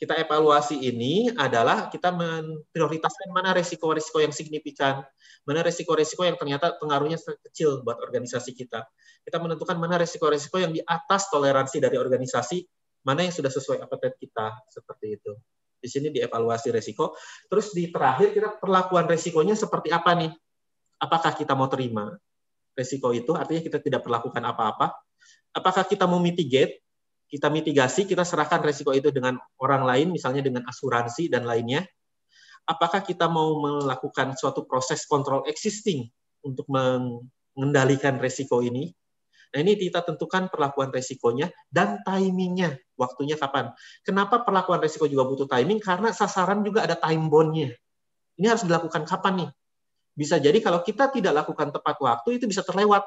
kita evaluasi ini adalah kita memprioritaskan mana resiko-resiko yang signifikan, mana resiko-resiko yang ternyata pengaruhnya kecil buat organisasi kita. Kita menentukan mana resiko-resiko yang di atas toleransi dari organisasi, mana yang sudah sesuai appetite kita, seperti itu. Di sini dievaluasi resiko. Terus di terakhir kita perlakuan resikonya seperti apa nih? Apakah kita mau terima resiko itu? Artinya kita tidak perlakukan apa-apa. Apakah kita mau mitigate? kita mitigasi, kita serahkan resiko itu dengan orang lain, misalnya dengan asuransi dan lainnya. Apakah kita mau melakukan suatu proses kontrol existing untuk mengendalikan resiko ini? Nah ini kita tentukan perlakuan resikonya dan timingnya, waktunya kapan. Kenapa perlakuan resiko juga butuh timing? Karena sasaran juga ada time bondnya. Ini harus dilakukan kapan nih? Bisa jadi kalau kita tidak lakukan tepat waktu itu bisa terlewat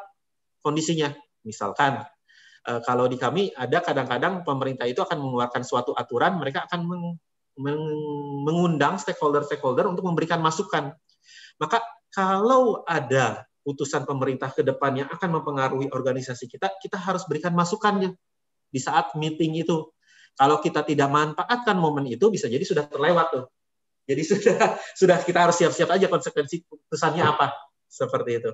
kondisinya. Misalkan Eh, kalau di kami ada kadang-kadang pemerintah itu akan mengeluarkan suatu aturan, mereka akan meng, meng, mengundang stakeholder-stakeholder untuk memberikan masukan. Maka kalau ada putusan pemerintah ke depan yang akan mempengaruhi organisasi kita, kita harus berikan masukannya di saat meeting itu. Kalau kita tidak manfaatkan momen itu, bisa jadi sudah terlewat tuh. Jadi sudah sudah kita harus siap-siap aja konsekuensi putusannya apa seperti itu.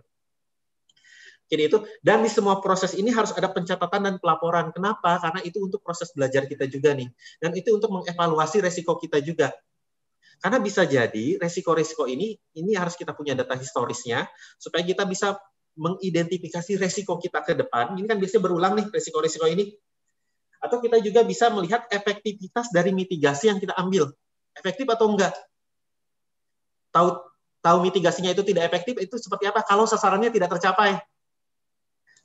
Jadi itu dan di semua proses ini harus ada pencatatan dan pelaporan. Kenapa? Karena itu untuk proses belajar kita juga nih. Dan itu untuk mengevaluasi resiko kita juga. Karena bisa jadi resiko-resiko ini ini harus kita punya data historisnya supaya kita bisa mengidentifikasi resiko kita ke depan. Ini kan biasanya berulang nih resiko-resiko ini. Atau kita juga bisa melihat efektivitas dari mitigasi yang kita ambil. Efektif atau enggak? Tahu tahu mitigasinya itu tidak efektif itu seperti apa kalau sasarannya tidak tercapai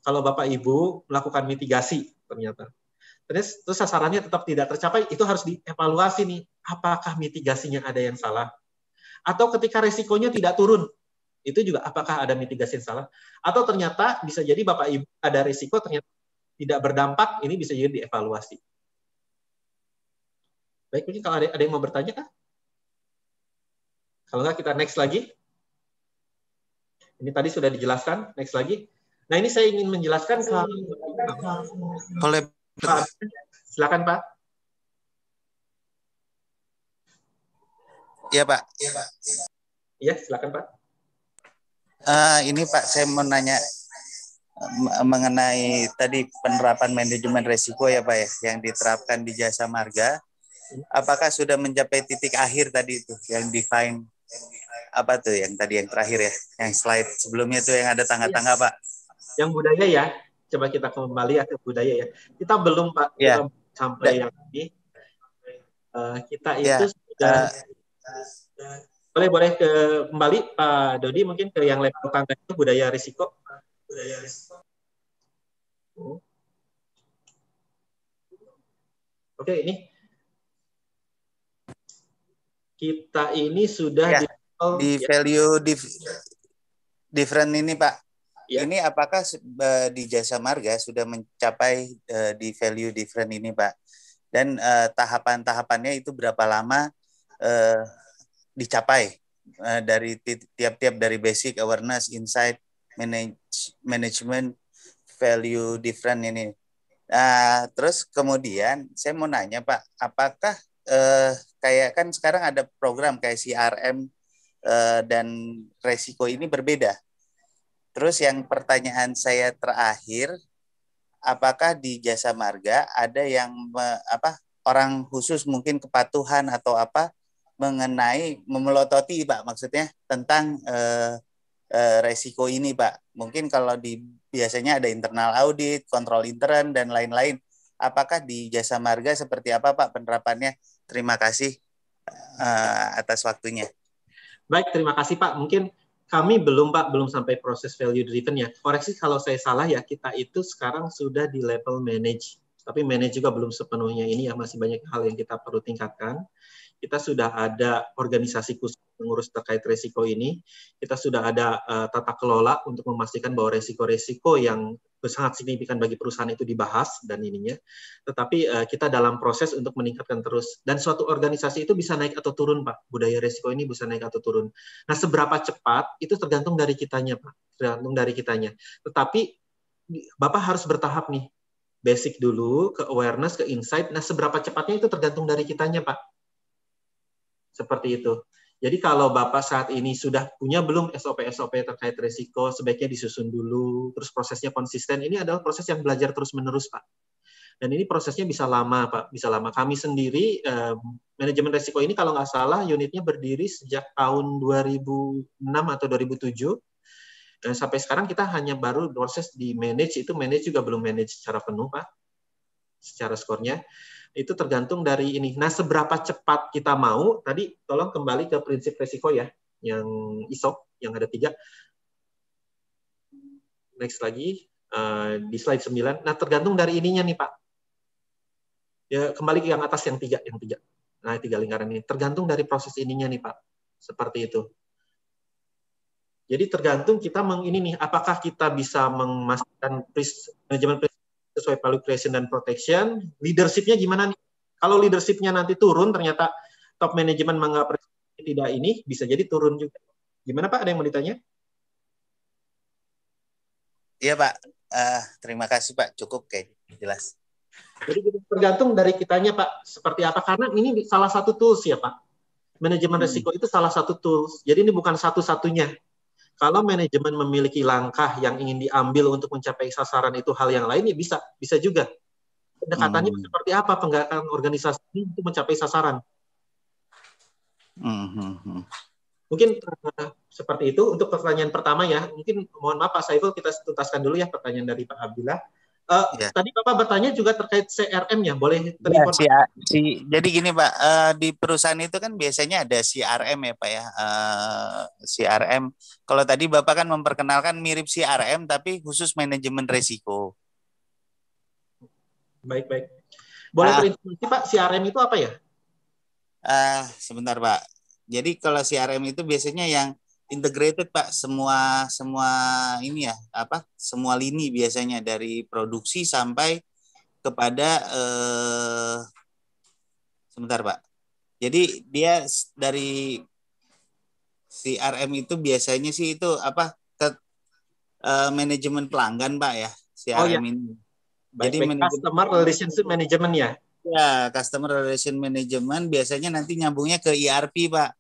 kalau Bapak Ibu melakukan mitigasi ternyata. Terus, terus sasarannya tetap tidak tercapai, itu harus dievaluasi nih, apakah mitigasinya ada yang salah? Atau ketika resikonya tidak turun, itu juga apakah ada mitigasi yang salah? Atau ternyata bisa jadi Bapak Ibu ada resiko ternyata tidak berdampak, ini bisa jadi dievaluasi. Baik, mungkin kalau ada, ada yang mau bertanya, kah? Kalau enggak, kita next lagi. Ini tadi sudah dijelaskan, next lagi. Nah ini saya ingin menjelaskan ke oleh Pak. Silakan Pak. Iya Pak. Iya silakan Pak. Uh, ini Pak saya mau nanya eh, mengenai tadi penerapan manajemen resiko ya Pak ya yang diterapkan di jasa marga apakah sudah mencapai titik akhir tadi itu yang define apa tuh yang tadi yang terakhir ya yang slide sebelumnya tuh yang ada tangga-tangga iya. Pak yang budaya ya coba kita kembali ke budaya ya kita belum pak yeah. Ya. Ya. Eh, kita sampai yeah. yang ini uh, kita yeah. itu sudah uh, boleh boleh ke kembali pak Dodi mungkin ke yang level tangga itu budaya risiko budaya risiko oke okay, ini kita ini sudah yeah. di, di value di different ini pak ya. ini apakah di jasa marga sudah mencapai e, di value different ini Pak? Dan uh, tahapan-tahapannya itu berapa lama uh, dicapai uh, dari tiap-tiap dari basic awareness, insight, manage, management, value different ini. Uh, terus kemudian saya mau nanya Pak, apakah uh, kayak kan sekarang ada program kayak CRM dan resiko ini berbeda Terus yang pertanyaan saya terakhir, apakah di jasa marga ada yang me, apa orang khusus mungkin kepatuhan atau apa mengenai memelototi Pak maksudnya tentang eh, eh, resiko ini Pak. Mungkin kalau di biasanya ada internal audit, kontrol intern dan lain-lain. Apakah di jasa marga seperti apa Pak penerapannya? Terima kasih eh, atas waktunya. Baik, terima kasih Pak. Mungkin kami belum Pak, belum sampai proses value driven ya. Koreksi kalau saya salah ya, kita itu sekarang sudah di level manage. Tapi manage juga belum sepenuhnya ini ya, masih banyak hal yang kita perlu tingkatkan. Kita sudah ada organisasi khusus mengurus terkait resiko ini. Kita sudah ada uh, tata kelola untuk memastikan bahwa resiko-resiko yang sangat signifikan bagi perusahaan itu dibahas dan ininya. Tetapi uh, kita dalam proses untuk meningkatkan terus. Dan suatu organisasi itu bisa naik atau turun, Pak. Budaya risiko ini bisa naik atau turun. Nah, seberapa cepat itu tergantung dari kitanya, Pak. Tergantung dari kitanya. Tetapi Bapak harus bertahap nih. Basic dulu, ke awareness, ke insight. Nah, seberapa cepatnya itu tergantung dari kitanya, Pak. Seperti itu. Jadi kalau Bapak saat ini sudah punya belum SOP-SOP terkait risiko, sebaiknya disusun dulu, terus prosesnya konsisten. Ini adalah proses yang belajar terus-menerus, Pak. Dan ini prosesnya bisa lama, Pak. Bisa lama. Kami sendiri, eh, manajemen risiko ini kalau nggak salah, unitnya berdiri sejak tahun 2006 atau 2007. Dan sampai sekarang kita hanya baru proses di manage, itu manage juga belum manage secara penuh, Pak, secara skornya itu tergantung dari ini. Nah, seberapa cepat kita mau, tadi tolong kembali ke prinsip resiko ya, yang ISO, yang ada tiga. Next lagi, uh, di slide 9. Nah, tergantung dari ininya nih, Pak. Ya, kembali ke yang atas, yang tiga, yang tiga. Nah, tiga lingkaran ini. Tergantung dari proses ininya nih, Pak. Seperti itu. Jadi tergantung kita meng ini nih, apakah kita bisa memastikan manajemen sesuai value creation dan protection. Leadershipnya gimana nih? Kalau leadershipnya nanti turun, ternyata top manajemen menganggap tidak ini, bisa jadi turun juga. Gimana Pak? Ada yang mau ditanya? Iya Pak, uh, terima kasih Pak. Cukup kayak jelas. Jadi tergantung dari kitanya Pak, seperti apa. Karena ini salah satu tools ya Pak. Manajemen hmm. risiko itu salah satu tools. Jadi ini bukan satu-satunya kalau manajemen memiliki langkah yang ingin diambil untuk mencapai sasaran itu hal yang lain ya bisa, bisa juga. Pendekatannya hmm. seperti apa penggerakan organisasi untuk mencapai sasaran? Hmm. hmm, hmm. Mungkin uh, seperti itu untuk pertanyaan pertama ya. Mungkin mohon maaf Pak Saiful kita tuntaskan dulu ya pertanyaan dari Pak Abdullah. Uh, ya. Tadi Bapak bertanya juga terkait CRM ya, boleh terinformasi. Ya, si, si, jadi gini Pak, uh, di perusahaan itu kan biasanya ada CRM ya Pak ya, uh, eh, CRM. Kalau tadi Bapak kan memperkenalkan mirip CRM tapi khusus manajemen resiko. Baik baik. Boleh uh, ah. terinformasi Pak, CRM itu apa ya? Uh, sebentar Pak. Jadi kalau CRM itu biasanya yang integrated pak semua semua ini ya apa semua lini biasanya dari produksi sampai kepada eh, sebentar pak jadi dia dari CRM itu biasanya sih itu apa ke eh, manajemen pelanggan pak ya si oh, iya. ini jadi baik, manajemen, customer relationship management ya ya customer relation management biasanya nanti nyambungnya ke ERP pak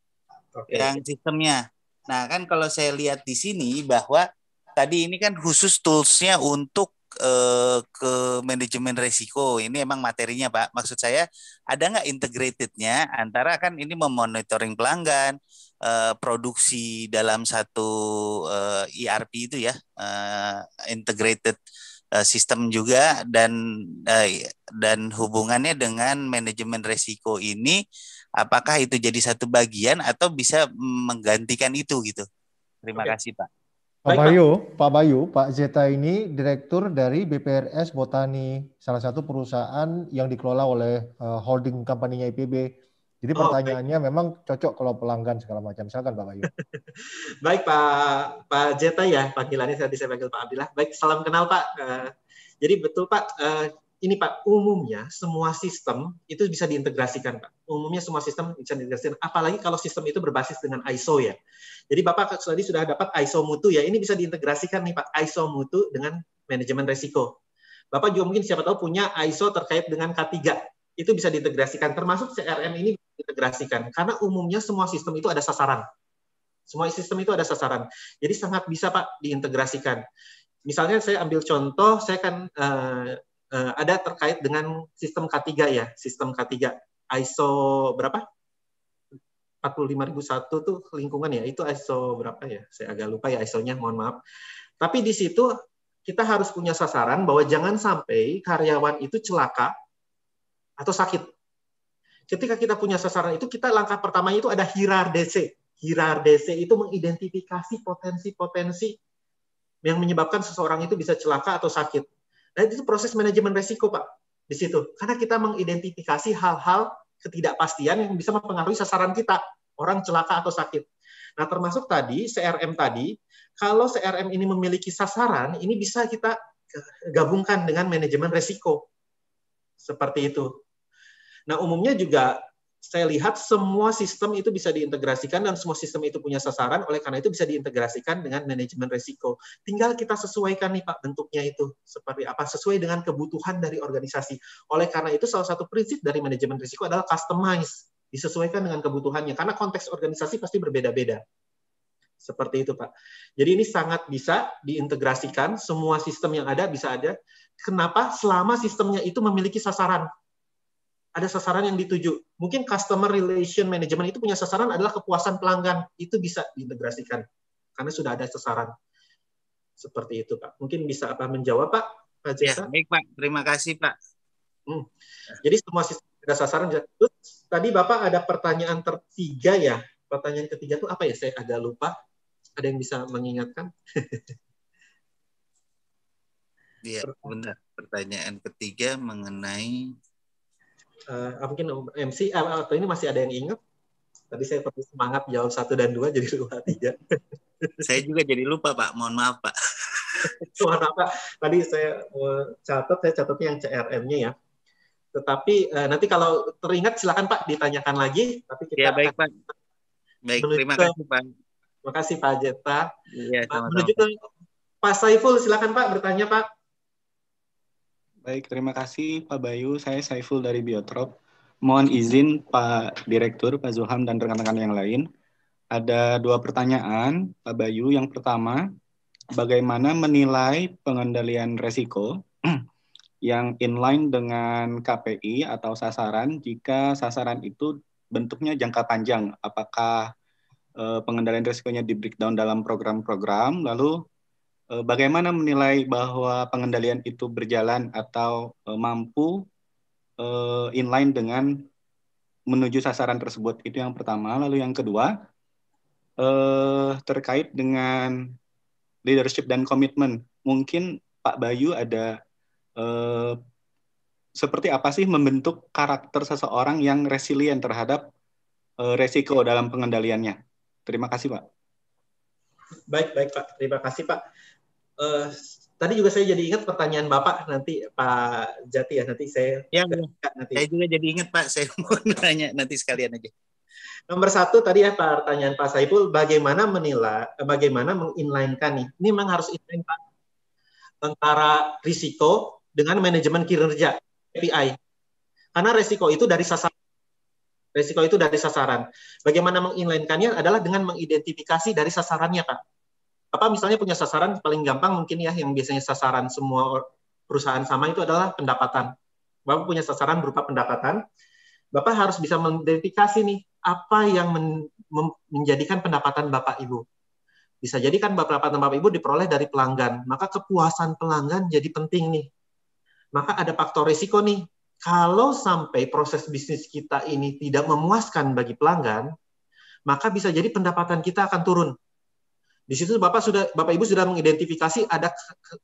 okay. yang sistemnya Nah kan kalau saya lihat di sini bahwa tadi ini kan khusus toolsnya untuk eh, ke manajemen risiko Ini emang materinya Pak. Maksud saya ada nggak integratednya antara kan ini memonitoring pelanggan, eh, produksi dalam satu ERP eh, e itu ya, integrated sistem juga dan dan hubungannya dengan manajemen risiko ini apakah itu jadi satu bagian atau bisa menggantikan itu gitu. Terima Oke. kasih Pak. Pak Bayu, Pak Bayu, Pak Zeta ini direktur dari BPRS Botani, salah satu perusahaan yang dikelola oleh uh, holding company IPB. Jadi oh, pertanyaannya memang cocok kalau pelanggan segala macam. Silakan Pak Bayu. baik Pak Pak Zeta ya, panggilannya saya saya panggil Pak Abdillah. Baik, salam kenal Pak. Uh, jadi betul Pak, uh, ini Pak, umumnya semua sistem itu bisa diintegrasikan Pak. Umumnya semua sistem bisa diintegrasikan, apalagi kalau sistem itu berbasis dengan ISO ya. Jadi Bapak tadi sudah dapat ISO mutu ya, ini bisa diintegrasikan nih Pak, ISO mutu dengan manajemen resiko. Bapak juga mungkin siapa tahu punya ISO terkait dengan K3, itu bisa diintegrasikan, termasuk CRM ini diintegrasikan, karena umumnya semua sistem itu ada sasaran. Semua sistem itu ada sasaran. Jadi sangat bisa Pak diintegrasikan. Misalnya saya ambil contoh, saya kan eh, uh, ada terkait dengan sistem K3 ya, sistem K3 ISO berapa? 45001 tuh lingkungan ya, itu ISO berapa ya? Saya agak lupa ya ISO-nya, mohon maaf. Tapi di situ kita harus punya sasaran bahwa jangan sampai karyawan itu celaka atau sakit. Ketika kita punya sasaran itu, kita langkah pertamanya itu ada HIRAR DC. HIRAR DC itu mengidentifikasi potensi-potensi yang menyebabkan seseorang itu bisa celaka atau sakit dan itu proses manajemen resiko, Pak, di situ. Karena kita mengidentifikasi hal-hal ketidakpastian yang bisa mempengaruhi sasaran kita, orang celaka atau sakit. Nah, termasuk tadi CRM tadi, kalau CRM ini memiliki sasaran, ini bisa kita gabungkan dengan manajemen resiko. Seperti itu. Nah, umumnya juga saya lihat semua sistem itu bisa diintegrasikan dan semua sistem itu punya sasaran, oleh karena itu bisa diintegrasikan dengan manajemen risiko. Tinggal kita sesuaikan nih Pak bentuknya itu seperti apa sesuai dengan kebutuhan dari organisasi. Oleh karena itu salah satu prinsip dari manajemen risiko adalah customize, disesuaikan dengan kebutuhannya karena konteks organisasi pasti berbeda-beda. Seperti itu Pak. Jadi ini sangat bisa diintegrasikan semua sistem yang ada bisa ada. Kenapa? Selama sistemnya itu memiliki sasaran ada sasaran yang dituju. Mungkin customer relation management itu punya sasaran adalah kepuasan pelanggan. Itu bisa diintegrasikan karena sudah ada sasaran. Seperti itu, Pak. Mungkin bisa apa menjawab, Pak? Pak ya, baik, Pak. Terima kasih, Pak. Hmm. Jadi semua sistem ada sasaran. Terus tadi Bapak ada pertanyaan tertiga ya. Pertanyaan ketiga itu apa ya? Saya agak lupa. Ada yang bisa mengingatkan? Iya, benar. Pertanyaan ketiga mengenai uh, mungkin MC uh, ah, ah, atau ini masih ada yang ingat? Tadi saya terus semangat jawab satu dan dua jadi lupa tiga. saya juga jadi lupa Pak, mohon maaf Pak. mohon maaf Pak, tadi saya eh, catat, saya catatnya yang CRM-nya ya. Tetapi uh, nanti kalau teringat silakan Pak ditanyakan lagi. Tapi kita ya baik Pak. Baik, terima kasih Pak. Terima kasih Pak Jeta. Iya, sama-sama. Menuju ke Pak Saiful, silakan Pak bertanya Pak. Baik, terima kasih Pak Bayu. Saya Saiful dari Biotrop. Mohon izin Pak Direktur, Pak Zulham, dan rekan-rekan yang lain. Ada dua pertanyaan, Pak Bayu. Yang pertama, bagaimana menilai pengendalian resiko yang inline dengan KPI atau sasaran jika sasaran itu bentuknya jangka panjang? Apakah eh, pengendalian resikonya di breakdown dalam program-program, lalu Eh, bagaimana menilai bahwa pengendalian itu berjalan atau eh, mampu eh, inline dengan menuju sasaran tersebut? Itu yang pertama. Lalu yang kedua, terkait dengan leadership dan komitmen. Mungkin Pak Bayu ada seperti apa sih membentuk karakter seseorang yang resilient terhadap resiko dalam pengendaliannya? Terima kasih, Pak. Baik, baik Pak. Terima kasih Pak. Uh, tadi juga saya jadi ingat pertanyaan Bapak nanti Pak Jati ya nanti saya ya, ya. nanti. Saya juga jadi ingat Pak, saya mau nanya nanti sekalian aja. Nomor satu tadi ya pak pertanyaan Pak Saiful, bagaimana menilai, eh, bagaimana menginlinekan nih? Ini memang harus inline Pak antara risiko dengan manajemen kinerja KPI. Karena risiko itu dari sasaran Resiko itu dari sasaran. Bagaimana menginlinekannya adalah dengan mengidentifikasi dari sasarannya, Pak. Apa misalnya punya sasaran paling gampang mungkin ya yang biasanya sasaran semua perusahaan sama itu adalah pendapatan. Bapak punya sasaran berupa pendapatan. Bapak harus bisa mengidentifikasi nih apa yang men, menjadikan pendapatan Bapak Ibu. Bisa jadi kan pendapatan Bapak Ibu diperoleh dari pelanggan, maka kepuasan pelanggan jadi penting nih. Maka ada faktor risiko nih kalau sampai proses bisnis kita ini tidak memuaskan bagi pelanggan, maka bisa jadi pendapatan kita akan turun. Di situ Bapak sudah Bapak Ibu sudah mengidentifikasi ada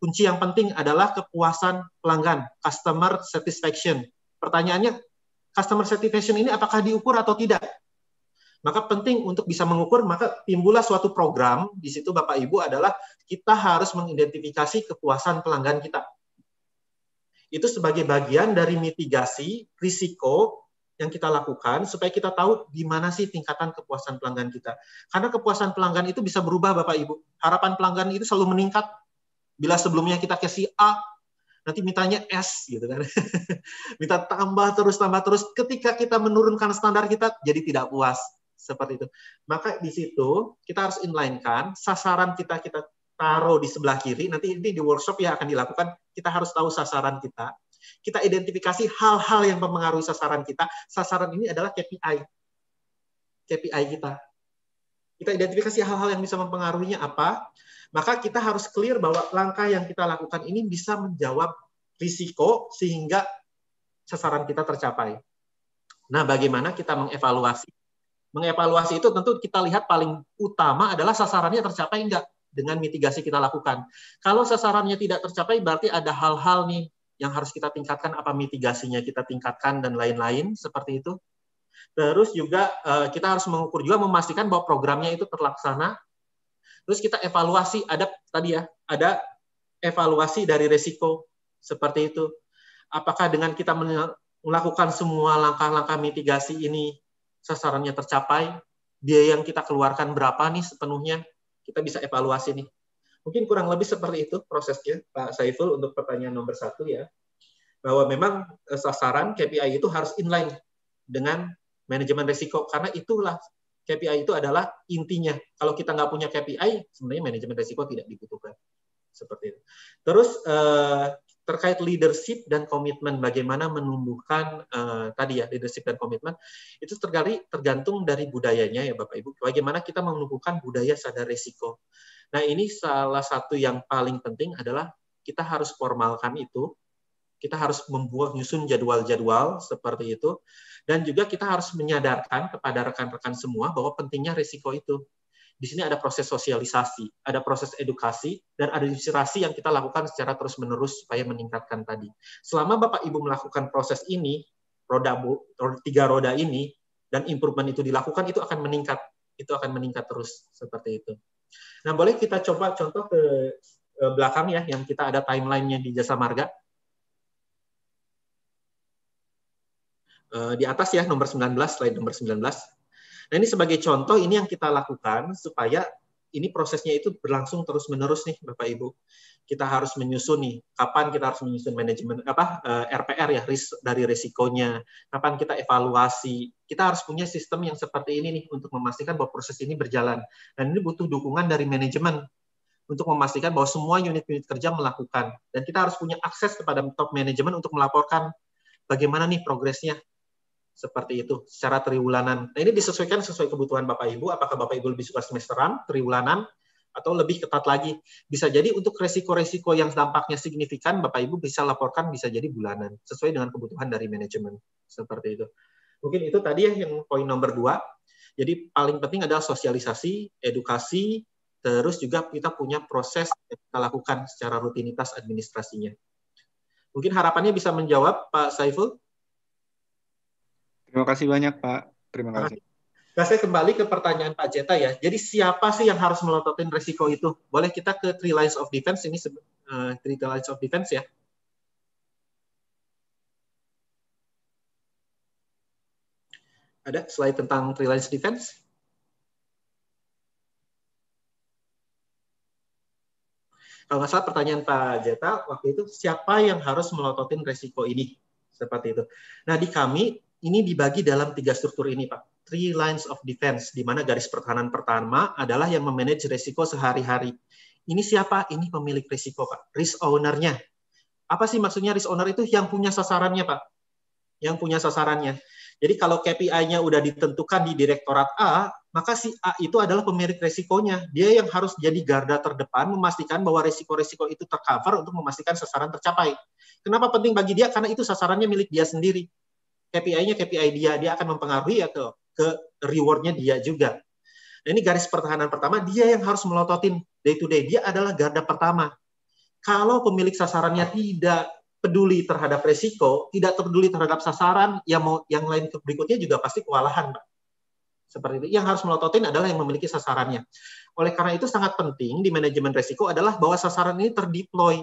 kunci yang penting adalah kepuasan pelanggan, customer satisfaction. Pertanyaannya customer satisfaction ini apakah diukur atau tidak? Maka penting untuk bisa mengukur, maka timbullah suatu program di situ Bapak Ibu adalah kita harus mengidentifikasi kepuasan pelanggan kita itu sebagai bagian dari mitigasi risiko yang kita lakukan supaya kita tahu di mana sih tingkatan kepuasan pelanggan kita. Karena kepuasan pelanggan itu bisa berubah Bapak Ibu. Harapan pelanggan itu selalu meningkat bila sebelumnya kita kasih A nanti mintanya S gitu kan. Minta tambah terus tambah terus ketika kita menurunkan standar kita jadi tidak puas seperti itu. Maka di situ kita harus inline kan sasaran kita kita taruh di sebelah kiri. Nanti ini di workshop yang akan dilakukan. Kita harus tahu sasaran kita. Kita identifikasi hal-hal yang mempengaruhi sasaran kita. Sasaran ini adalah KPI. KPI kita. Kita identifikasi hal-hal yang bisa mempengaruhinya apa. Maka kita harus clear bahwa langkah yang kita lakukan ini bisa menjawab risiko sehingga sasaran kita tercapai. Nah, bagaimana kita mengevaluasi? Mengevaluasi itu tentu kita lihat paling utama adalah sasarannya tercapai enggak dengan mitigasi kita lakukan. Kalau sasarannya tidak tercapai, berarti ada hal-hal nih yang harus kita tingkatkan, apa mitigasinya kita tingkatkan, dan lain-lain seperti itu. Terus juga eh, kita harus mengukur juga memastikan bahwa programnya itu terlaksana. Terus kita evaluasi ada tadi ya, ada evaluasi dari resiko seperti itu. Apakah dengan kita melakukan semua langkah-langkah mitigasi ini sasarannya tercapai? Biaya yang kita keluarkan berapa nih sepenuhnya? kita bisa evaluasi nih. Mungkin kurang lebih seperti itu prosesnya Pak Saiful untuk pertanyaan nomor satu ya. Bahwa memang eh, sasaran KPI itu harus inline dengan manajemen risiko karena itulah KPI itu adalah intinya. Kalau kita nggak punya KPI, sebenarnya manajemen risiko tidak dibutuhkan. Seperti itu. Terus eh, terkait leadership dan komitmen bagaimana menumbuhkan uh, tadi ya leadership dan komitmen itu tergali, tergantung dari budayanya ya Bapak Ibu bagaimana kita menumbuhkan budaya sadar resiko nah ini salah satu yang paling penting adalah kita harus formalkan itu kita harus membuat nyusun jadwal-jadwal seperti itu dan juga kita harus menyadarkan kepada rekan-rekan semua bahwa pentingnya resiko itu di sini ada proses sosialisasi, ada proses edukasi, dan ada literasi yang kita lakukan secara terus-menerus supaya meningkatkan tadi. Selama Bapak Ibu melakukan proses ini, roda tiga roda ini, dan improvement itu dilakukan, itu akan meningkat. Itu akan meningkat terus, seperti itu. Nah, boleh kita coba contoh ke e, belakang ya, yang kita ada timeline-nya di jasa marga. E, di atas ya, nomor 19, slide nomor 19 Nah ini sebagai contoh ini yang kita lakukan supaya ini prosesnya itu berlangsung terus menerus nih Bapak Ibu. Kita harus menyusun nih kapan kita harus menyusun manajemen apa RPR eh, ya ris dari risikonya, kapan kita evaluasi. Kita harus punya sistem yang seperti ini nih untuk memastikan bahwa proses ini berjalan. Dan ini butuh dukungan dari manajemen untuk memastikan bahwa semua unit-unit kerja melakukan dan kita harus punya akses kepada top manajemen untuk melaporkan bagaimana nih progresnya seperti itu secara triwulanan. Nah ini disesuaikan sesuai kebutuhan Bapak Ibu, apakah Bapak Ibu lebih suka semesteran, triwulanan, atau lebih ketat lagi. Bisa jadi untuk resiko-resiko yang dampaknya signifikan, Bapak Ibu bisa laporkan bisa jadi bulanan, sesuai dengan kebutuhan dari manajemen. Seperti itu. Mungkin itu tadi ya yang poin nomor dua. Jadi paling penting adalah sosialisasi, edukasi, terus juga kita punya proses yang kita lakukan secara rutinitas administrasinya. Mungkin harapannya bisa menjawab Pak Saiful. Terima kasih banyak Pak. Terima kasih. Nah, saya kembali ke pertanyaan Pak Jeta ya. Jadi siapa sih yang harus melototin resiko itu? Boleh kita ke three lines of defense ini uh, three lines of defense ya. Ada slide tentang three lines defense? Kalau nggak salah pertanyaan Pak Jeta waktu itu siapa yang harus melototin resiko ini seperti itu. Nah di kami ini dibagi dalam tiga struktur ini, Pak. Three lines of defense, di mana garis pertahanan pertama adalah yang memanage risiko sehari-hari. Ini siapa? Ini pemilik risiko, Pak. Risk owner-nya. Apa sih maksudnya risk owner itu yang punya sasarannya, Pak? Yang punya sasarannya. Jadi kalau KPI-nya udah ditentukan di Direktorat A, maka si A itu adalah pemilik resikonya. Dia yang harus jadi garda terdepan memastikan bahwa resiko-resiko itu tercover untuk memastikan sasaran tercapai. Kenapa penting bagi dia? Karena itu sasarannya milik dia sendiri. KPI-nya KPI dia, dia akan mempengaruhi ya ke, ke rewardnya dia juga. Nah, ini garis pertahanan pertama, dia yang harus melototin day to day. Dia adalah garda pertama. Kalau pemilik sasarannya tidak peduli terhadap resiko, tidak peduli terhadap sasaran, yang mau yang lain berikutnya juga pasti kewalahan, Pak. Seperti itu. Yang harus melototin adalah yang memiliki sasarannya. Oleh karena itu sangat penting di manajemen resiko adalah bahwa sasaran ini terdeploy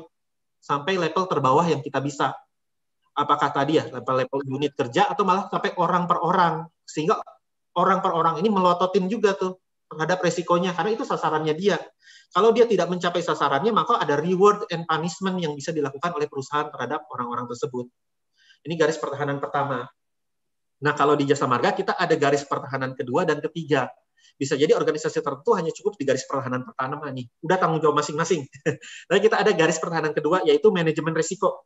sampai level terbawah yang kita bisa apakah tadi ya level-level unit kerja atau malah sampai orang per orang sehingga orang per orang ini melototin juga tuh terhadap resikonya karena itu sasarannya dia. Kalau dia tidak mencapai sasarannya maka ada reward and punishment yang bisa dilakukan oleh perusahaan terhadap orang-orang tersebut. Ini garis pertahanan pertama. Nah, kalau di jasa marga kita ada garis pertahanan kedua dan ketiga. Bisa jadi organisasi tertentu hanya cukup di garis pertahanan pertama nih. Udah tanggung jawab masing-masing. Lalu kita ada garis pertahanan kedua yaitu manajemen risiko.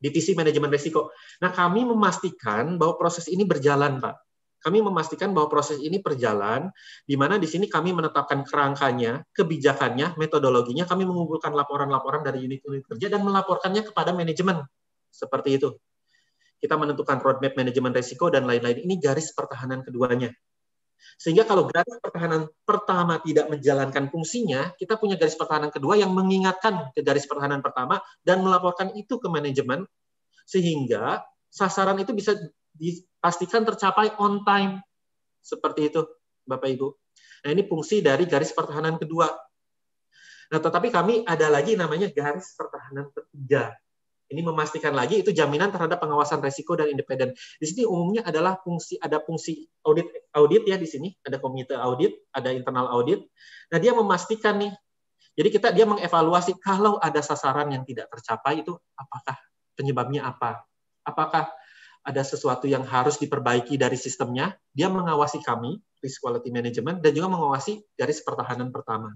DTC manajemen risiko. Nah, kami memastikan bahwa proses ini berjalan, Pak. Kami memastikan bahwa proses ini berjalan, di mana di sini kami menetapkan kerangkanya, kebijakannya, metodologinya, kami mengumpulkan laporan-laporan dari unit-unit kerja dan melaporkannya kepada manajemen. Seperti itu. Kita menentukan roadmap manajemen risiko dan lain-lain. Ini garis pertahanan keduanya. Sehingga kalau garis pertahanan pertama tidak menjalankan fungsinya, kita punya garis pertahanan kedua yang mengingatkan ke garis pertahanan pertama dan melaporkan itu ke manajemen sehingga sasaran itu bisa dipastikan tercapai on time. Seperti itu, Bapak Ibu. Nah, ini fungsi dari garis pertahanan kedua. Nah, tetapi kami ada lagi namanya garis pertahanan ketiga ini memastikan lagi itu jaminan terhadap pengawasan risiko dan independen. Di sini umumnya adalah fungsi ada fungsi audit audit ya di sini ada komite audit, ada internal audit. Nah dia memastikan nih. Jadi kita dia mengevaluasi kalau ada sasaran yang tidak tercapai itu apakah penyebabnya apa? Apakah ada sesuatu yang harus diperbaiki dari sistemnya? Dia mengawasi kami risk quality management dan juga mengawasi garis pertahanan pertama.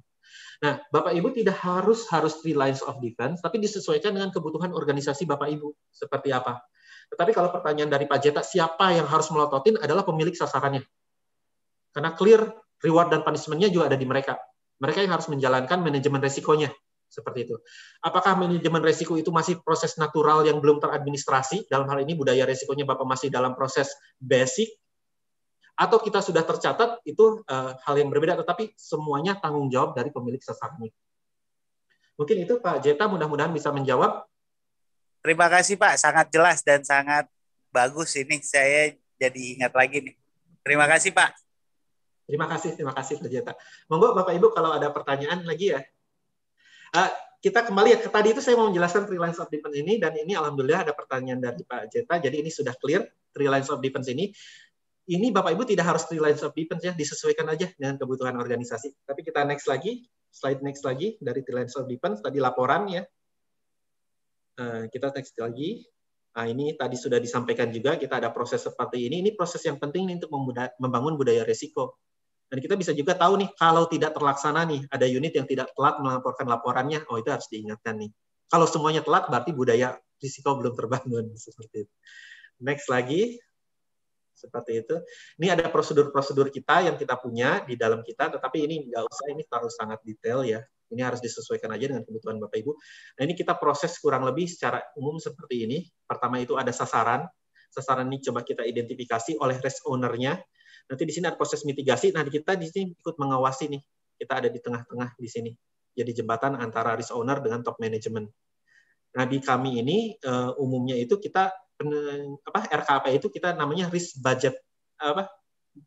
Nah, Bapak Ibu tidak harus harus three lines of defense, tapi disesuaikan dengan kebutuhan organisasi Bapak Ibu seperti apa. Tetapi kalau pertanyaan dari Pak Jeta, siapa yang harus melototin adalah pemilik sasarannya. Karena clear reward dan punishment-nya juga ada di mereka. Mereka yang harus menjalankan manajemen resikonya seperti itu. Apakah manajemen resiko itu masih proses natural yang belum teradministrasi? Dalam hal ini budaya resikonya Bapak masih dalam proses basic atau kita sudah tercatat itu uh, hal yang berbeda tetapi semuanya tanggung jawab dari pemilik sasaran mungkin itu Pak Jeta mudah-mudahan bisa menjawab terima kasih Pak sangat jelas dan sangat bagus ini saya jadi ingat lagi nih terima kasih Pak terima kasih terima kasih Pak Jeta monggo Bapak Ibu kalau ada pertanyaan lagi ya uh, kita kembali ya ke tadi itu saya mau menjelaskan three lines of defense ini dan ini alhamdulillah ada pertanyaan dari Pak Jeta jadi ini sudah clear three lines of defense ini ini Bapak Ibu tidak harus three lines of defense ya, disesuaikan aja dengan kebutuhan organisasi. Tapi kita next lagi, slide next lagi dari three lines of defense tadi laporan ya. Eh, kita next lagi. Nah, ini tadi sudah disampaikan juga kita ada proses seperti ini. Ini proses yang penting nih untuk membangun budaya resiko. Dan kita bisa juga tahu nih kalau tidak terlaksana nih ada unit yang tidak telat melaporkan laporannya, oh itu harus diingatkan nih. Kalau semuanya telat berarti budaya risiko belum terbangun seperti itu. Next lagi, seperti itu. Ini ada prosedur-prosedur kita yang kita punya di dalam kita, tetapi ini nggak usah, ini harus sangat detail ya. Ini harus disesuaikan aja dengan kebutuhan Bapak Ibu. Nah ini kita proses kurang lebih secara umum seperti ini. Pertama itu ada sasaran. Sasaran ini coba kita identifikasi oleh risk ownernya. Nanti di sini ada proses mitigasi. Nah kita di sini ikut mengawasi nih. Kita ada di tengah-tengah di sini. Jadi jembatan antara risk owner dengan top management. Nah di kami ini eh, umumnya itu kita apa RKP itu kita namanya risk budget apa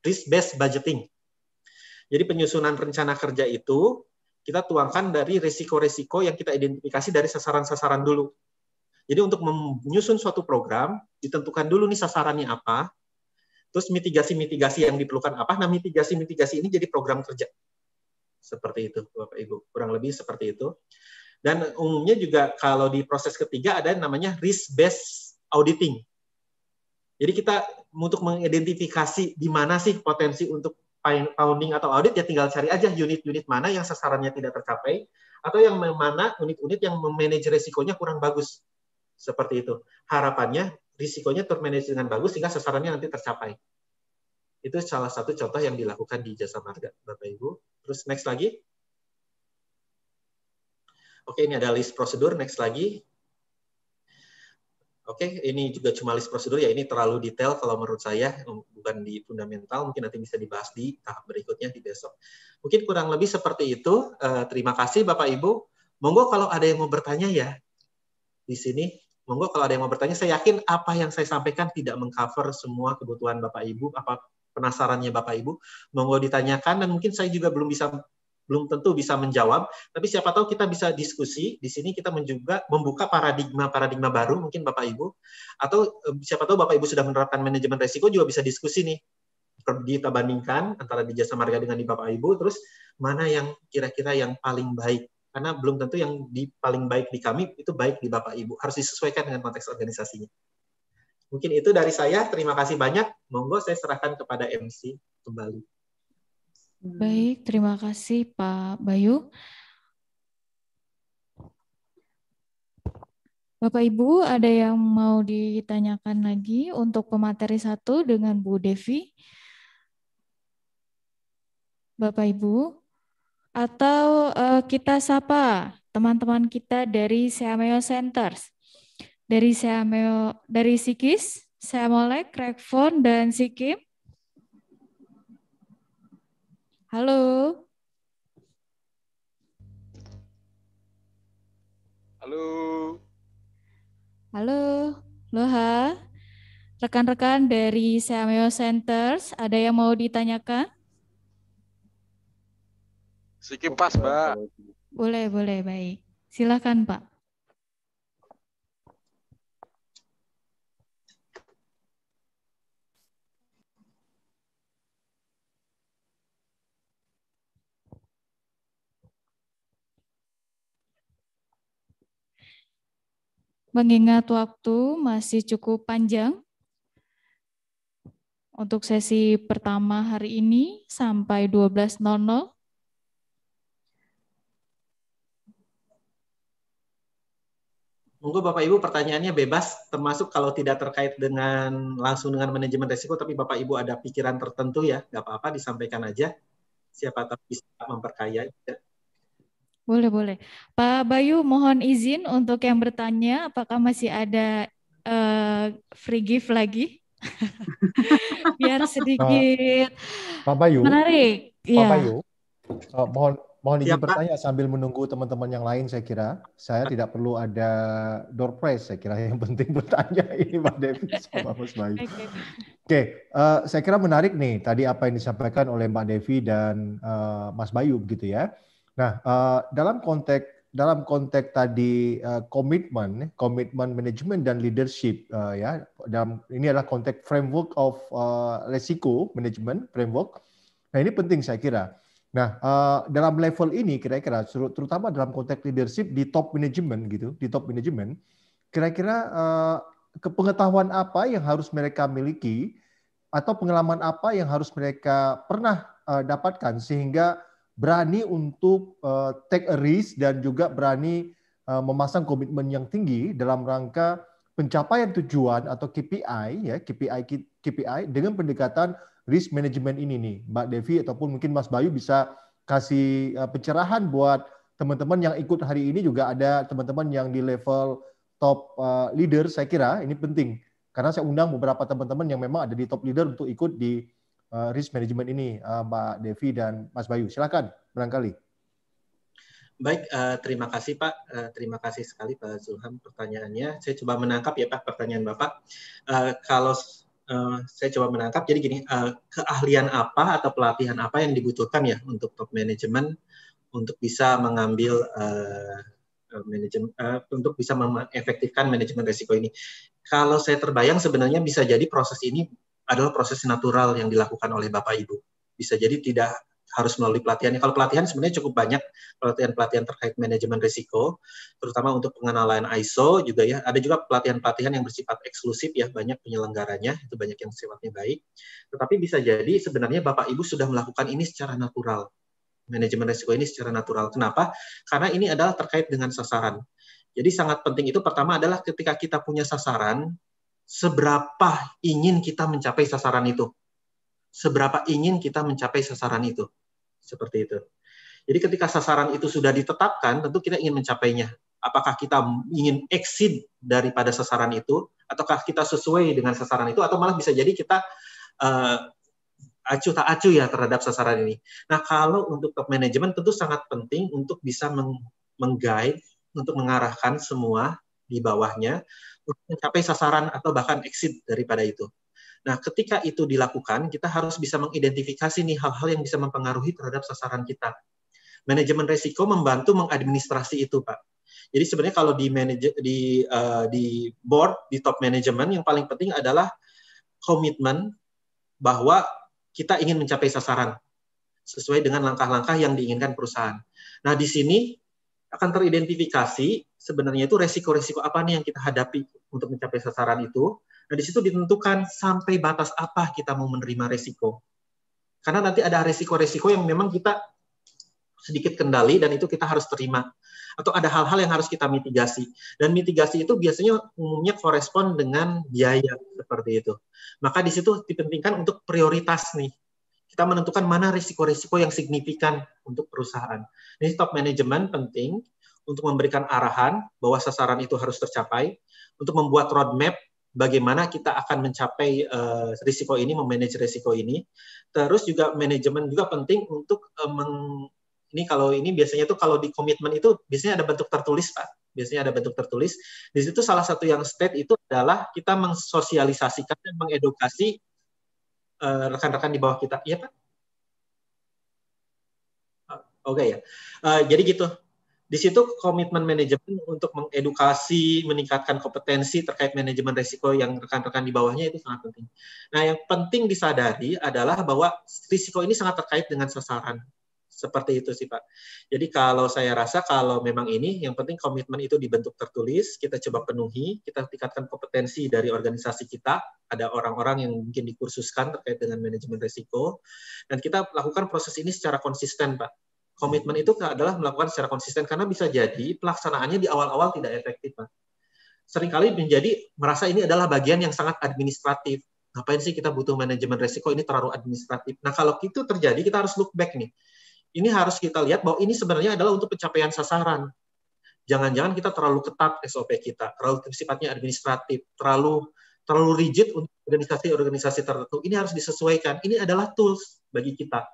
risk based budgeting. Jadi penyusunan rencana kerja itu kita tuangkan dari risiko-risiko yang kita identifikasi dari sasaran-sasaran dulu. Jadi untuk menyusun suatu program ditentukan dulu nih sasarannya apa, terus mitigasi-mitigasi yang diperlukan apa. Nah mitigasi-mitigasi ini jadi program kerja. Seperti itu Bapak Ibu, kurang lebih seperti itu. Dan umumnya juga kalau di proses ketiga ada namanya risk based auditing. Jadi kita untuk mengidentifikasi di mana sih potensi untuk founding atau audit ya tinggal cari aja unit-unit mana yang sasarannya tidak tercapai atau yang mana unit-unit yang memanage risikonya kurang bagus. Seperti itu. Harapannya risikonya termanage dengan bagus sehingga sasarannya nanti tercapai. Itu salah satu contoh yang dilakukan di jasa marga, Bapak Ibu. Terus next lagi. Oke, ini ada list prosedur. Next lagi. Oke, okay, ini juga cuma list prosedur ya. Ini terlalu detail kalau menurut saya, bukan di fundamental. Mungkin nanti bisa dibahas di tahap berikutnya di besok. Mungkin kurang lebih seperti itu. Uh, terima kasih Bapak Ibu. Monggo kalau ada yang mau bertanya ya di sini. Monggo kalau ada yang mau bertanya, saya yakin apa yang saya sampaikan tidak mengcover semua kebutuhan Bapak Ibu. Apa penasarannya Bapak Ibu? Monggo ditanyakan dan mungkin saya juga belum bisa belum tentu bisa menjawab, tapi siapa tahu kita bisa diskusi di sini kita juga membuka paradigma-paradigma baru mungkin Bapak Ibu atau eh, siapa tahu Bapak Ibu sudah menerapkan manajemen resiko juga bisa diskusi nih kita bandingkan antara di jasa marga dengan di Bapak Ibu terus mana yang kira-kira yang paling baik karena belum tentu yang di paling baik di kami itu baik di Bapak Ibu harus disesuaikan dengan konteks organisasinya. Mungkin itu dari saya. Terima kasih banyak. Monggo saya serahkan kepada MC kembali. Hmm. Baik, terima kasih Pak Bayu. Bapak Ibu, ada yang mau ditanyakan lagi untuk pemateri satu dengan Bu Devi? Bapak Ibu, atau uh, kita sapa teman-teman kita dari Seameo Centers, dari Seameo, dari Sikis, Seamolek, Rekfon, dan Sikim. Halo. Halo. Halo. Loha. Rekan-rekan dari Sameo Centers, ada yang mau ditanyakan? Sikipas, pak. Oh, boleh, boleh, baik. Silakan, Pak. mengingat waktu masih cukup panjang untuk sesi pertama hari ini sampai 12.00. Monggo Bapak Ibu pertanyaannya bebas termasuk kalau tidak terkait dengan langsung dengan manajemen risiko tapi Bapak Ibu ada pikiran tertentu ya nggak apa-apa disampaikan aja siapa tahu bisa memperkaya. Ya. Boleh, boleh. Pak Bayu, mohon izin untuk yang bertanya, apakah masih ada uh, free gift lagi? Biar eh, sedikit Pak Bayu, menarik. Iya. Pak ya. Bayu, uh, mohon mohon izin ya, bertanya sambil menunggu teman-teman yang lain. Saya kira saya tidak perlu ada door prize. Saya kira yang penting bertanya ini Pak Devi sama Mas Bayu. Oke, okay, uh, saya kira menarik nih tadi apa yang disampaikan oleh Mbak Devi dan uh, Mas Bayu begitu ya Nah, uh, dalam konteks dalam konteks tadi uh, eh, komitmen, komitmen ya, manajemen dan leadership uh, ya. Dalam ini adalah konteks framework of uh, resiko manajemen framework. Nah, ini penting saya kira. Nah, uh, dalam level ini kira-kira terutama dalam konteks leadership di top manajemen gitu, di top manajemen kira-kira uh, kepengetahuan apa yang harus mereka miliki atau pengalaman apa yang harus mereka pernah uh, dapatkan sehingga berani untuk uh, take a risk dan juga berani uh, memasang komitmen yang tinggi dalam rangka pencapaian tujuan atau KPI ya KPI KPI dengan pendekatan risk management ini nih Mbak Devi ataupun mungkin Mas Bayu bisa kasih eh, pencerahan buat teman-teman yang ikut hari ini juga ada teman-teman yang di level top leader saya kira ini penting karena saya undang beberapa teman-teman yang memang ada di top leader untuk ikut di Eh, risk management ini, eh, Mbak Devi dan Mas Bayu. Silakan, barangkali. Baik, eh, terima kasih Pak. terima kasih sekali Pak Zulham pertanyaannya. Saya coba menangkap ya Pak pertanyaan Bapak. kalau saya coba menangkap, jadi gini, keahlian apa atau pelatihan apa yang dibutuhkan ya untuk top management untuk bisa mengambil manajemen untuk bisa mengefektifkan manajemen risiko ini. Kalau saya terbayang sebenarnya bisa jadi proses ini adalah proses natural yang dilakukan oleh Bapak Ibu. Bisa jadi tidak harus melalui pelatihan. Kalau pelatihan sebenarnya cukup banyak pelatihan-pelatihan terkait manajemen risiko, terutama untuk pengenalan ISO juga ya. Ada juga pelatihan-pelatihan yang bersifat eksklusif ya, banyak penyelenggaranya, itu banyak yang sifatnya baik. Tetapi bisa jadi sebenarnya Bapak Ibu sudah melakukan ini secara natural. Manajemen risiko ini secara natural. Kenapa? Karena ini adalah terkait dengan sasaran. Jadi sangat penting itu pertama adalah ketika kita punya sasaran, seberapa ingin kita mencapai sasaran itu. Seberapa ingin kita mencapai sasaran itu. Seperti itu. Jadi ketika sasaran itu sudah ditetapkan, tentu kita ingin mencapainya. Apakah kita ingin exit daripada sasaran itu, ataukah kita sesuai dengan sasaran itu, atau malah bisa jadi kita uh, acuh tak acuh ya terhadap sasaran ini. Nah kalau untuk top management tentu sangat penting untuk bisa meng guide, untuk mengarahkan semua di bawahnya mencapai sasaran atau bahkan exit daripada itu. Nah, ketika itu dilakukan, kita harus bisa mengidentifikasi nih hal-hal yang bisa mempengaruhi terhadap sasaran kita. Manajemen risiko membantu mengadministrasi itu, Pak. Jadi sebenarnya kalau di manajer di uh, di board di top manajemen yang paling penting adalah komitmen bahwa kita ingin mencapai sasaran sesuai dengan langkah-langkah yang diinginkan perusahaan. Nah, di sini akan teridentifikasi sebenarnya itu resiko-resiko apa nih yang kita hadapi untuk mencapai sasaran itu. Nah, di situ ditentukan sampai batas apa kita mau menerima resiko. Karena nanti ada resiko-resiko yang memang kita sedikit kendali dan itu kita harus terima. Atau ada hal-hal yang harus kita mitigasi. Dan mitigasi itu biasanya umumnya korespon dengan biaya seperti itu. Maka di situ dipentingkan untuk prioritas nih kita menentukan mana risiko-risiko yang signifikan untuk perusahaan. Ini top management penting untuk memberikan arahan bahwa sasaran itu harus tercapai, untuk membuat roadmap bagaimana kita akan mencapai uh, risiko ini, memanage risiko ini. Terus juga manajemen juga penting untuk uh, meng, ini kalau ini biasanya tuh kalau di komitmen itu biasanya ada bentuk tertulis Pak biasanya ada bentuk tertulis. Di situ salah satu yang state itu adalah kita mensosialisasikan dan mengedukasi eh, rekan-rekan uh, di bawah kita. Iya Pak? Oke okay, ya. Uh, jadi gitu di situ komitmen manajemen untuk mengedukasi, meningkatkan kompetensi terkait manajemen risiko yang rekan-rekan di bawahnya itu sangat penting. Nah, yang penting disadari adalah bahwa risiko ini sangat terkait dengan sasaran. Seperti itu sih Pak. Jadi kalau saya rasa kalau memang ini, yang penting komitmen itu dibentuk tertulis, kita coba penuhi, kita tingkatkan kompetensi dari organisasi kita, ada orang-orang yang mungkin dikursuskan terkait dengan manajemen risiko, dan kita lakukan proses ini secara konsisten Pak komitmen itu adalah melakukan secara konsisten karena bisa jadi pelaksanaannya di awal-awal tidak efektif. Pak. Seringkali menjadi merasa ini adalah bagian yang sangat administratif. Ngapain sih kita butuh manajemen resiko ini terlalu administratif. Nah kalau itu terjadi kita harus look back nih. Ini harus kita lihat bahwa ini sebenarnya adalah untuk pencapaian sasaran. Jangan-jangan kita terlalu ketat SOP kita, terlalu sifatnya administratif, terlalu terlalu rigid untuk organisasi-organisasi tertentu. Ini harus disesuaikan. Ini adalah tools bagi kita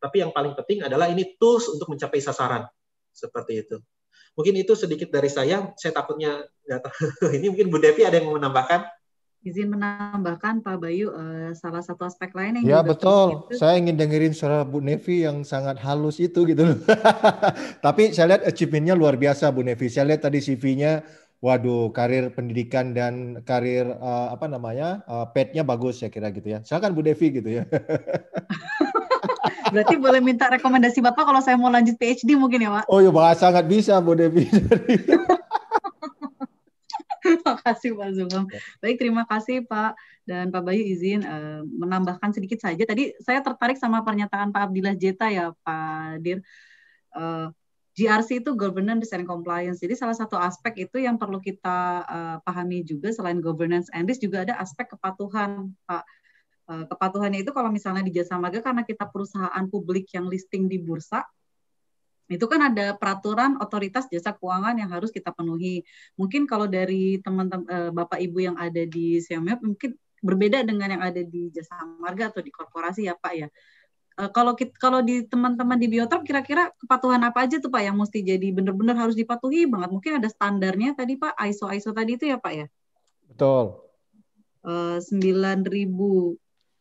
tapi yang paling penting adalah ini tools untuk mencapai sasaran. Seperti itu. Mungkin itu sedikit dari saya. Saya takutnya Ini mungkin Bu Devi ada yang mau menambahkan? Izin menambahkan Pak Bayu uh, salah satu aspek lain yang ya betul. Itu. Saya ingin dengerin suara Bu Nevi yang sangat halus itu gitu. Tapi saya lihat achievement-nya luar biasa Bu Nevi. Saya lihat tadi CV-nya waduh karir pendidikan dan karir uh, apa namanya uh, pet-nya bagus ya kira gitu ya silakan Bu Devi gitu ya Berarti boleh minta rekomendasi Bapak kalau saya mau lanjut PhD mungkin ya, Pak? Oh iya, bahasa Sangat bisa, Bu Devi. Terima kasih Pak Zulum. Baik, terima kasih Pak dan Pak Bayu izin uh, menambahkan sedikit saja. Tadi saya tertarik sama pernyataan Pak Abdillah Jeta ya Pak Dir. Uh, eh, GRC itu governance and compliance. Jadi salah satu aspek itu yang perlu kita uh, pahami juga selain governance and risk juga ada aspek kepatuhan, Pak. Eh, kepatuhannya itu kalau misalnya di jasa marga karena kita perusahaan publik yang listing di bursa itu kan ada peraturan otoritas jasa keuangan yang harus kita penuhi. Mungkin kalau dari teman-teman eh, Bapak Ibu yang ada di Siamep mungkin berbeda dengan yang ada di jasa marga atau di korporasi ya Pak ya. Eh, kalau kalau di teman-teman di Biotrop kira-kira kepatuhan apa aja tuh Pak yang mesti jadi benar-benar harus dipatuhi banget? Mungkin ada standarnya tadi Pak ISO ISO tadi itu ya Pak ya? Betul. 9000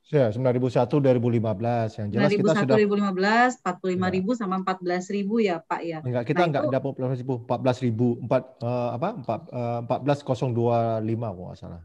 Ya, 9001 2015 yang jelas 9001, kita sudah 2015 45000 ya. sama 14000 ya Pak ya. Enggak kita nah, enggak itu... dapat 14000, 14000 4 uh, apa 4, uh, 14025 kalau enggak salah.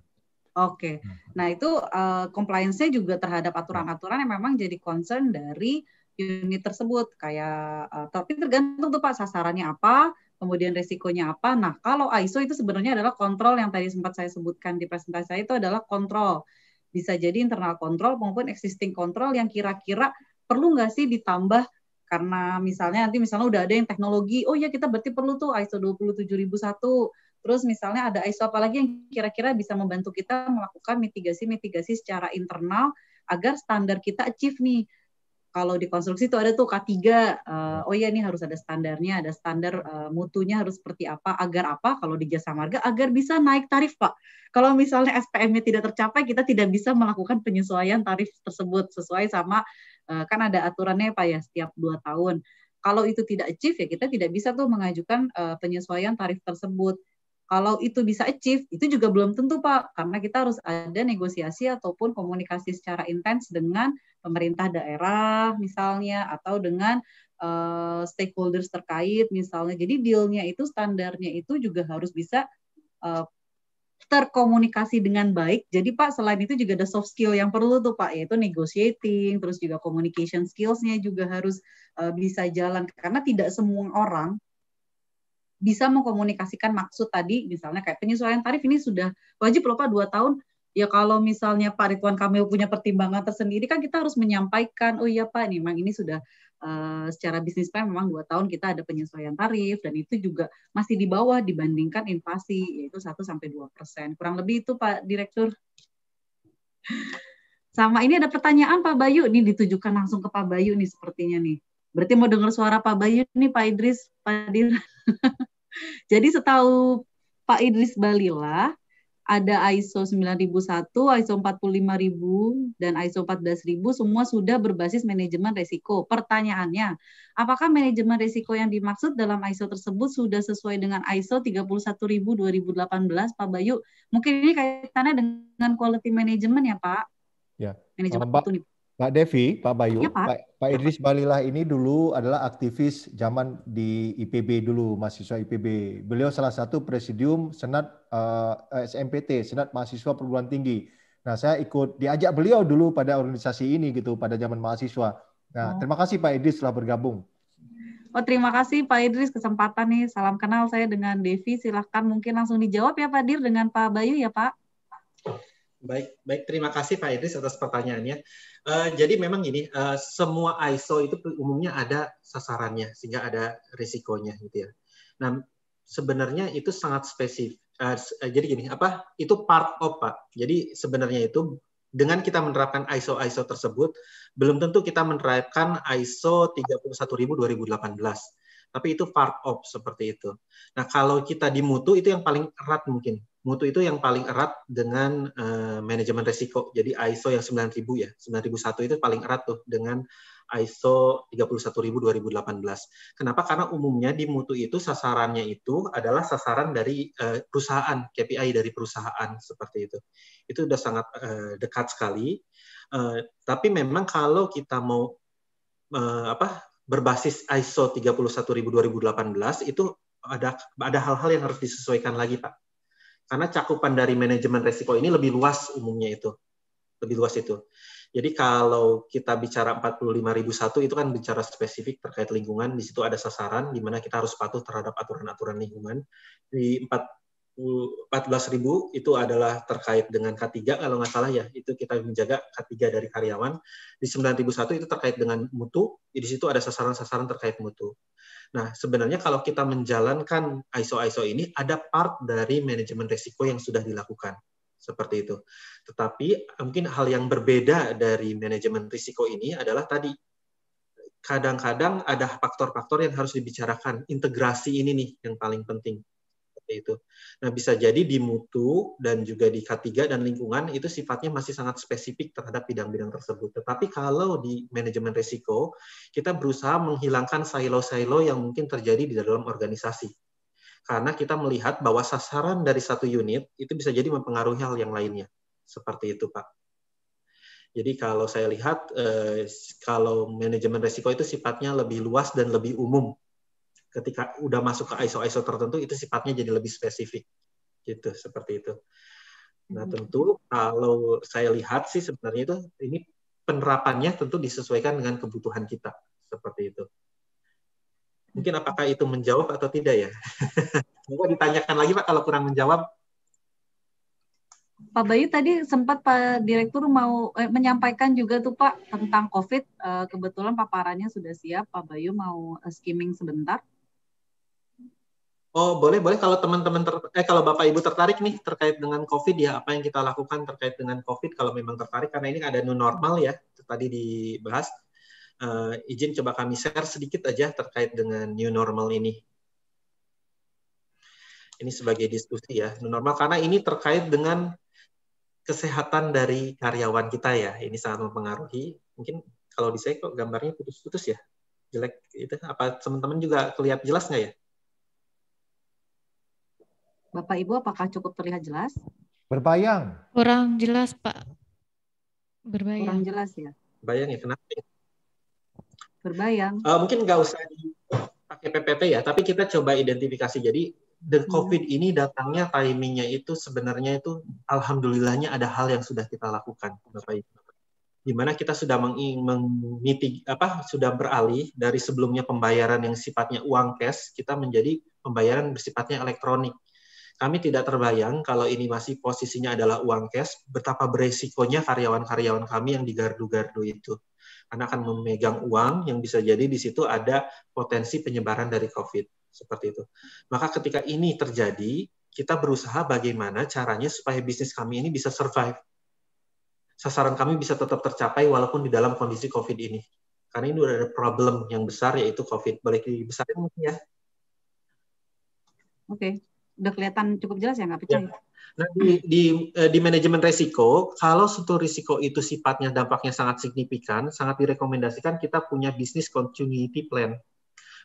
Oke, okay. nah itu uh, compliance-nya juga terhadap aturan-aturan yang memang jadi concern dari unit tersebut. Kayak, uh, tapi tergantung tuh Pak sasarannya apa, kemudian resikonya apa. Nah kalau ISO itu sebenarnya adalah kontrol yang tadi sempat saya sebutkan di presentasi saya itu adalah kontrol bisa jadi internal control maupun existing control yang kira-kira perlu nggak sih ditambah karena misalnya nanti misalnya udah ada yang teknologi, oh ya kita berarti perlu tuh ISO 27001. Terus misalnya ada ISO apa lagi yang kira-kira bisa membantu kita melakukan mitigasi-mitigasi secara internal agar standar kita achieve nih kalau di konstruksi itu ada tuh K3 uh, eh, hmm. oh iya ini harus ada standarnya ada standar uh, mutunya harus seperti apa agar apa kalau di jasa marga agar bisa naik tarif Pak kalau misalnya SPM-nya tidak tercapai kita tidak bisa melakukan penyesuaian tarif tersebut sesuai sama uh, kan ada aturannya ya, Pak ya setiap dua tahun kalau itu tidak achieve ya kita tidak bisa tuh mengajukan uh, penyesuaian tarif tersebut kalau itu bisa achieve, itu juga belum tentu Pak, karena kita harus ada negosiasi ataupun komunikasi secara intens dengan pemerintah daerah misalnya, atau dengan uh, stakeholders terkait misalnya. Jadi dealnya itu, standarnya itu juga harus bisa uh, terkomunikasi dengan baik. Jadi Pak, selain itu juga ada soft skill yang perlu tuh Pak, yaitu negotiating, terus juga communication skills-nya juga harus uh, bisa jalan. Karena tidak semua orang bisa mengkomunikasikan maksud tadi misalnya kayak penyesuaian tarif ini sudah wajib lupa dua tahun ya kalau misalnya Pak Ridwan Kamil punya pertimbangan tersendiri kan kita harus menyampaikan oh iya Pak ini memang ini sudah uh, secara bisnis plan memang dua tahun kita ada penyesuaian tarif dan itu juga masih di bawah dibandingkan inflasi yaitu 1 2 persen kurang lebih itu Pak Direktur sama ini ada pertanyaan Pak Bayu ini ditujukan langsung ke Pak Bayu nih sepertinya nih berarti mau dengar suara Pak Bayu nih Pak Idris Pak Dir Jadi setahu Pak Idris Balila ada ISO 9001, ISO 45000 dan ISO 14000 semua sudah berbasis manajemen risiko. Pertanyaannya, apakah manajemen risiko yang dimaksud dalam ISO tersebut sudah sesuai dengan ISO 31000 2018 Pak Bayu? Mungkin ini kaitannya dengan quality management ya, Pak? Ya. Manajemen Mbak, itu nih. Pak Devi, Pak Bayu, ya, Pak. Pak, Idris Balilah ini dulu adalah aktivis zaman di IPB dulu, mahasiswa IPB. Beliau salah satu presidium Senat uh, eh, eh, SMPT, Senat Mahasiswa Perguruan Tinggi. Nah, saya ikut diajak beliau dulu pada organisasi ini gitu pada zaman mahasiswa. Nah, oh. terima kasih Pak Idris telah bergabung. Oh, terima kasih Pak Idris kesempatan nih. Salam kenal saya dengan Devi. Silahkan mungkin langsung dijawab ya Pak Dir dengan Pak Bayu ya Pak. Baik, baik. Terima kasih Pak Idris atas pertanyaannya. Uh, jadi memang gini, uh, semua ISO itu umumnya ada sasarannya, sehingga ada risikonya gitu ya. Nah, sebenarnya itu sangat spesifik. Uh, eh, jadi gini, apa? Itu part of Pak. Jadi sebenarnya itu dengan kita menerapkan ISO-ISO tersebut, belum tentu kita menerapkan ISO 31000 2018 tapi itu part of seperti itu. Nah, kalau kita di mutu itu yang paling erat mungkin. Mutu itu yang paling erat dengan uh, manajemen risiko. Jadi ISO yang 9000 ya, 9001 itu paling erat tuh dengan ISO 31000 2018. Kenapa? Karena umumnya di mutu itu sasarannya itu adalah sasaran dari uh, perusahaan, KPI dari perusahaan seperti itu. Itu sudah sangat uh, dekat sekali. Uh, tapi memang kalau kita mau uh, apa berbasis ISO 31000-2018 itu ada ada hal-hal yang harus disesuaikan lagi Pak. Karena cakupan dari manajemen resiko ini lebih luas umumnya itu. Lebih luas itu. Jadi kalau kita bicara 45001 itu kan bicara spesifik terkait lingkungan, di situ ada sasaran di mana kita harus patuh terhadap aturan-aturan lingkungan. Di 4 14.000 itu adalah terkait dengan K3 kalau nggak salah ya itu kita menjaga K3 dari karyawan di 9.001 itu terkait dengan mutu di situ ada sasaran-sasaran terkait mutu nah sebenarnya kalau kita menjalankan ISO-ISO ini ada part dari manajemen risiko yang sudah dilakukan seperti itu tetapi mungkin hal yang berbeda dari manajemen risiko ini adalah tadi kadang-kadang ada faktor-faktor yang harus dibicarakan integrasi ini nih yang paling penting seperti itu. Nah, bisa jadi di mutu dan juga di K3 dan lingkungan itu sifatnya masih sangat spesifik terhadap bidang-bidang tersebut. Tetapi kalau di manajemen risiko, kita berusaha menghilangkan silo-silo yang mungkin terjadi di dalam organisasi. Karena kita melihat bahwa sasaran dari satu unit itu bisa jadi mempengaruhi hal yang lainnya. Seperti itu, Pak. Jadi kalau saya lihat, eh, kalau manajemen risiko itu sifatnya lebih luas dan lebih umum ketika udah masuk ke ISO-ISO tertentu itu sifatnya jadi lebih spesifik gitu seperti itu. Nah hmm. tentu kalau saya lihat sih sebenarnya itu ini penerapannya tentu disesuaikan dengan kebutuhan kita seperti itu. Mungkin apakah itu menjawab atau tidak ya? Mungkin ditanyakan lagi Pak kalau kurang menjawab. Pak Bayu tadi sempat Pak Direktur mau eh, menyampaikan juga tuh Pak tentang COVID. Eh, kebetulan paparannya sudah siap. Pak Bayu mau eh, skimming sebentar. Oh boleh boleh kalau teman-teman eh kalau bapak ibu tertarik nih terkait dengan COVID ya apa yang kita lakukan terkait dengan COVID kalau memang tertarik karena ini ada new normal ya tadi dibahas. Uh, izin coba kami share sedikit aja terkait dengan new normal ini. Ini sebagai diskusi ya new normal karena ini terkait dengan kesehatan dari karyawan kita ya. Ini sangat mempengaruhi. Mungkin kalau di saya kok gambarnya putus-putus ya, jelek itu. Apa teman-teman juga kelihatan jelas nggak ya? Bapak Ibu apakah cukup terlihat jelas? Berbayang. Kurang jelas, Pak. Berbayang. Kurang jelas ya. Bayang ya, kenapa? Ya? Berbayang. Uh, mungkin nggak usah pakai PPT ya, tapi kita coba identifikasi. Jadi the hmm. COVID hmm. ini datangnya timingnya itu sebenarnya itu alhamdulillahnya ada hal yang sudah kita lakukan, Bapak Ibu di mana kita sudah mengmitig apa sudah beralih dari sebelumnya pembayaran yang sifatnya uang cash kita menjadi pembayaran bersifatnya elektronik kami tidak terbayang kalau ini masih posisinya adalah uang cash, betapa beresikonya karyawan-karyawan kami yang digardu-gardu itu. Karena akan memegang uang yang bisa jadi di situ ada potensi penyebaran dari COVID. Seperti itu. Maka ketika ini terjadi, kita berusaha bagaimana caranya supaya bisnis kami ini bisa survive. Sasaran kami bisa tetap tercapai walaupun di dalam kondisi COVID ini. Karena ini udah ada problem yang besar yaitu COVID. Boleh dibesarkan mungkin ya? Oke udah kelihatan cukup jelas ya nggak percaya. Ya. Nah, di, di, eh, di manajemen risiko, kalau suatu risiko itu sifatnya dampaknya sangat signifikan, sangat direkomendasikan kita punya bisnis continuity plan.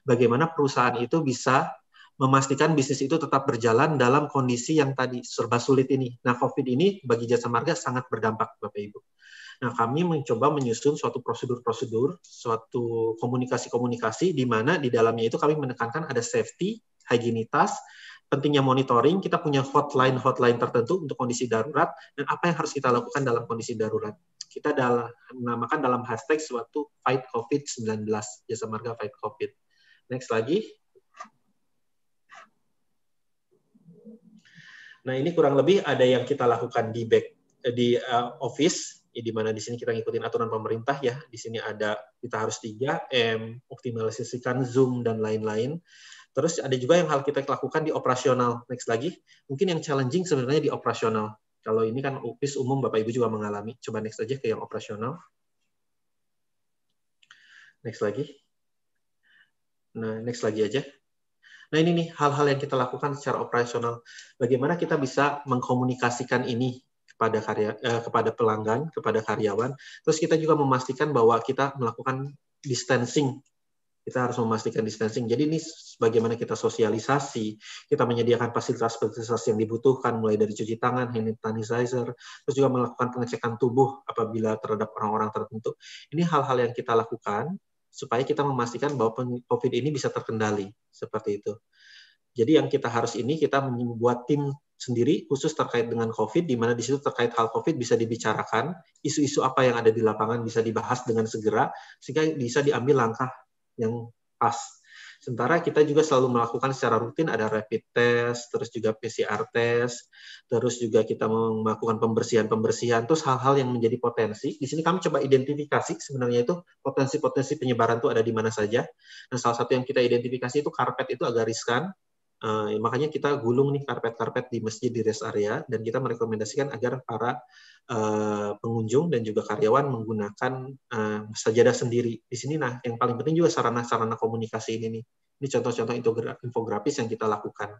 Bagaimana perusahaan itu bisa memastikan bisnis itu tetap berjalan dalam kondisi yang tadi serba sulit ini. Nah, COVID ini bagi jasa marga sangat berdampak, Bapak Ibu. Nah, kami mencoba menyusun suatu prosedur-prosedur, suatu komunikasi-komunikasi di mana di dalamnya itu kami menekankan ada safety, higienitas, pentingnya monitoring, kita punya hotline-hotline tertentu untuk kondisi darurat, dan apa yang harus kita lakukan dalam kondisi darurat. Kita dalam, menamakan dalam hashtag suatu fight COVID-19, jasa marga fight COVID. Next lagi. Nah, ini kurang lebih ada yang kita lakukan di back eh, di uh, office ya, di mana di sini kita ngikutin aturan pemerintah ya. Di sini ada kita harus 3M, optimalisasikan Zoom dan lain-lain. Terus ada juga yang hal kita lakukan di operasional. Next lagi, mungkin yang challenging sebenarnya di operasional. Kalau ini kan UPIS umum Bapak Ibu juga mengalami. Coba next aja ke yang operasional. Next lagi. Nah, next lagi aja. Nah, ini nih hal-hal yang kita lakukan secara operasional. Bagaimana kita bisa mengkomunikasikan ini kepada karya eh, kepada pelanggan, kepada karyawan. Terus kita juga memastikan bahwa kita melakukan distancing kita harus memastikan distancing. Jadi ini bagaimana kita sosialisasi, kita menyediakan fasilitas-fasilitas yang dibutuhkan, mulai dari cuci tangan, hand sanitizer, terus juga melakukan pengecekan tubuh apabila terhadap orang-orang tertentu. Ini hal-hal yang kita lakukan supaya kita memastikan bahwa COVID ini bisa terkendali, seperti itu. Jadi yang kita harus ini kita membuat tim sendiri khusus terkait dengan COVID, di mana di situ terkait hal COVID bisa dibicarakan, isu-isu apa yang ada di lapangan bisa dibahas dengan segera, sehingga bisa diambil langkah yang pas. Sementara kita juga selalu melakukan secara rutin ada rapid test, terus juga PCR test, terus juga kita melakukan pembersihan-pembersihan, terus hal-hal yang menjadi potensi. Di sini kami coba identifikasi sebenarnya itu potensi-potensi penyebaran itu ada di mana saja. Dan nah, salah satu yang kita identifikasi itu karpet itu agak riskan, Uh, makanya kita gulung nih karpet-karpet di masjid di rest area dan kita merekomendasikan agar para uh, pengunjung dan juga karyawan menggunakan uh, sajadah sendiri di sini. Nah, yang paling penting juga sarana-sarana komunikasi ini nih. Ini contoh-contoh infografis yang kita lakukan.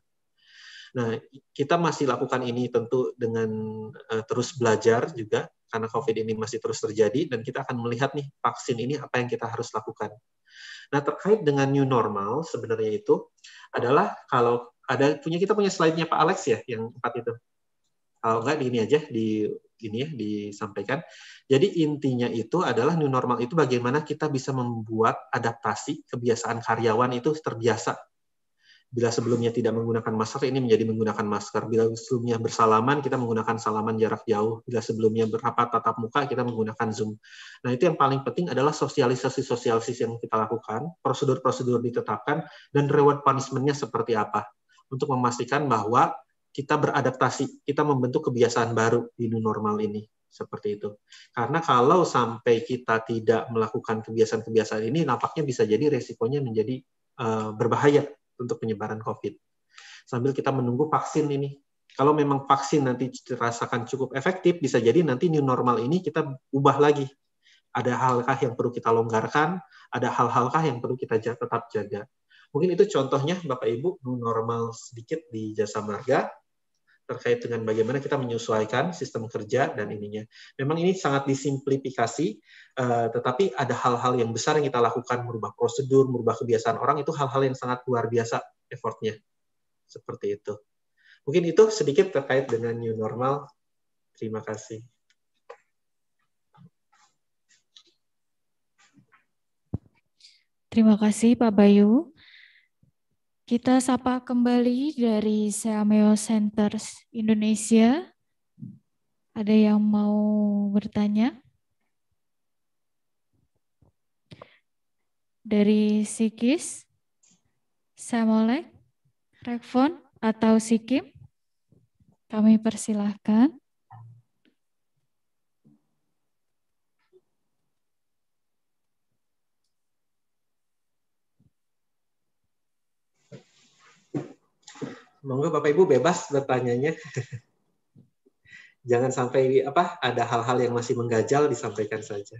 Nah, kita masih lakukan ini tentu dengan uh, terus belajar juga karena COVID ini masih terus terjadi dan kita akan melihat nih vaksin ini apa yang kita harus lakukan. Nah terkait dengan new normal sebenarnya itu adalah kalau ada punya kita punya slide-nya Pak Alex ya yang empat itu. Kalau enggak di ini aja di ini ya disampaikan. Jadi intinya itu adalah new normal itu bagaimana kita bisa membuat adaptasi kebiasaan karyawan itu terbiasa Bila sebelumnya tidak menggunakan masker, ini menjadi menggunakan masker. Bila sebelumnya bersalaman, kita menggunakan salaman jarak jauh. Bila sebelumnya berapat tatap muka, kita menggunakan Zoom. Nah, itu yang paling penting adalah sosialisasi-sosialisasi yang kita lakukan, prosedur-prosedur ditetapkan, dan reward punishmentnya seperti apa. Untuk memastikan bahwa kita beradaptasi, kita membentuk kebiasaan baru di new normal ini seperti itu. Karena kalau sampai kita tidak melakukan kebiasaan-kebiasaan ini, nampaknya bisa jadi resikonya menjadi eh, berbahaya untuk penyebaran COVID. Sambil kita menunggu vaksin ini. Kalau memang vaksin nanti dirasakan cukup efektif, bisa jadi nanti new normal ini kita ubah lagi. Ada hal-hal yang perlu kita longgarkan, ada hal-hal yang perlu kita tetap jaga. Mungkin itu contohnya Bapak Ibu new normal sedikit di jasa marga terkait dengan bagaimana kita menyesuaikan sistem kerja dan ininya. Memang ini sangat disimplifikasi, eh, tetapi ada hal-hal yang besar yang kita lakukan, merubah prosedur, merubah kebiasaan orang, itu hal-hal yang sangat luar biasa effortnya. Seperti itu. Mungkin itu sedikit terkait dengan new normal. Terima kasih. Terima kasih Pak Bayu. Kita sapa kembali dari Seameo Centers Indonesia. Ada yang mau bertanya? Dari Sikis, Samolek, Rekfon, atau Sikim? Kami persilahkan. monggo Bapak Ibu bebas bertanyanya. Jangan sampai apa ada hal-hal yang masih menggajal disampaikan saja.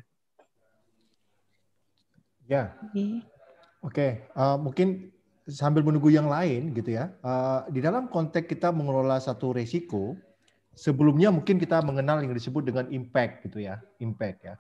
Ya. Oke, okay. uh, eh, mungkin sambil menunggu yang lain gitu ya. Uh, di dalam konteks kita mengelola satu resiko, sebelumnya mungkin kita mengenal yang disebut dengan impact gitu ya, impact ya.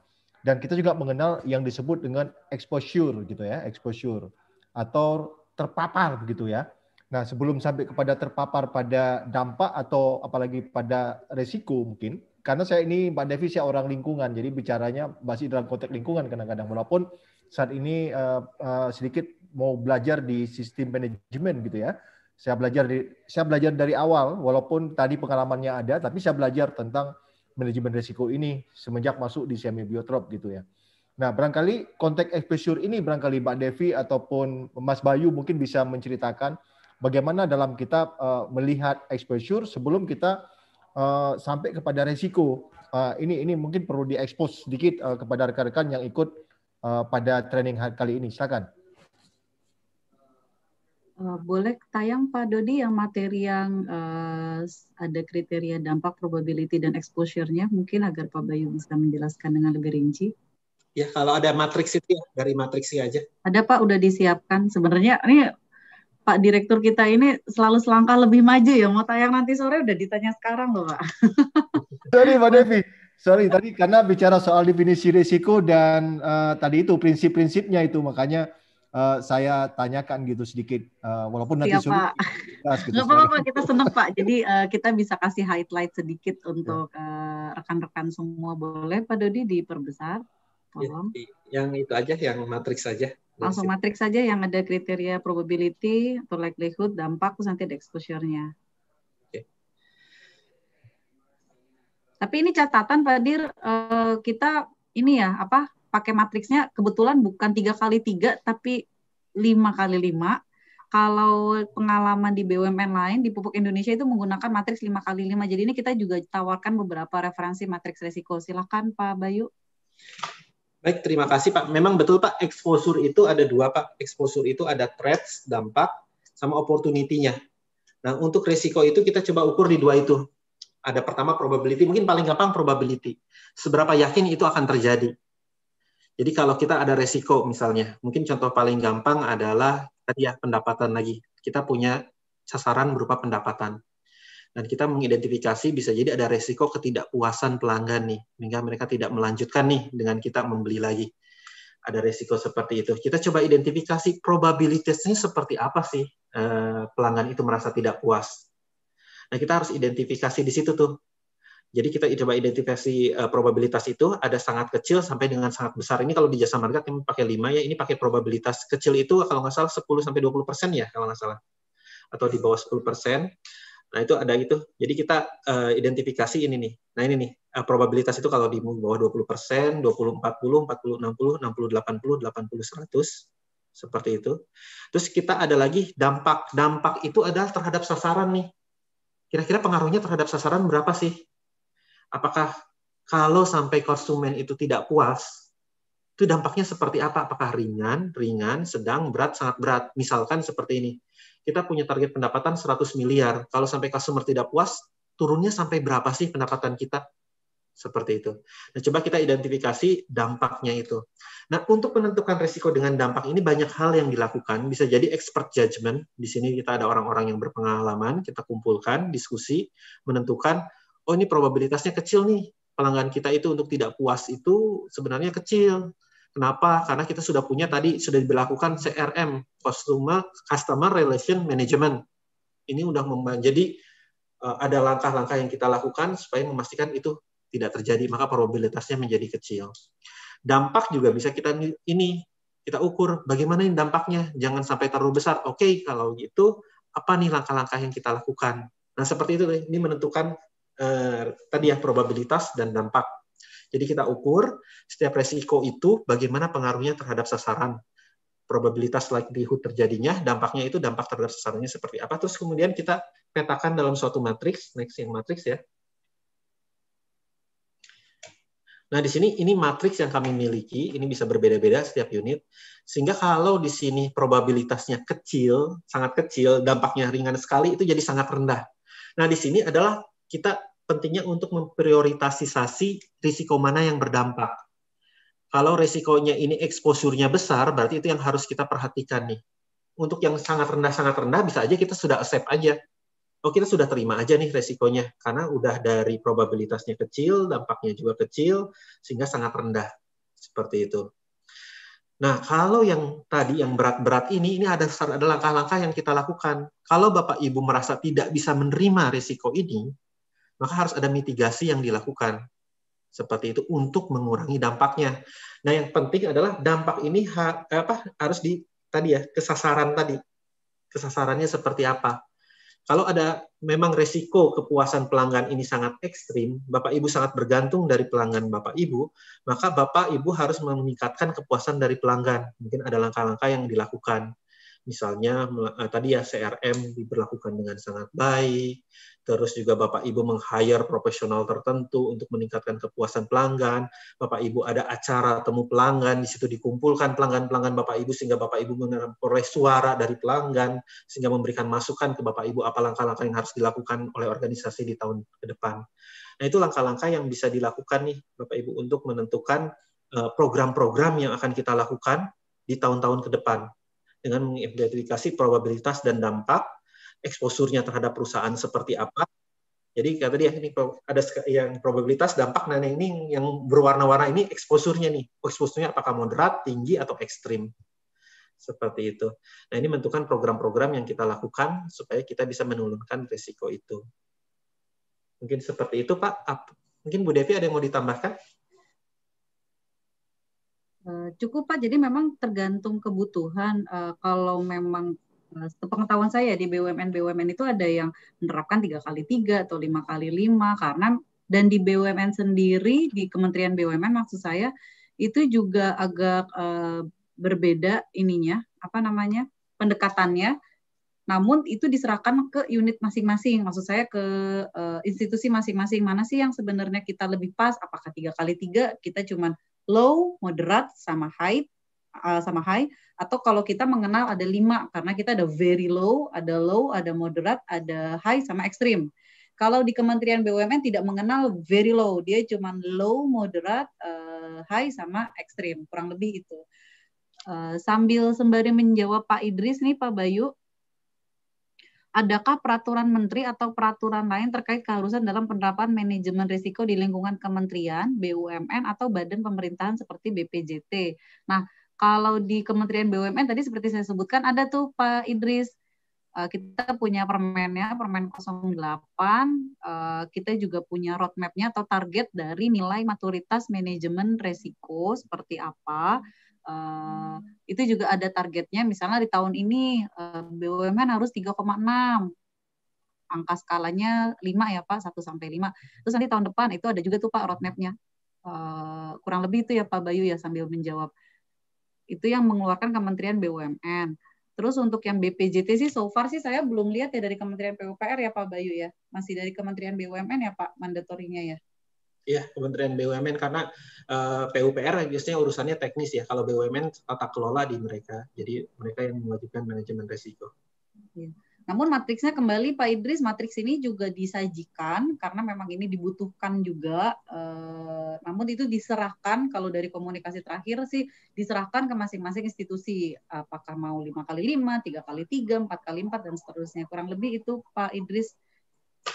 Dan kita juga mengenal yang disebut dengan exposure gitu ya, exposure atau terpapar begitu ya. Nah, sebelum sampai kepada terpapar pada dampak atau apalagi pada resiko mungkin, karena saya ini Mbak Devi saya orang lingkungan, jadi bicaranya masih dalam konteks lingkungan kadang-kadang. Walaupun saat ini uh, uh, sedikit mau belajar di sistem manajemen gitu ya. Saya belajar di saya belajar dari awal, walaupun tadi pengalamannya ada, tapi saya belajar tentang manajemen resiko ini semenjak masuk di semi biotrop gitu ya. Nah, barangkali konteks exposure ini barangkali Mbak Devi ataupun Mas Bayu mungkin bisa menceritakan bagaimana dalam kita uh, melihat exposure sebelum kita uh, sampai kepada resiko. Uh, ini ini mungkin perlu diekspos sedikit uh, kepada rekan-rekan yang ikut uh, pada training kali ini. Silakan. boleh tayang Pak Dodi yang materi yang uh, ada kriteria dampak probability dan exposure-nya mungkin agar Pak Bayu bisa menjelaskan dengan lebih rinci. Ya, kalau ada matriks itu ya, dari matriks aja. Ada Pak, udah disiapkan. Sebenarnya ini Pak Direktur kita ini selalu selangkah lebih maju ya. Mau tayang nanti sore udah ditanya sekarang loh Pak. Sorry Pak Devi. Sorry tadi karena bicara soal definisi risiko dan uh, tadi itu prinsip-prinsipnya itu makanya uh, saya tanyakan gitu sedikit uh, walaupun nanti ya, sulit. Gitu. apa-apa kita senang Pak. Jadi uh, kita bisa kasih highlight sedikit iya. untuk rekan-rekan uh, semua boleh Pak Dodi diperbesar. Iya, yang itu aja, yang matriks saja. Langsung matriks saja yang ada kriteria probability atau likelihood, dampak, terus nanti ada exposure-nya. Tapi ini catatan Pak Dir, eh, kita ini ya apa pakai matriksnya kebetulan bukan tiga kali tiga tapi lima kali lima. Kalau pengalaman di BUMN lain di Pupuk Indonesia itu menggunakan matriks lima kali lima. Jadi ini kita juga tawarkan beberapa referensi matriks resiko. Silahkan Pak Bayu. Baik, terima kasih Pak. Memang betul Pak, exposure itu ada dua Pak. Exposure itu ada threats, dampak, sama opportunity-nya. Nah, untuk risiko itu kita coba ukur di dua itu. Ada pertama probability, mungkin paling gampang probability. Seberapa yakin itu akan terjadi. Jadi kalau kita ada resiko misalnya, mungkin contoh paling gampang adalah tadi ya pendapatan lagi. Kita punya sasaran berupa pendapatan dan kita mengidentifikasi bisa jadi ada resiko ketidakpuasan pelanggan nih sehingga mereka tidak melanjutkan nih dengan kita membeli lagi ada resiko seperti itu kita coba identifikasi probabilitasnya seperti apa sih eh, pelanggan itu merasa tidak puas nah kita harus identifikasi di situ tuh jadi kita coba identifikasi uh, probabilitas itu ada sangat kecil sampai dengan sangat besar. Ini kalau di jasa marga kami pakai 5 ya, ini pakai probabilitas kecil itu kalau nggak salah 10 sampai 20% ya kalau nggak salah. Atau di bawah 10%. Nah itu ada itu. Jadi kita uh, identifikasi ini nih. Nah ini nih uh, probabilitas itu kalau di bawah 20 persen, 20 40, 40 60, 60 80, 80 100 seperti itu. Terus kita ada lagi dampak dampak itu adalah terhadap sasaran nih. Kira-kira pengaruhnya terhadap sasaran berapa sih? Apakah kalau sampai konsumen itu tidak puas, itu dampaknya seperti apa? Apakah ringan, ringan, sedang, berat, sangat berat? Misalkan seperti ini kita punya target pendapatan 100 miliar. Kalau sampai customer tidak puas, turunnya sampai berapa sih pendapatan kita? Seperti itu. Nah, coba kita identifikasi dampaknya itu. Nah, untuk menentukan risiko dengan dampak ini banyak hal yang dilakukan. Bisa jadi expert judgment. Di sini kita ada orang-orang yang berpengalaman, kita kumpulkan, diskusi, menentukan, oh ini probabilitasnya kecil nih, pelanggan kita itu untuk tidak puas itu sebenarnya kecil Kenapa? Karena kita sudah punya tadi sudah dilakukan CRM Customer Customer Relation Management. Ini sudah membantu. Jadi eh, ada langkah-langkah yang kita lakukan supaya memastikan itu tidak terjadi, maka probabilitasnya menjadi kecil. Dampak juga bisa kita ini kita ukur bagaimana ini dampaknya, jangan sampai terlalu besar. Oke, kalau gitu apa nih langkah-langkah yang kita lakukan? Nah, seperti itu ini menentukan eh, tadi ya probabilitas dan dampak. Jadi kita ukur setiap resiko itu bagaimana pengaruhnya terhadap sasaran probabilitas likelihood terjadinya, dampaknya itu dampak terhadap sasarannya seperti apa. Terus kemudian kita petakan dalam suatu matriks, next yang matriks ya. Nah, di sini ini matriks yang kami miliki, ini bisa berbeda-beda setiap unit. Sehingga kalau di sini probabilitasnya kecil, sangat kecil, dampaknya ringan sekali itu jadi sangat rendah. Nah, di sini adalah kita pentingnya untuk memprioritasisasi risiko mana yang berdampak. Kalau risikonya ini eksposurnya besar, berarti itu yang harus kita perhatikan nih. Untuk yang sangat rendah sangat rendah bisa aja kita sudah accept aja. Oh kita sudah terima aja nih resikonya karena udah dari probabilitasnya kecil, dampaknya juga kecil, sehingga sangat rendah seperti itu. Nah, kalau yang tadi yang berat-berat ini, ini ada ada langkah-langkah yang kita lakukan. Kalau Bapak Ibu merasa tidak bisa menerima risiko ini, maka harus ada mitigasi yang dilakukan seperti itu untuk mengurangi dampaknya. Nah, yang penting adalah dampak ini ha, eh, apa harus di tadi ya kesasaran tadi kesasarannya seperti apa. Kalau ada memang resiko kepuasan pelanggan ini sangat ekstrim, Bapak Ibu sangat bergantung dari pelanggan Bapak Ibu, maka Bapak Ibu harus meningkatkan kepuasan dari pelanggan. Mungkin ada langkah-langkah yang dilakukan. Misalnya eh, tadi ya CRM diberlakukan dengan sangat baik, terus juga Bapak Ibu meng-hire profesional tertentu untuk meningkatkan kepuasan pelanggan, Bapak Ibu ada acara temu pelanggan, di situ dikumpulkan pelanggan-pelanggan Bapak Ibu sehingga Bapak Ibu memperoleh suara dari pelanggan, sehingga memberikan masukan ke Bapak Ibu apa langkah-langkah yang harus dilakukan oleh organisasi di tahun ke depan. Nah itu langkah-langkah yang bisa dilakukan nih Bapak Ibu untuk menentukan eh, program-program yang akan kita lakukan di tahun-tahun ke depan dengan mengidentifikasi probabilitas dan dampak eksposurnya terhadap perusahaan seperti apa. Jadi kata dia ini ada yang probabilitas dampak nah ini yang berwarna-warna ini eksposurnya nih. Eksposurnya apakah moderat, tinggi atau ekstrim. Seperti itu. Nah, ini menentukan program-program yang kita lakukan supaya kita bisa menurunkan risiko itu. Mungkin seperti itu, Pak. Mungkin Bu Devi ada yang mau ditambahkan? Eh, cukup Pak, jadi memang tergantung kebutuhan. Eh, kalau memang Nah, sepengetahuan saya di BUMN BUMN itu ada yang menerapkan tiga kali tiga atau lima kali lima karena dan di BUMN sendiri di Kementerian BUMN maksud saya itu juga agak uh, berbeda ininya apa namanya pendekatannya namun itu diserahkan ke unit masing-masing maksud saya ke uh, institusi masing-masing mana sih yang sebenarnya kita lebih pas apakah tiga kali tiga kita cuman low moderate sama high uh, sama high atau kalau kita mengenal ada lima karena kita ada very low, ada low, ada moderate, ada high sama ekstrim. Kalau di Kementerian BUMN tidak mengenal very low, dia cuma low, moderate, uh, high sama ekstrim, kurang lebih itu. Uh, sambil sembari menjawab Pak Idris nih Pak Bayu, adakah peraturan menteri atau peraturan lain terkait keharusan dalam penerapan manajemen risiko di lingkungan kementerian, BUMN atau badan pemerintahan seperti BPJT? Nah, kalau di Kementerian BUMN tadi seperti saya sebutkan ada tuh Pak Idris eh, kita punya permennya, permen 08. Eh, kita juga punya roadmapnya atau target dari nilai maturitas manajemen resiko seperti apa. Eh, itu juga ada targetnya, misalnya di tahun ini BUMN harus 3,6. Angka skalanya 5 ya Pak, 1 sampai 5. Terus nanti tahun depan itu ada juga tuh Pak roadmapnya. Kurang lebih itu ya Pak Bayu ya sambil menjawab itu yang mengeluarkan Kementerian BUMN. Terus untuk yang BPJT sih so far sih saya belum lihat ya dari Kementerian PUPR ya Pak Bayu ya. Masih dari Kementerian BUMN ya Pak mandatorinya ya. Iya, Kementerian BUMN karena uh, eh, PUPR biasanya urusannya teknis ya. Kalau BUMN tata kelola di mereka. Jadi mereka yang mewajibkan manajemen risiko. Iya. Namun matriksnya kembali Pak Idris, matriks ini juga disajikan karena memang ini dibutuhkan juga. Eh, namun itu diserahkan kalau dari komunikasi terakhir sih diserahkan ke masing-masing institusi apakah mau lima kali lima, tiga kali tiga, empat kali empat dan seterusnya. Kurang lebih itu Pak Idris.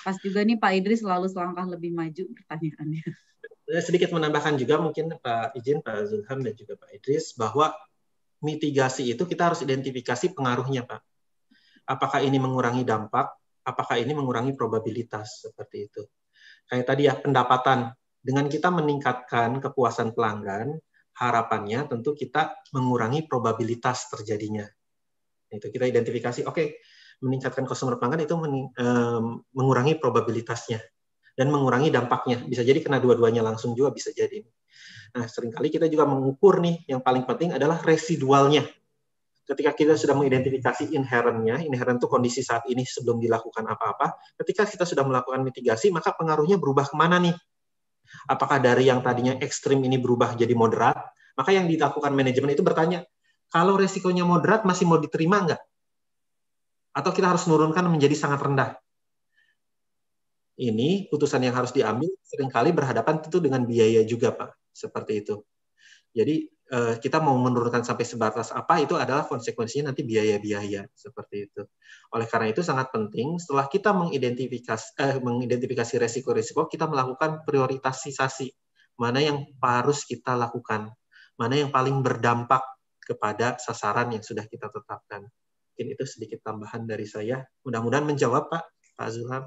Pas juga nih Pak Idris selalu selangkah lebih maju pertanyaannya. Sedikit menambahkan juga mungkin Pak Izin, Pak Zulham dan juga Pak Idris bahwa mitigasi itu kita harus identifikasi pengaruhnya Pak apakah ini mengurangi dampak, apakah ini mengurangi probabilitas seperti itu. Kayak tadi ya pendapatan, dengan kita meningkatkan kepuasan pelanggan, harapannya tentu kita mengurangi probabilitas terjadinya. Itu kita identifikasi, oke, okay, meningkatkan customer pelanggan itu mengurangi probabilitasnya dan mengurangi dampaknya. Bisa jadi kena dua-duanya langsung juga bisa jadi. Nah, seringkali kita juga mengukur nih yang paling penting adalah residualnya ketika kita sudah mengidentifikasi inherentnya, inherent itu kondisi saat ini sebelum dilakukan apa-apa, ketika kita sudah melakukan mitigasi, maka pengaruhnya berubah kemana nih? Apakah dari yang tadinya ekstrim ini berubah jadi moderat? Maka yang dilakukan manajemen itu bertanya, kalau resikonya moderat masih mau diterima nggak? Atau kita harus menurunkan menjadi sangat rendah? Ini putusan yang harus diambil seringkali berhadapan tentu dengan biaya juga, Pak. Seperti itu. Jadi Eh, kita mau menurunkan sampai sebatas apa itu adalah konsekuensinya nanti biaya-biaya seperti itu. Oleh karena itu sangat penting setelah kita mengidentifikasi eh, mengidentifikasi resiko-resiko kita melakukan prioritasisasi mana yang harus kita lakukan, mana yang paling berdampak kepada sasaran yang sudah kita tetapkan. Mungkin itu sedikit tambahan dari saya. Mudah-mudahan menjawab Pak Pak Zulham.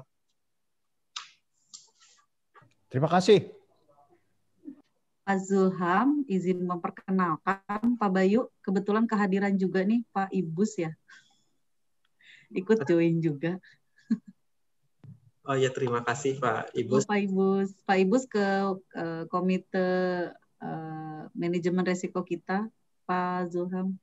Terima kasih. Pak Zulham izin memperkenalkan Pak Bayu kebetulan kehadiran juga nih Pak Ibus ya ikut join juga Oh ya terima kasih Pak Ibus Pak Ibus Pak Ibus ke e, komite e, manajemen resiko kita Pak Zulham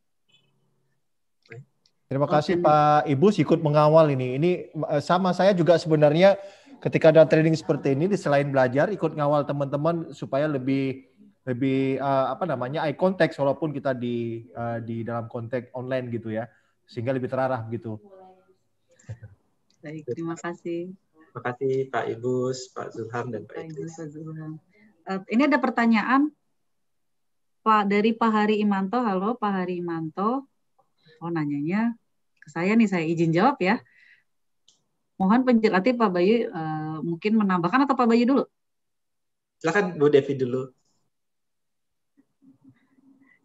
Terima kasih okay. Pak Ibus ikut mengawal ini ini e, sama saya juga sebenarnya ketika ada training seperti ini selain belajar ikut mengawal teman-teman supaya lebih lebih uh, apa namanya eye contact walaupun kita di uh, di dalam konteks online gitu ya sehingga lebih terarah gitu. Baik, terima kasih. Terima kasih Pak Ibu, Pak Zulham dan Pak Idris. Uh, ini ada pertanyaan Pak dari Pak Hari Imanto. Halo Pak Hari Imanto. Oh nanyanya ke saya nih, saya izin jawab ya. Mohon penjelasan Pak Bayu uh, mungkin menambahkan atau Pak Bayu dulu? Silakan Bu Devi dulu.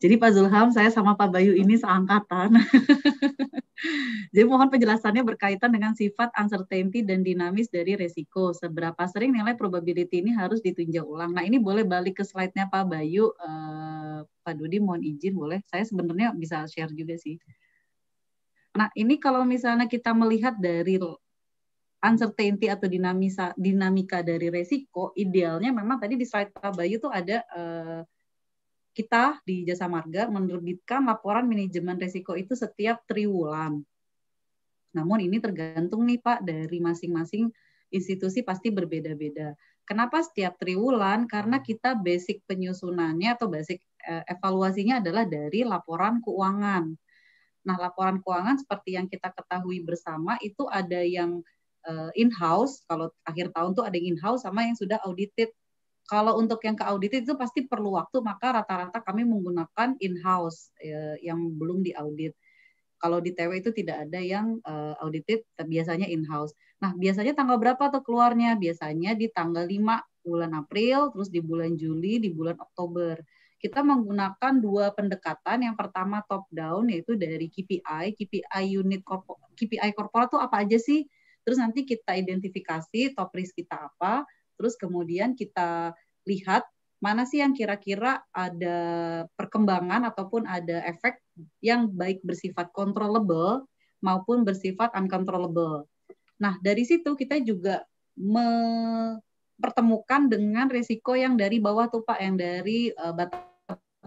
Jadi Pak Zulham, saya sama Pak Bayu ini seangkatan. Jadi mohon penjelasannya berkaitan dengan sifat uncertainty dan dinamis dari resiko. Seberapa sering nilai probability ini harus ditinjau ulang. Nah ini boleh balik ke slide-nya Pak Bayu. Uh, Pak Dudi mohon izin boleh. Saya sebenarnya bisa share juga sih. Nah ini kalau misalnya kita melihat dari uncertainty atau dinamisa, dinamika dari resiko, idealnya memang tadi di slide Pak Bayu tuh ada... Uh, kita di Jasa Marga menerbitkan laporan manajemen risiko itu setiap triwulan. Namun ini tergantung nih Pak dari masing-masing institusi pasti berbeda-beda. Kenapa setiap triwulan? Karena hmm. kita basic penyusunannya atau basic eh, evaluasinya adalah dari laporan keuangan. Nah, laporan keuangan seperti yang kita ketahui bersama itu ada yang eh, in-house, kalau akhir tahun tuh ada yang in-house sama yang sudah audited kalau untuk yang ke audit itu pasti perlu waktu, maka rata-rata kami menggunakan in-house ya, yang belum diaudit. Kalau di TW itu tidak ada yang eh, audited, biasanya in-house. Nah, biasanya tanggal berapa tuh keluarnya? Biasanya di tanggal 5 bulan April, terus di bulan Juli, di bulan Oktober kita menggunakan dua pendekatan. Yang pertama top down yaitu dari KPI, KPI unit korpo, KPI korporat itu apa aja sih? Terus nanti kita identifikasi top risk kita apa, terus kemudian kita lihat mana sih yang kira-kira ada perkembangan ataupun ada efek yang baik bersifat controllable maupun bersifat uncontrollable. Nah, dari situ kita juga mempertemukan dengan risiko yang dari bawah tuh Pak, yang dari uh, eh, batas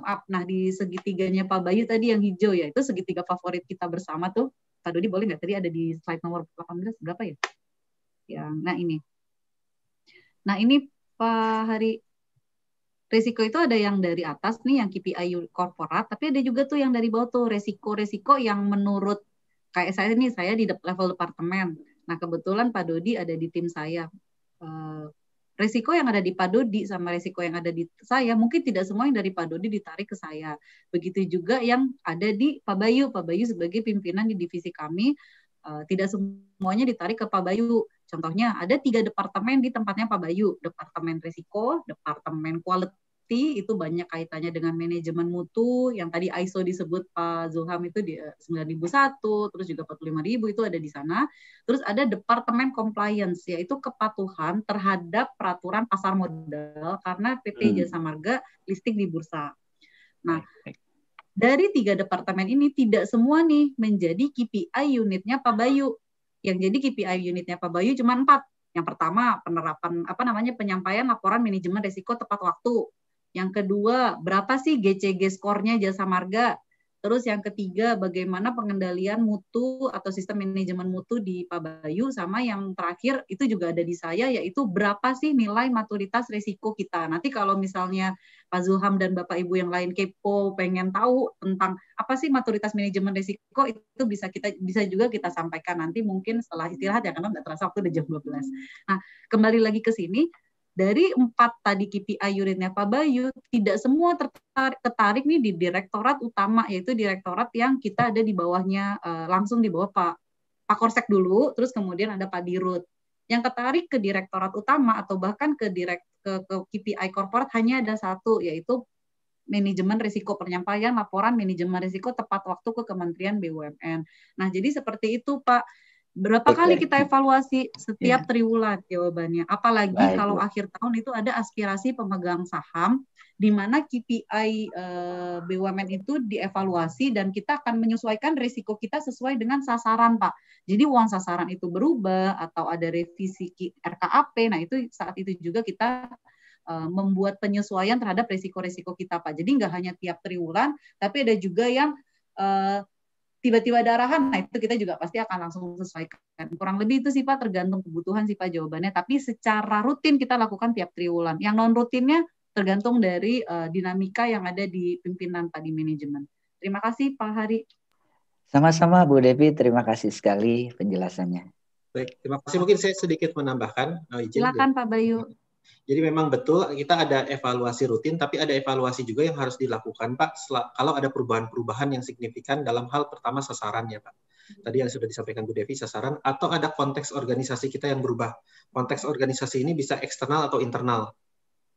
up. Nah, di segitiganya Pak Bayu tadi yang hijau ya, itu segitiga favorit kita bersama tuh. Pak Dodi boleh nggak? Tadi ada di slide nomor 18 berapa ya? Yang, nah ini. Nah ini Pak Hari, resiko itu ada yang dari atas nih yang KPI korporat, tapi ada juga tuh yang dari bawah tuh resiko-resiko yang menurut kayak saya ini saya di level departemen. Nah kebetulan Pak Dodi ada di tim saya. Eh, resiko yang ada di Pak Dodi sama resiko yang ada di saya mungkin tidak semua yang dari Pak Dodi ditarik ke saya. Begitu juga yang ada di Pak Bayu. Pak Bayu sebagai pimpinan di divisi kami eh, tidak semuanya ditarik ke Pak Bayu. Contohnya ada tiga departemen di tempatnya Pak Bayu, departemen risiko, departemen quality itu banyak kaitannya dengan manajemen mutu yang tadi ISO disebut Pak Zulham itu di 9001 eh, terus juga 45000 itu ada di sana. Terus ada departemen compliance yaitu kepatuhan terhadap peraturan pasar modal karena PT hmm. Jasa Marga listing di bursa. Nah, dari tiga departemen ini tidak semua nih menjadi KPI unitnya Pak Bayu yang jadi KPI unitnya Pak Bayu cuma empat. Yang pertama penerapan apa namanya penyampaian laporan manajemen risiko tepat waktu. Yang kedua berapa sih GCG skornya jasa marga. Terus yang ketiga bagaimana pengendalian mutu atau sistem manajemen mutu di Pak Bayu sama yang terakhir itu juga ada di saya yaitu berapa sih nilai maturitas risiko kita. Nanti kalau misalnya Pak Zulham dan Bapak Ibu yang lain kepo, pengen tahu tentang apa sih maturitas manajemen risiko itu bisa kita bisa juga kita sampaikan nanti mungkin setelah istirahat ya karena nggak terasa waktu udah jam 12. Nah, kembali lagi ke sini dari empat tadi KPI unitnya Pak Bayu, tidak semua tertarik, tertarik nih di direktorat utama, yaitu direktorat yang kita ada di bawahnya, eh, langsung di bawah Pak Pak Korsek dulu, terus kemudian ada Pak Dirut. Yang ketarik ke direktorat utama atau bahkan ke direkt ke, ke KPI corporate hanya ada satu yaitu manajemen risiko penyampaian laporan manajemen risiko tepat waktu ke Kementerian BUMN. Nah, jadi seperti itu Pak Berapa kali kita evaluasi setiap ya. triwulan jawabannya? Apalagi Baik. kalau akhir tahun itu ada aspirasi pemegang saham di mana KPI eh, BUMN itu dievaluasi dan kita akan menyesuaikan risiko kita sesuai dengan sasaran, Pak. Jadi uang sasaran itu berubah atau ada revisi RKAP. Nah, itu saat itu juga kita eh, membuat penyesuaian terhadap risiko-risiko kita, Pak. Jadi nggak hanya tiap triwulan, tapi ada juga yang eh, tiba-tiba darahan, nah itu kita juga pasti akan langsung sesuaikan. Kurang lebih itu sih Pak tergantung kebutuhan sih Pak jawabannya, tapi secara rutin kita lakukan tiap triwulan. Yang non rutinnya tergantung dari uh, dinamika yang ada di pimpinan tadi manajemen. Terima kasih Pak Hari. Sama-sama Bu Devi, terima kasih sekali penjelasannya. Baik, terima kasih. Mungkin saya sedikit menambahkan. Oh, Silakan Pak Bayu. Jadi memang betul kita ada evaluasi rutin, tapi ada evaluasi juga yang harus dilakukan Pak kalau ada perubahan-perubahan yang signifikan dalam hal pertama sasarannya Pak. Tadi yang sudah disampaikan Bu Devi sasaran atau ada konteks organisasi kita yang berubah. Konteks organisasi ini bisa eksternal atau internal.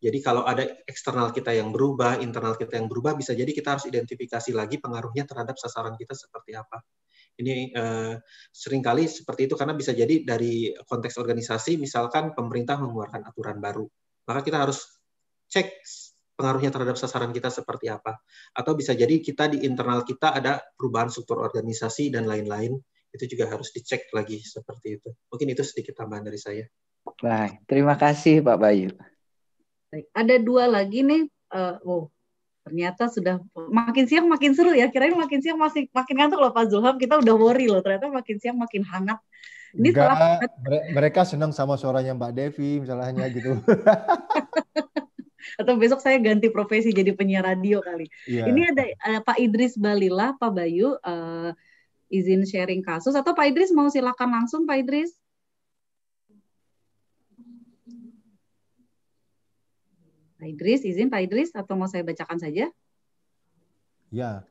Jadi kalau ada eksternal kita yang berubah, internal kita yang berubah, bisa jadi kita harus identifikasi lagi pengaruhnya terhadap sasaran kita seperti apa. Ini eh, seringkali seperti itu karena bisa jadi dari konteks organisasi, misalkan pemerintah mengeluarkan aturan baru, maka kita harus cek pengaruhnya terhadap sasaran kita seperti apa. Atau bisa jadi kita di internal kita ada perubahan struktur organisasi dan lain-lain, itu juga harus dicek lagi seperti itu. Mungkin itu sedikit tambahan dari saya. Baik, terima kasih Pak Bayu. Baik, ada dua lagi nih. Uh, oh, ternyata sudah makin siang makin seru ya kirain makin siang masih makin ngantuk loh Pak Zulham kita udah worry loh ternyata makin siang makin hangat ini Enggak, setelah... mereka senang sama suaranya Mbak Devi misalnya gitu atau besok saya ganti profesi jadi penyiar radio kali yeah. ini ada uh, Pak Idris Balila Pak Bayu uh, izin sharing kasus atau Pak Idris mau silakan langsung Pak Idris Pak Idris, izin Pak Idris atau mau saya bacakan saja? Ya.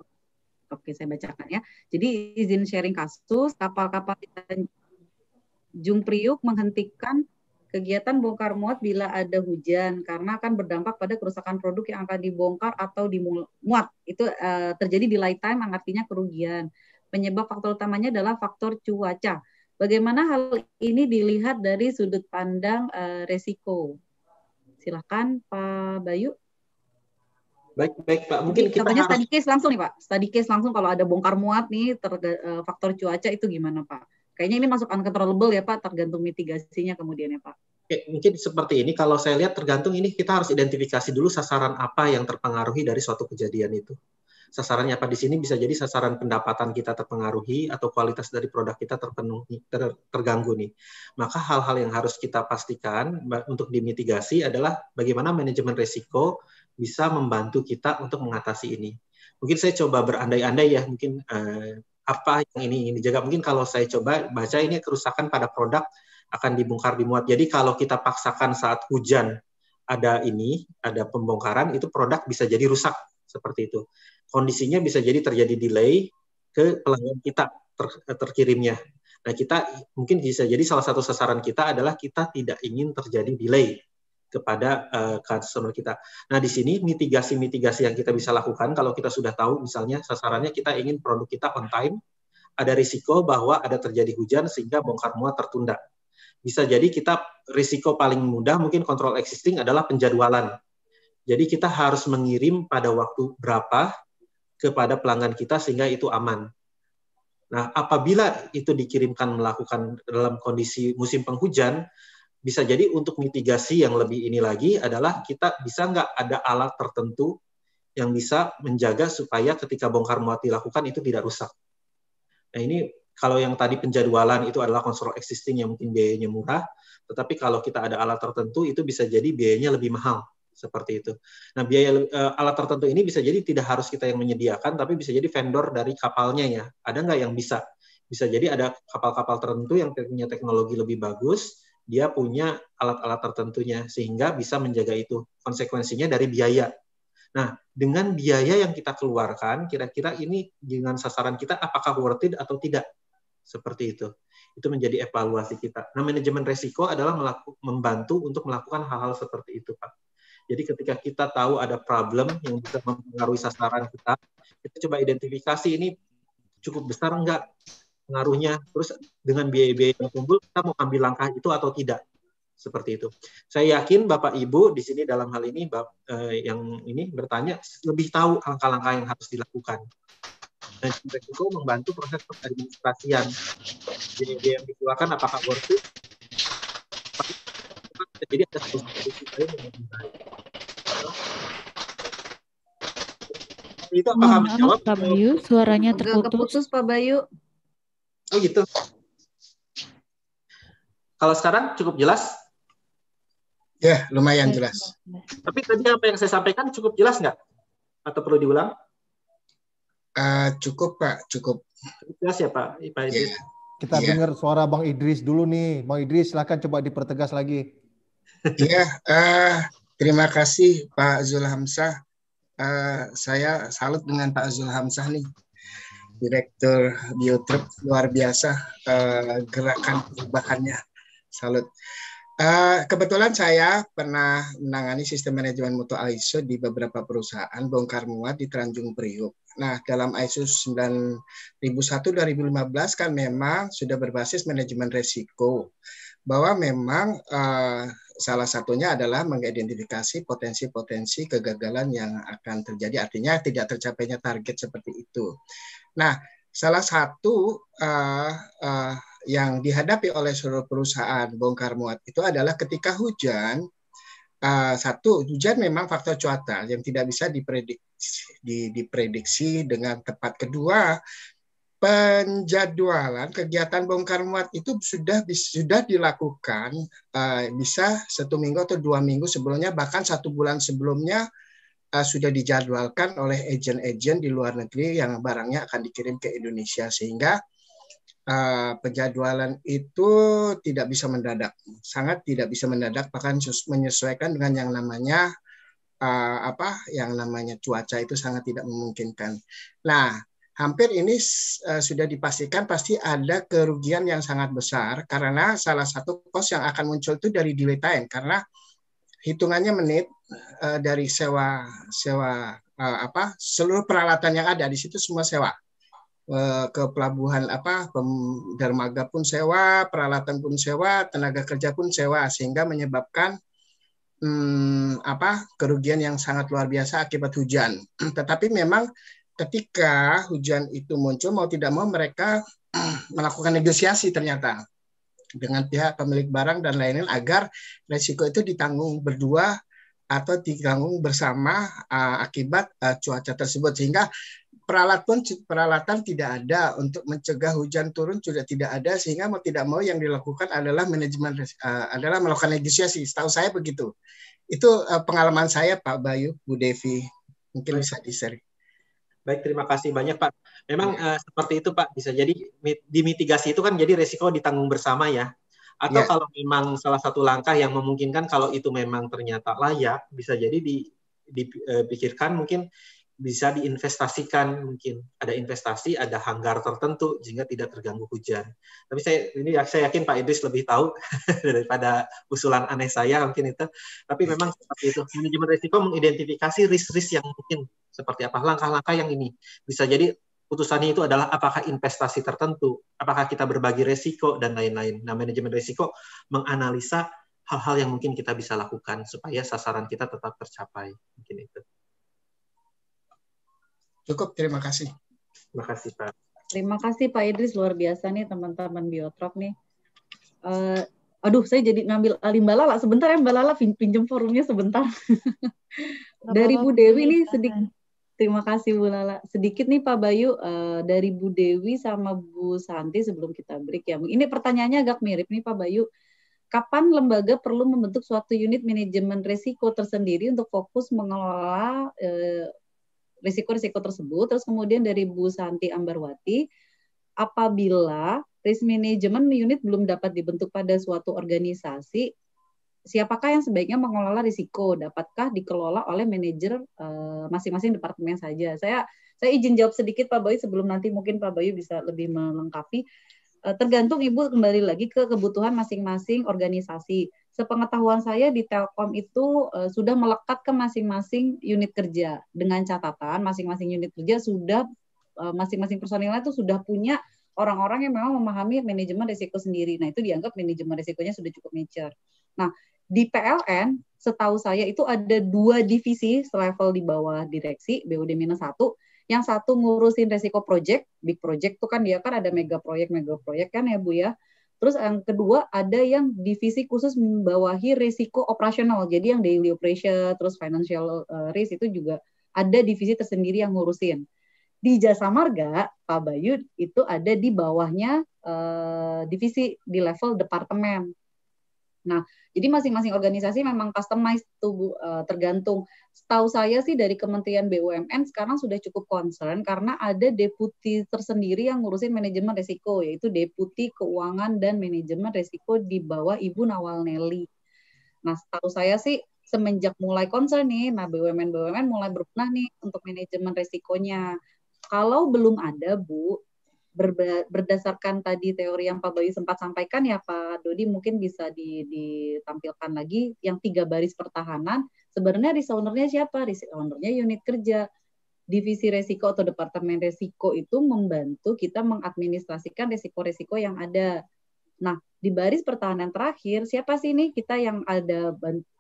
Oke, saya bacakan ya. Jadi izin sharing kasus, kapal-kapal Tanjung Priuk menghentikan kegiatan bongkar muat bila ada hujan karena akan berdampak pada kerusakan produk yang akan dibongkar atau dimuat. Itu uh, terjadi di light time, artinya kerugian. Penyebab faktor utamanya adalah faktor cuaca. Bagaimana hal ini dilihat dari sudut pandang uh, resiko? silahkan Pak Bayu. Baik, baik Pak. Mungkin kita Contohnya harus... study case langsung nih Pak. Study case langsung kalau ada bongkar muat nih ter, eh, faktor cuaca itu gimana Pak? Kayaknya ini masuk uncontrollable ya Pak, tergantung mitigasinya kemudian ya Pak. Oke, mungkin seperti ini kalau saya lihat tergantung ini kita harus identifikasi dulu sasaran apa yang terpengaruhi dari suatu kejadian itu sasarannya apa di sini bisa jadi sasaran pendapatan kita terpengaruhi atau kualitas dari produk kita terpenuhi ter, terganggu nih. Maka hal-hal yang harus kita pastikan untuk dimitigasi adalah bagaimana manajemen risiko bisa membantu kita untuk mengatasi ini. Mungkin saya coba berandai-andai ya, mungkin eh, apa yang ini ingin dijaga. Mungkin kalau saya coba baca ini kerusakan pada produk akan dibongkar dimuat. Jadi kalau kita paksakan saat hujan ada ini, ada pembongkaran, itu produk bisa jadi rusak seperti itu kondisinya bisa jadi terjadi delay ke pelanggan kita ter, terkirimnya. Nah, kita mungkin bisa jadi salah satu sasaran kita adalah kita tidak ingin terjadi delay kepada uh, customer kita. Nah, di sini mitigasi-mitigasi yang kita bisa lakukan kalau kita sudah tahu misalnya sasarannya kita ingin produk kita on time, ada risiko bahwa ada terjadi hujan sehingga bongkar muat tertunda. Bisa jadi kita risiko paling mudah mungkin kontrol existing adalah penjadwalan. Jadi kita harus mengirim pada waktu berapa kepada pelanggan kita sehingga itu aman. Nah, apabila itu dikirimkan melakukan dalam kondisi musim penghujan, bisa jadi untuk mitigasi yang lebih ini lagi adalah kita bisa nggak ada alat tertentu yang bisa menjaga supaya ketika bongkar muat dilakukan itu tidak rusak. Nah, ini kalau yang tadi penjadwalan itu adalah konsol existing yang mungkin biayanya murah, tetapi kalau kita ada alat tertentu itu bisa jadi biayanya lebih mahal seperti itu. Nah, biaya uh, alat tertentu ini bisa jadi tidak harus kita yang menyediakan, tapi bisa jadi vendor dari kapalnya ya. Ada nggak yang bisa? Bisa jadi ada kapal-kapal tertentu yang punya teknologi lebih bagus, dia punya alat-alat tertentunya sehingga bisa menjaga itu. Konsekuensinya dari biaya. Nah, dengan biaya yang kita keluarkan, kira-kira ini dengan sasaran kita apakah worth it atau tidak? Seperti itu itu menjadi evaluasi kita. Nah, manajemen resiko adalah membantu untuk melakukan hal-hal seperti itu, Pak. Jadi ketika kita tahu ada problem yang bisa mempengaruhi sasaran kita, kita coba identifikasi ini cukup besar enggak pengaruhnya. Terus dengan biaya-biaya yang kumpul, kita mau ambil langkah itu atau tidak. Seperti itu. Saya yakin Bapak Ibu di sini dalam hal ini Bapak, eh, yang ini bertanya lebih tahu langkah-langkah yang harus dilakukan. Dan juga membantu proses peradministrasian. Jadi yang dikeluarkan apakah worth it? Jadi ada solusi-solusi yang lebih baik. itu apa Mohon jawab? Pak Bayu, suaranya terputus. Keputus, Pak Bayu. Oh gitu. Kalau sekarang cukup jelas? Ya, lumayan jelas. Tapi tadi apa yang saya sampaikan cukup jelas nggak? Atau perlu diulang? Uh, cukup, Pak. Cukup. jelas ya, Pak. Pak Idris. Yeah. Kita yeah. dengar suara Bang Idris dulu nih. Bang Idris, silahkan coba dipertegas lagi. Iya, yeah, uh, terima kasih Pak Zulhamsah Eh, saya salut dengan Pak Zul Hamzah nih, Direktur Biotrip luar biasa uh, gerakan perubahannya. Salut. Uh, kebetulan saya pernah menangani sistem manajemen mutu ISO di beberapa perusahaan bongkar muat di Tanjung Priuk. Nah, dalam ISO 9001-2015 kan memang sudah berbasis manajemen resiko bahwa memang uh, salah satunya adalah mengidentifikasi potensi-potensi kegagalan yang akan terjadi, artinya tidak tercapainya target seperti itu. Nah, salah satu uh, uh, yang dihadapi oleh seluruh perusahaan bongkar muat itu adalah ketika hujan, uh, satu hujan memang faktor cuaca yang tidak bisa diprediksi, diprediksi dengan tepat. Kedua, penjadwalan kegiatan bongkar muat itu sudah sudah dilakukan uh, bisa satu minggu atau dua minggu sebelumnya bahkan satu bulan sebelumnya uh, sudah dijadwalkan oleh agen-agen di luar negeri yang barangnya akan dikirim ke Indonesia sehingga uh, penjadwalan itu tidak bisa mendadak sangat tidak bisa mendadak bahkan menyesuaikan dengan yang namanya uh, apa yang namanya cuaca itu sangat tidak memungkinkan. Nah hampir ini uh, sudah dipastikan pasti ada kerugian yang sangat besar karena salah satu kos yang akan muncul itu dari delay time karena hitungannya menit uh, dari sewa sewa uh, apa seluruh peralatan yang ada di situ semua sewa uh, ke pelabuhan apa pem, dermaga pun sewa peralatan pun sewa tenaga kerja pun sewa sehingga menyebabkan hmm, apa kerugian yang sangat luar biasa akibat hujan. Tetapi memang ketika hujan itu muncul mau tidak mau mereka melakukan negosiasi ternyata dengan pihak pemilik barang dan lain-lain agar resiko itu ditanggung berdua atau ditanggung bersama uh, akibat uh, cuaca tersebut sehingga peralat pun peralatan tidak ada untuk mencegah hujan turun sudah tidak ada sehingga mau tidak mau yang dilakukan adalah manajemen uh, adalah melakukan negosiasi setahu saya begitu itu uh, pengalaman saya Pak Bayu Bu Devi mungkin bisa di Baik, terima kasih banyak Pak. Memang ya. uh, seperti itu Pak, bisa jadi dimitigasi itu kan jadi resiko ditanggung bersama ya. Atau ya. kalau memang salah satu langkah yang memungkinkan kalau itu memang ternyata layak, bisa jadi di, dipikirkan eh, mungkin bisa diinvestasikan mungkin ada investasi ada hanggar tertentu sehingga tidak terganggu hujan tapi saya ini ya, saya yakin Pak Idris lebih tahu daripada usulan aneh saya mungkin itu tapi ya. memang seperti itu manajemen risiko mengidentifikasi risk-risk yang mungkin seperti apa langkah-langkah yang ini bisa jadi putusannya itu adalah apakah investasi tertentu apakah kita berbagi resiko dan lain-lain nah manajemen resiko menganalisa hal-hal yang mungkin kita bisa lakukan supaya sasaran kita tetap tercapai mungkin itu cukup terima kasih terima kasih pak terima kasih pak Idris luar biasa nih teman-teman biotrop nih uh, aduh saya jadi ngambil alih Mbak Lala sebentar ya Mbak Lala pinjam forumnya sebentar dari Bu Dewi nih sedikit Terima kasih Bu Lala. Sedikit nih Pak Bayu uh, dari Bu Dewi sama Bu Santi sebelum kita break ya. Ini pertanyaannya agak mirip nih Pak Bayu. Kapan lembaga perlu membentuk suatu unit manajemen risiko tersendiri untuk fokus mengelola eh, risiko risiko-risiko tersebut? Terus kemudian dari Bu Santi Ambarwati, apabila risk management unit belum dapat dibentuk pada suatu organisasi, siapakah yang sebaiknya mengelola risiko? Dapatkah dikelola oleh manajer uh, masing-masing departemen saja? Saya saya izin jawab sedikit Pak Bayu sebelum nanti mungkin Pak Bayu bisa lebih melengkapi. Uh, tergantung Ibu kembali lagi ke kebutuhan masing-masing organisasi. Sepengetahuan saya di Telkom itu uh, sudah melekat ke masing-masing unit kerja dengan catatan masing-masing unit kerja sudah uh, masing-masing personilnya itu sudah punya orang-orang yang memang memahami manajemen risiko sendiri. Nah, itu dianggap manajemen risikonya sudah cukup mature. Nah, di PLN setahu saya itu ada dua divisi selevel di bawah direksi BUD minus satu yang satu ngurusin resiko proyek, big proyek tuh kan dia kan ada mega proyek, mega proyek kan ya Bu ya. Terus yang kedua ada yang divisi khusus membawahi resiko operasional. Jadi yang daily operation, terus financial eh, risk itu juga ada divisi tersendiri yang ngurusin. Di Jasa Marga, Pak Bayu itu ada di bawahnya eh, divisi di level departemen. Nah, jadi masing-masing organisasi memang customize tubuh uh, e, tergantung. Setahu saya sih dari Kementerian BUMN sekarang sudah cukup concern karena ada deputi tersendiri yang ngurusin manajemen resiko yaitu deputi keuangan dan manajemen resiko di bawah Ibu Nawal Nelly. Nah, setahu saya sih semenjak mulai concern nih, nah BUMN BUMN mulai berbenah nih untuk manajemen resikonya. Kalau belum ada Bu, berdasarkan tadi teori yang Pak Bayu sempat sampaikan ya Pak Dodi mungkin bisa ditampilkan lagi yang tiga baris pertahanan sebenarnya risk ownernya siapa risk ownernya unit kerja divisi resiko atau departemen resiko itu membantu kita mengadministrasikan resiko-resiko yang ada nah di baris pertahanan terakhir siapa sih ini kita yang ada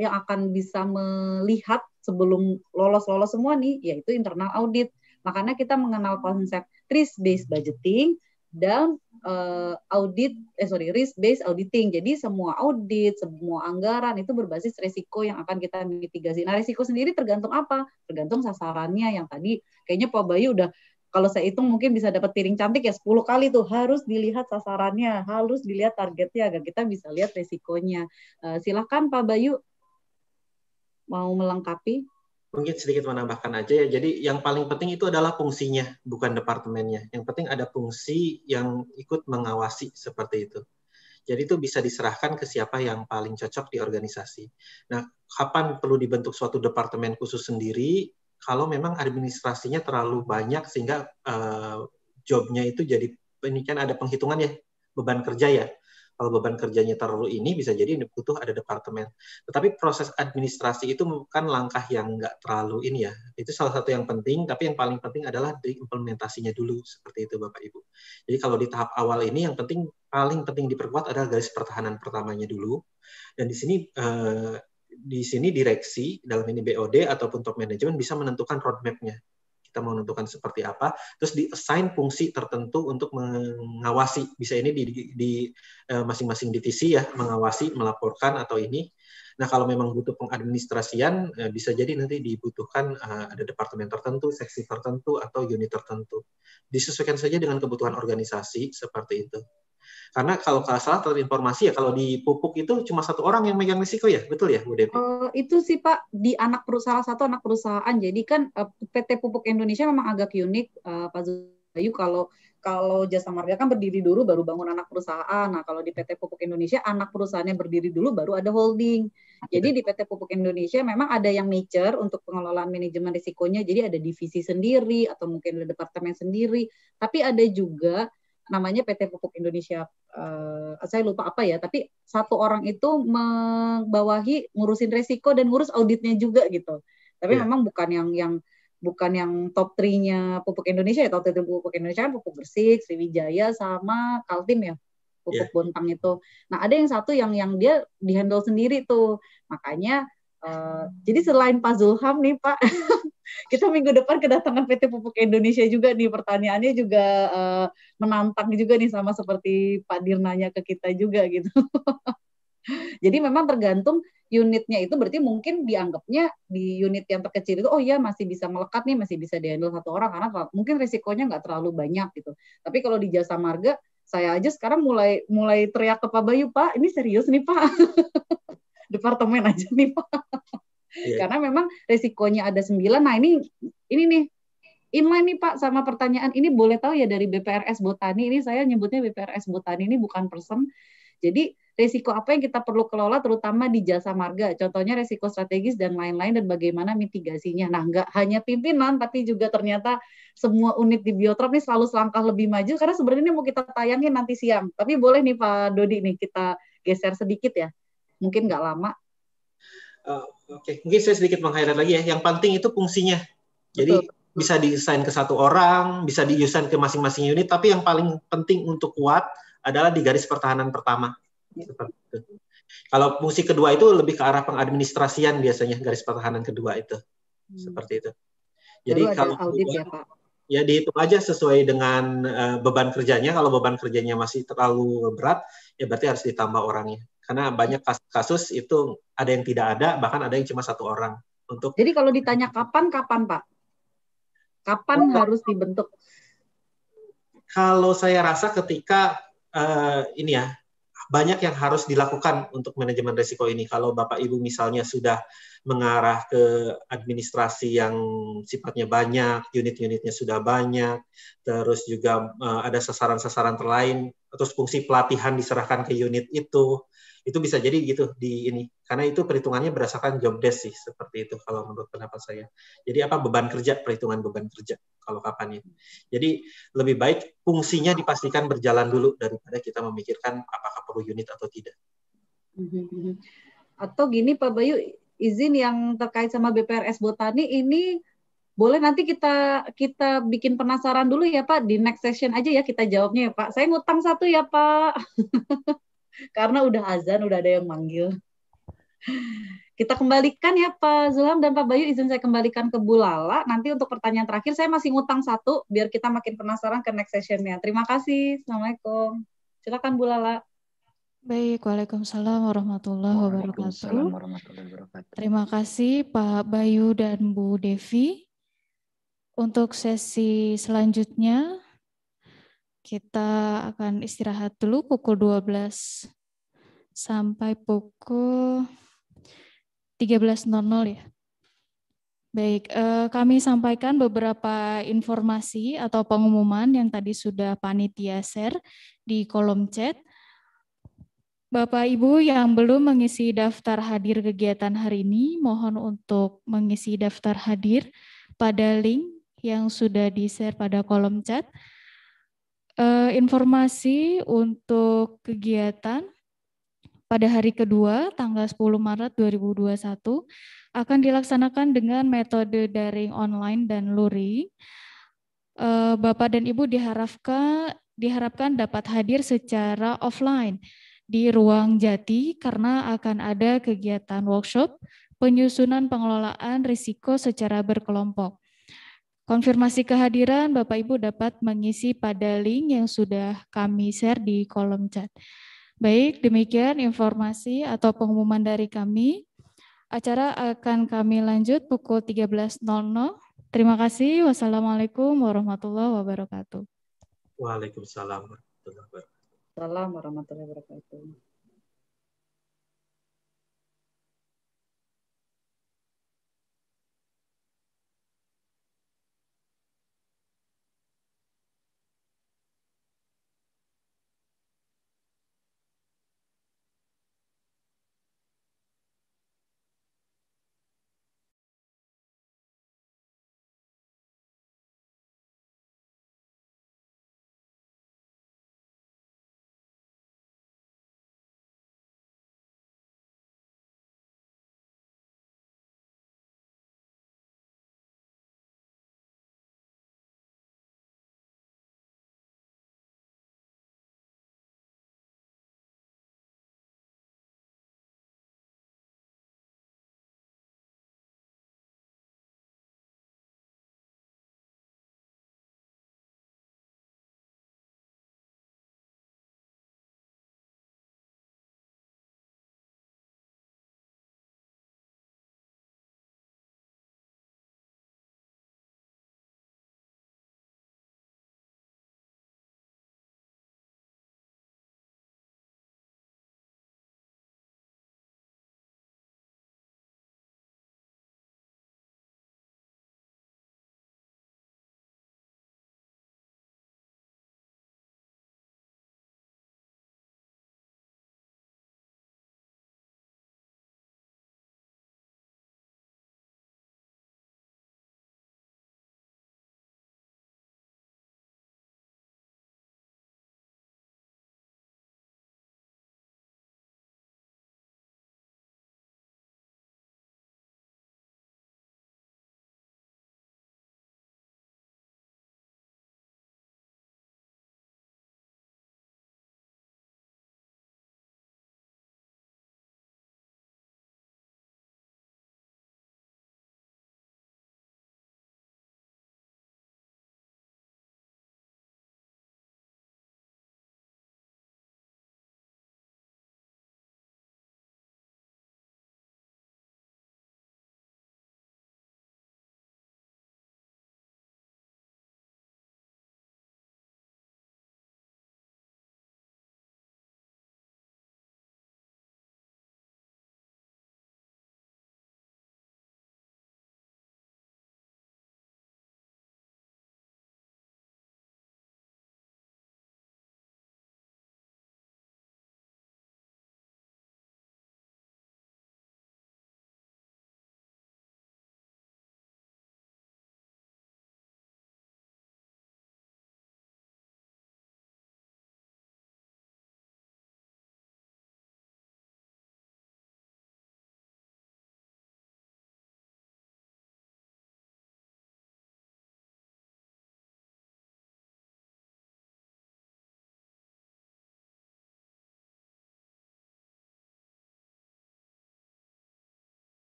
yang akan bisa melihat sebelum lolos-lolos semua nih yaitu internal audit Makanya kita mengenal konsep risk based budgeting dan uh, audit eh sorry risk based auditing. Jadi semua audit, semua anggaran itu berbasis risiko yang akan kita mitigasi. Nah, risiko sendiri tergantung apa? Tergantung sasarannya yang tadi kayaknya Pak Bayu udah kalau saya hitung mungkin bisa dapat piring cantik ya 10 kali tuh harus dilihat sasarannya, harus dilihat targetnya agar kita bisa lihat resikonya. Uh, eh, silahkan Pak Bayu mau melengkapi mungkin sedikit menambahkan aja ya. Jadi yang paling penting itu adalah fungsinya, bukan departemennya. Yang penting ada fungsi yang ikut mengawasi seperti itu. Jadi itu bisa diserahkan ke siapa yang paling cocok di organisasi. Nah, kapan perlu dibentuk suatu departemen khusus sendiri? Kalau memang administrasinya terlalu banyak sehingga uh, jobnya itu jadi ini kan ada penghitungan ya beban kerja ya kalau beban kerjanya terlalu ini bisa jadi ini butuh ada departemen. Tetapi proses administrasi itu bukan langkah yang nggak terlalu ini ya. Itu salah satu yang penting, tapi yang paling penting adalah di implementasinya dulu seperti itu Bapak Ibu. Jadi kalau di tahap awal ini yang penting paling penting diperkuat adalah garis pertahanan pertamanya dulu. Dan di sini eh, di sini direksi dalam ini BOD ataupun top management bisa menentukan roadmap-nya kita menentukan seperti apa, terus di diassign fungsi tertentu untuk mengawasi. Bisa ini di, di e, masing-masing DTC ya, mengawasi, melaporkan atau ini. Nah, kalau memang butuh pengadministrasian, e, bisa jadi nanti dibutuhkan e, ada departemen tertentu, seksi tertentu, atau unit tertentu. Disesuaikan saja dengan kebutuhan organisasi seperti itu. Karena kalau nggak salah terinformasi ya kalau di pupuk itu cuma satu orang yang megang risiko ya, betul ya Bu Devi? Uh, itu sih Pak di anak perusahaan satu anak perusahaan. Jadi kan uh, eh, PT Pupuk Indonesia memang agak unik uh, Pak Bayu kalau kalau jasa marga kan berdiri dulu baru bangun anak perusahaan. Nah, kalau di PT Pupuk Indonesia anak perusahaannya berdiri dulu baru ada holding. Jadi di PT Pupuk Indonesia memang ada yang nature untuk pengelolaan manajemen risikonya. Jadi ada divisi sendiri atau mungkin ada departemen sendiri. Tapi ada juga namanya PT Pupuk Indonesia uh, saya lupa apa ya tapi satu orang itu membawahi ngurusin resiko dan ngurus auditnya juga gitu tapi yeah. memang bukan yang yang bukan yang top 3-nya pupuk Indonesia ya top 3 pupuk Indonesia kan pupuk Gresik, Sriwijaya sama Kaltim ya pupuk yeah. Bontang itu. Nah ada yang satu yang yang dia dihandle sendiri tuh makanya uh, jadi selain Pak Zulham nih Pak kita minggu depan kedatangan PT Pupuk Indonesia juga nih pertanyaannya juga uh, menantang juga nih sama seperti Pak Dirnanya ke kita juga gitu. Jadi memang tergantung unitnya itu berarti mungkin dianggapnya di unit yang terkecil itu oh ya masih bisa melekat nih masih bisa dihandle satu orang karena mungkin risikonya nggak terlalu banyak gitu. Tapi kalau di jasa marga saya aja sekarang mulai mulai teriak ke Pak Bayu Pak ini serius nih Pak departemen aja nih Pak Iya. Karena memang risikonya ada sembilan. Nah, ini ini nih inline nih Pak sama pertanyaan ini boleh tahu ya dari BPRS Botani ini saya nyebutnya BPRS Botani ini bukan person. Jadi risiko apa yang kita perlu kelola terutama di jasa marga. Contohnya risiko strategis dan lain-lain dan bagaimana mitigasinya. Nah, nggak hanya pimpinan tapi juga ternyata semua unit di Biotrop ini selalu selangkah lebih maju karena sebenarnya ini mau kita tayangin nanti siang. Tapi boleh nih Pak Dodi nih kita geser sedikit ya. Mungkin nggak lama. Uh Oke, mungkin saya sedikit meng lagi ya. Yang penting itu fungsinya. Jadi Betul. bisa desain ke satu orang, bisa diusain ke masing-masing unit, tapi yang paling penting untuk kuat adalah di garis pertahanan pertama. Ya. Seperti itu. Kalau fungsi kedua itu lebih ke arah pengadministrasian biasanya garis pertahanan kedua itu. Hmm. Seperti itu. Jadi Lalu kalau audit kedua, ya, Pak. Ya dihitung aja sesuai dengan uh, beban kerjanya. Kalau beban kerjanya masih terlalu berat, ya berarti harus ditambah orangnya karena banyak kasus itu ada yang tidak ada bahkan ada yang cuma satu orang untuk jadi kalau ditanya kapan kapan pak kapan oh, harus dibentuk kalau saya rasa ketika uh, ini ya banyak yang harus dilakukan untuk manajemen risiko ini kalau bapak ibu misalnya sudah mengarah ke administrasi yang sifatnya banyak unit-unitnya sudah banyak terus juga uh, ada sasaran-sasaran terlain terus fungsi pelatihan diserahkan ke unit itu itu bisa jadi gitu di ini karena itu perhitungannya berdasarkan job desk sih seperti itu kalau menurut pendapat saya jadi apa beban kerja perhitungan beban kerja kalau kapan itu jadi lebih baik fungsinya dipastikan berjalan dulu daripada kita memikirkan apakah perlu unit atau tidak mhm, mhm. atau gini Pak Bayu izin yang terkait sama BPRS Botani ini boleh nanti kita kita bikin penasaran dulu ya Pak di next session aja ya kita jawabnya ya Pak. Saya ngutang satu ya Pak. karena udah azan, udah ada yang manggil. Kita kembalikan ya Pak Zulam dan Pak Bayu izin saya kembalikan ke Bu Lala. Nanti untuk pertanyaan terakhir saya masih ngutang satu biar kita makin penasaran ke next sessionnya. Terima kasih. Assalamualaikum. Silakan Bu Lala. Baik, Waalaikumsalam warahmatullahi wabarakatuh. warahmatullahi wabarakatuh. Terima kasih Pak Bayu dan Bu Devi. Untuk sesi selanjutnya, kita akan istirahat dulu pukul 12 sampai pukul 13.00 ya. Baik, eh, kami sampaikan beberapa informasi atau pengumuman yang tadi sudah panitia share di kolom chat. Bapak Ibu yang belum mengisi daftar hadir kegiatan hari ini, mohon untuk mengisi daftar hadir pada link yang sudah di-share pada kolom chat uh, informasi untuk kegiatan pada hari kedua, tanggal 10 Maret 2021, akan dilaksanakan dengan metode daring online dan luring. Uh, Bapak dan Ibu diharapkan, diharapkan dapat hadir secara offline di ruang jati karena akan ada kegiatan workshop penyusunan pengelolaan risiko secara berkelompok Konfirmasi kehadiran Bapak Ibu dapat mengisi pada link yang sudah kami share di kolom chat. Baik, demikian informasi atau pengumuman dari kami. Acara akan kami lanjut pukul 13.00. Terima kasih. Wassalamualaikum warahmatullahi wabarakatuh. Waalaikumsalam warahmatullahi wabarakatuh. wabarakatuh.